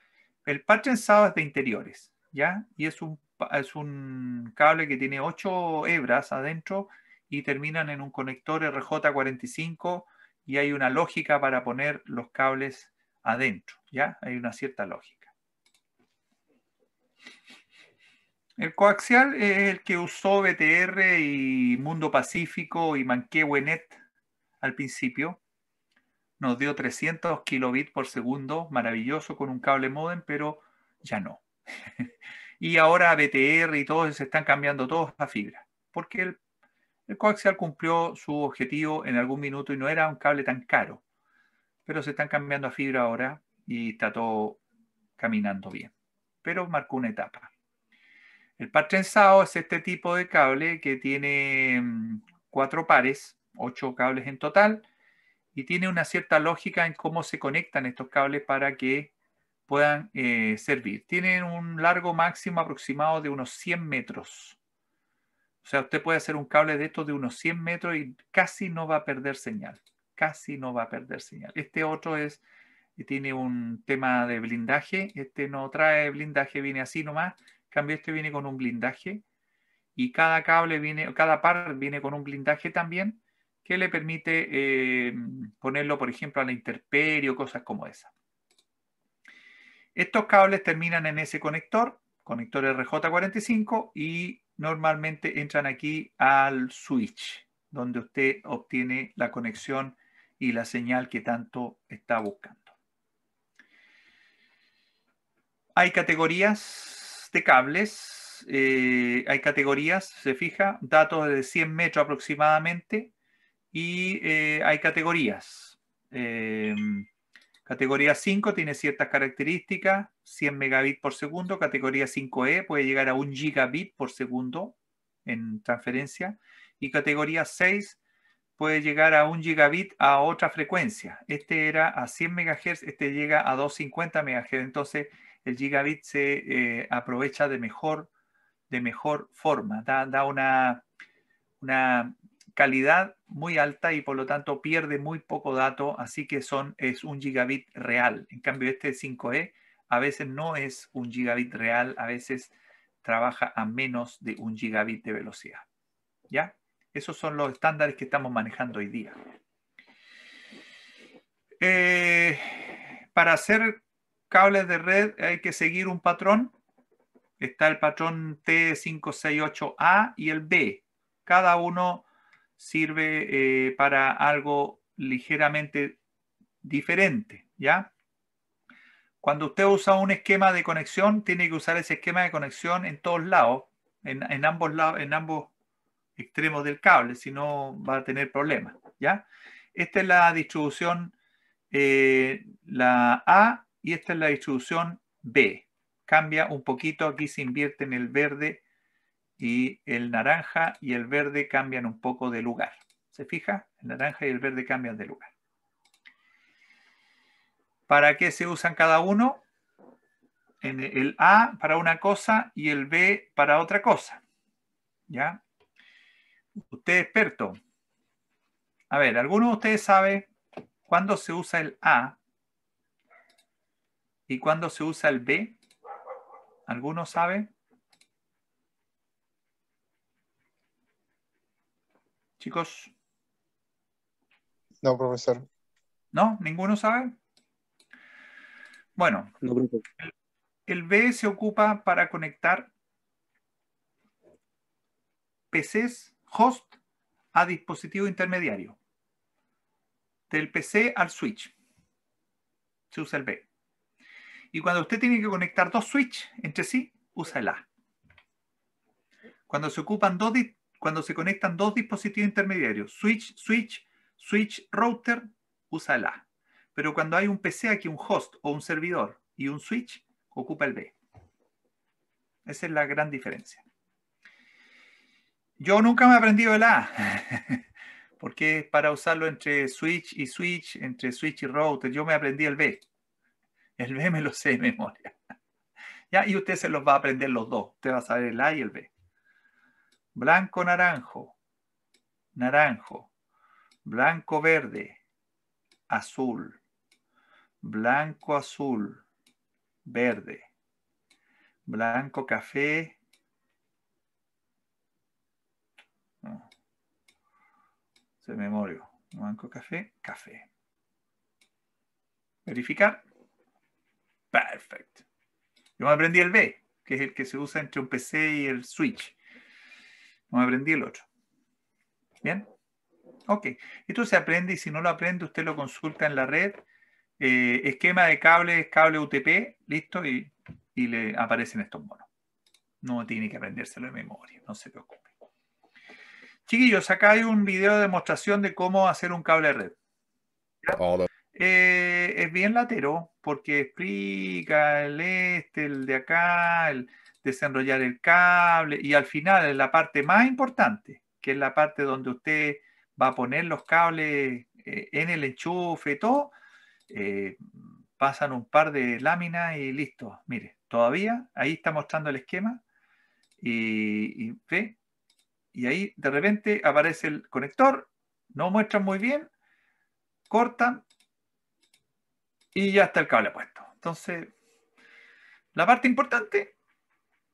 El par trenzado es de interiores, ¿ya? Y es un, es un cable que tiene ocho hebras adentro y terminan en un conector RJ45 y hay una lógica para poner los cables adentro, ¿ya? Hay una cierta lógica. El coaxial es el que usó BTR y Mundo Pacífico y Manquehuenet al principio. Nos dio 300 kilobits por segundo, maravilloso con un cable modem, pero ya no. y ahora BTR y todos se están cambiando todos a fibra, porque el coaxial cumplió su objetivo en algún minuto y no era un cable tan caro pero se están cambiando a fibra ahora y está todo caminando bien. Pero marcó una etapa. El par trenzado es este tipo de cable que tiene mm, cuatro pares, ocho cables en total, y tiene una cierta lógica en cómo se conectan estos cables para que puedan eh, servir. Tienen un largo máximo aproximado de unos 100 metros. O sea, usted puede hacer un cable de estos de unos 100 metros y casi no va a perder señal casi no va a perder señal. Este otro es, eh, tiene un tema de blindaje, este no trae blindaje, viene así nomás, cambio este viene con un blindaje y cada cable viene, cada par viene con un blindaje también que le permite eh, ponerlo, por ejemplo, a la interperio, cosas como esa. Estos cables terminan en ese conector, conector RJ45, y normalmente entran aquí al switch, donde usted obtiene la conexión y la señal que tanto está buscando. Hay categorías de cables, eh, hay categorías, se fija, datos de 100 metros aproximadamente y eh, hay categorías. Eh, categoría 5 tiene ciertas características, 100 megabits por segundo, categoría 5E puede llegar a 1 gigabit por segundo en transferencia y categoría 6 puede llegar a un gigabit a otra frecuencia. Este era a 100 megahertz, este llega a 250 MHz. Entonces, el gigabit se eh, aprovecha de mejor, de mejor forma, da, una, una, calidad muy alta y por lo tanto pierde muy poco dato, así que son, es un gigabit real. En cambio, este 5E a veces no es un gigabit real, a veces trabaja a menos de un gigabit de velocidad. ¿Ya? Esos son los estándares que estamos manejando hoy día. Eh, para hacer cables de red hay que seguir un patrón. Está el patrón T568A y el B. Cada uno sirve eh, para algo ligeramente diferente, ¿ya? Cuando usted usa un esquema de conexión, tiene que usar ese esquema de conexión en todos lados, en, en ambos lados, en ambos extremos del cable, si no va a tener problemas. ¿ya? Esta es la distribución eh, la A y esta es la distribución B. Cambia un poquito, aquí se invierte en el verde y el naranja y el verde cambian un poco de lugar. ¿Se fija? El naranja y el verde cambian de lugar. ¿Para qué se usan cada uno? En el A para una cosa y el B para otra cosa. ¿Ya? Usted es experto. A ver, ¿alguno de ustedes sabe cuándo se usa el A y cuándo se usa el B? ¿Alguno sabe? Chicos. No, profesor. ¿No? ¿Ninguno sabe? Bueno, el, el B se ocupa para conectar PCs host a dispositivo intermediario. Del PC al switch. Se usa el B. Y cuando usted tiene que conectar dos switches entre sí, usa el A. Cuando se ocupan dos cuando se conectan dos dispositivos intermediarios, switch, switch, switch, router, usa el A. Pero cuando hay un PC aquí, un host o un servidor y un switch, ocupa el B. Esa es la gran diferencia. Yo nunca me he aprendido el A, porque para usarlo entre switch y switch, entre switch y router, yo me aprendí el B. El B me lo sé de memoria. ¿Ya? Y usted se los va a aprender los dos. Usted va a saber el A y el B. Blanco, naranjo, naranjo, blanco, verde, azul, blanco, azul, verde, blanco, café, de memoria. Banco café, café. Verificar. Perfecto. Yo me aprendí el B, que es el que se usa entre un PC y el switch. No me aprendí el otro. ¿Bien? Ok. Esto se aprende y si no lo aprende, usted lo consulta en la red. Eh, esquema de cables, cable UTP, listo, y, y le aparecen estos monos. No tiene que aprendérselo de memoria, no se preocupe. Chiquillos, acá hay un video de demostración de cómo hacer un cable red. Oh, eh, es bien latero porque explica el este, el de acá, el desenrollar el cable y al final la parte más importante, que es la parte donde usted va a poner los cables eh, en el enchufe, todo. Eh, pasan un par de láminas y listo. Mire, todavía ahí está mostrando el esquema y, y ve, y ahí de repente aparece el conector, no muestran muy bien, cortan y ya está el cable puesto. Entonces, la parte importante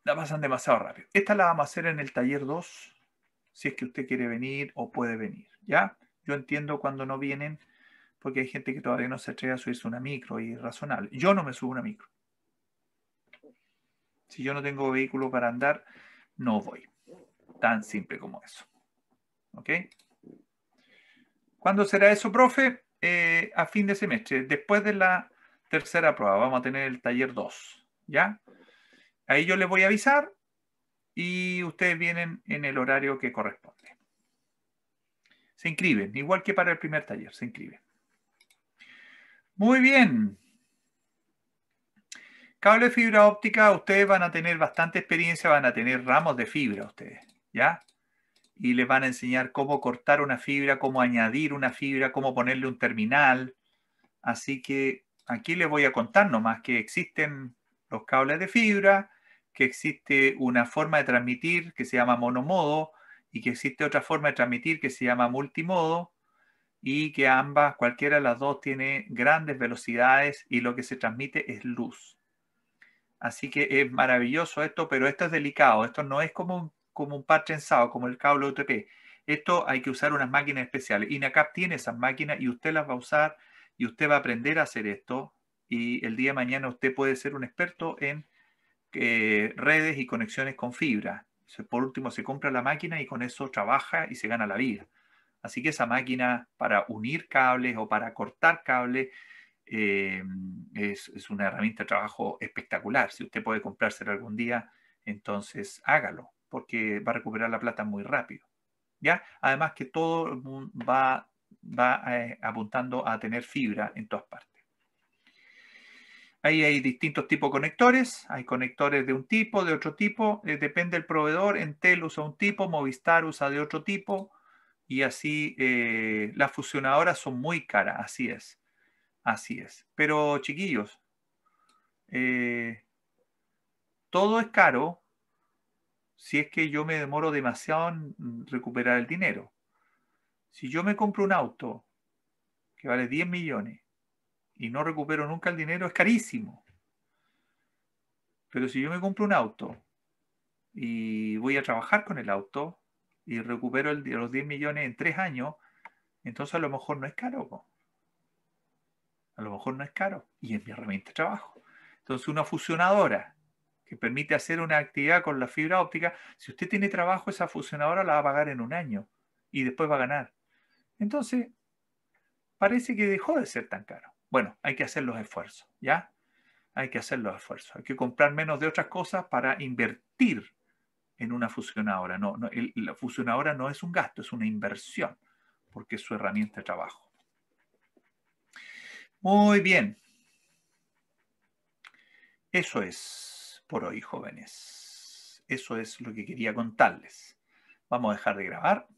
la pasan demasiado rápido. Esta la vamos a hacer en el taller 2, si es que usted quiere venir o puede venir. ¿ya? Yo entiendo cuando no vienen, porque hay gente que todavía no se atreve a subirse una micro y razonable. Yo no me subo una micro. Si yo no tengo vehículo para andar, no voy. Tan simple como eso. ¿Ok? ¿Cuándo será eso, profe? Eh, a fin de semestre, después de la tercera prueba. Vamos a tener el taller 2. ¿Ya? Ahí yo les voy a avisar y ustedes vienen en el horario que corresponde. Se inscriben, igual que para el primer taller, se inscriben. Muy bien. Cable de fibra óptica, ustedes van a tener bastante experiencia, van a tener ramos de fibra ustedes. ¿ya? Y les van a enseñar cómo cortar una fibra, cómo añadir una fibra, cómo ponerle un terminal. Así que aquí les voy a contar nomás que existen los cables de fibra, que existe una forma de transmitir que se llama monomodo y que existe otra forma de transmitir que se llama multimodo y que ambas, cualquiera de las dos, tiene grandes velocidades y lo que se transmite es luz. Así que es maravilloso esto, pero esto es delicado. Esto no es como un como un par trenzado, como el cable UTP. Esto hay que usar unas máquinas especiales. INACAP tiene esas máquinas y usted las va a usar y usted va a aprender a hacer esto. Y el día de mañana usted puede ser un experto en eh, redes y conexiones con fibra. Por último, se compra la máquina y con eso trabaja y se gana la vida. Así que esa máquina para unir cables o para cortar cables eh, es, es, una herramienta de trabajo espectacular. Si usted puede comprársela algún día, entonces hágalo porque va a recuperar la plata muy rápido. ¿ya? Además que todo va, va eh, apuntando a tener fibra en todas partes. Ahí hay distintos tipos de conectores, hay conectores de un tipo, de otro tipo, eh, depende del proveedor, Entel usa un tipo, Movistar usa de otro tipo, y así eh, las fusionadoras son muy caras, así es, así es. Pero chiquillos, todo es caro, si es que yo me demoro demasiado en recuperar el dinero. Si yo me compro un auto que vale 10 millones y no recupero nunca el dinero, es carísimo. Pero si yo me compro un auto y voy a trabajar con el auto y recupero los 10 millones en tres años, entonces a lo mejor no es caro. A lo mejor no es caro y es mi herramienta de trabajo. Entonces una fusionadora que permite hacer una actividad con la fibra óptica, si usted tiene trabajo, esa fusionadora la va a pagar en un año y después va a ganar. Entonces, parece que dejó de ser tan caro. Bueno, hay que hacer los esfuerzos, ¿ya? Hay que hacer los esfuerzos. Hay que comprar menos de otras cosas para invertir en una fusionadora. No, la fusionadora no es un gasto, es una inversión, porque es su herramienta de trabajo. Muy bien. Eso es por hoy, jóvenes. Eso es lo que quería contarles. Vamos a dejar de grabar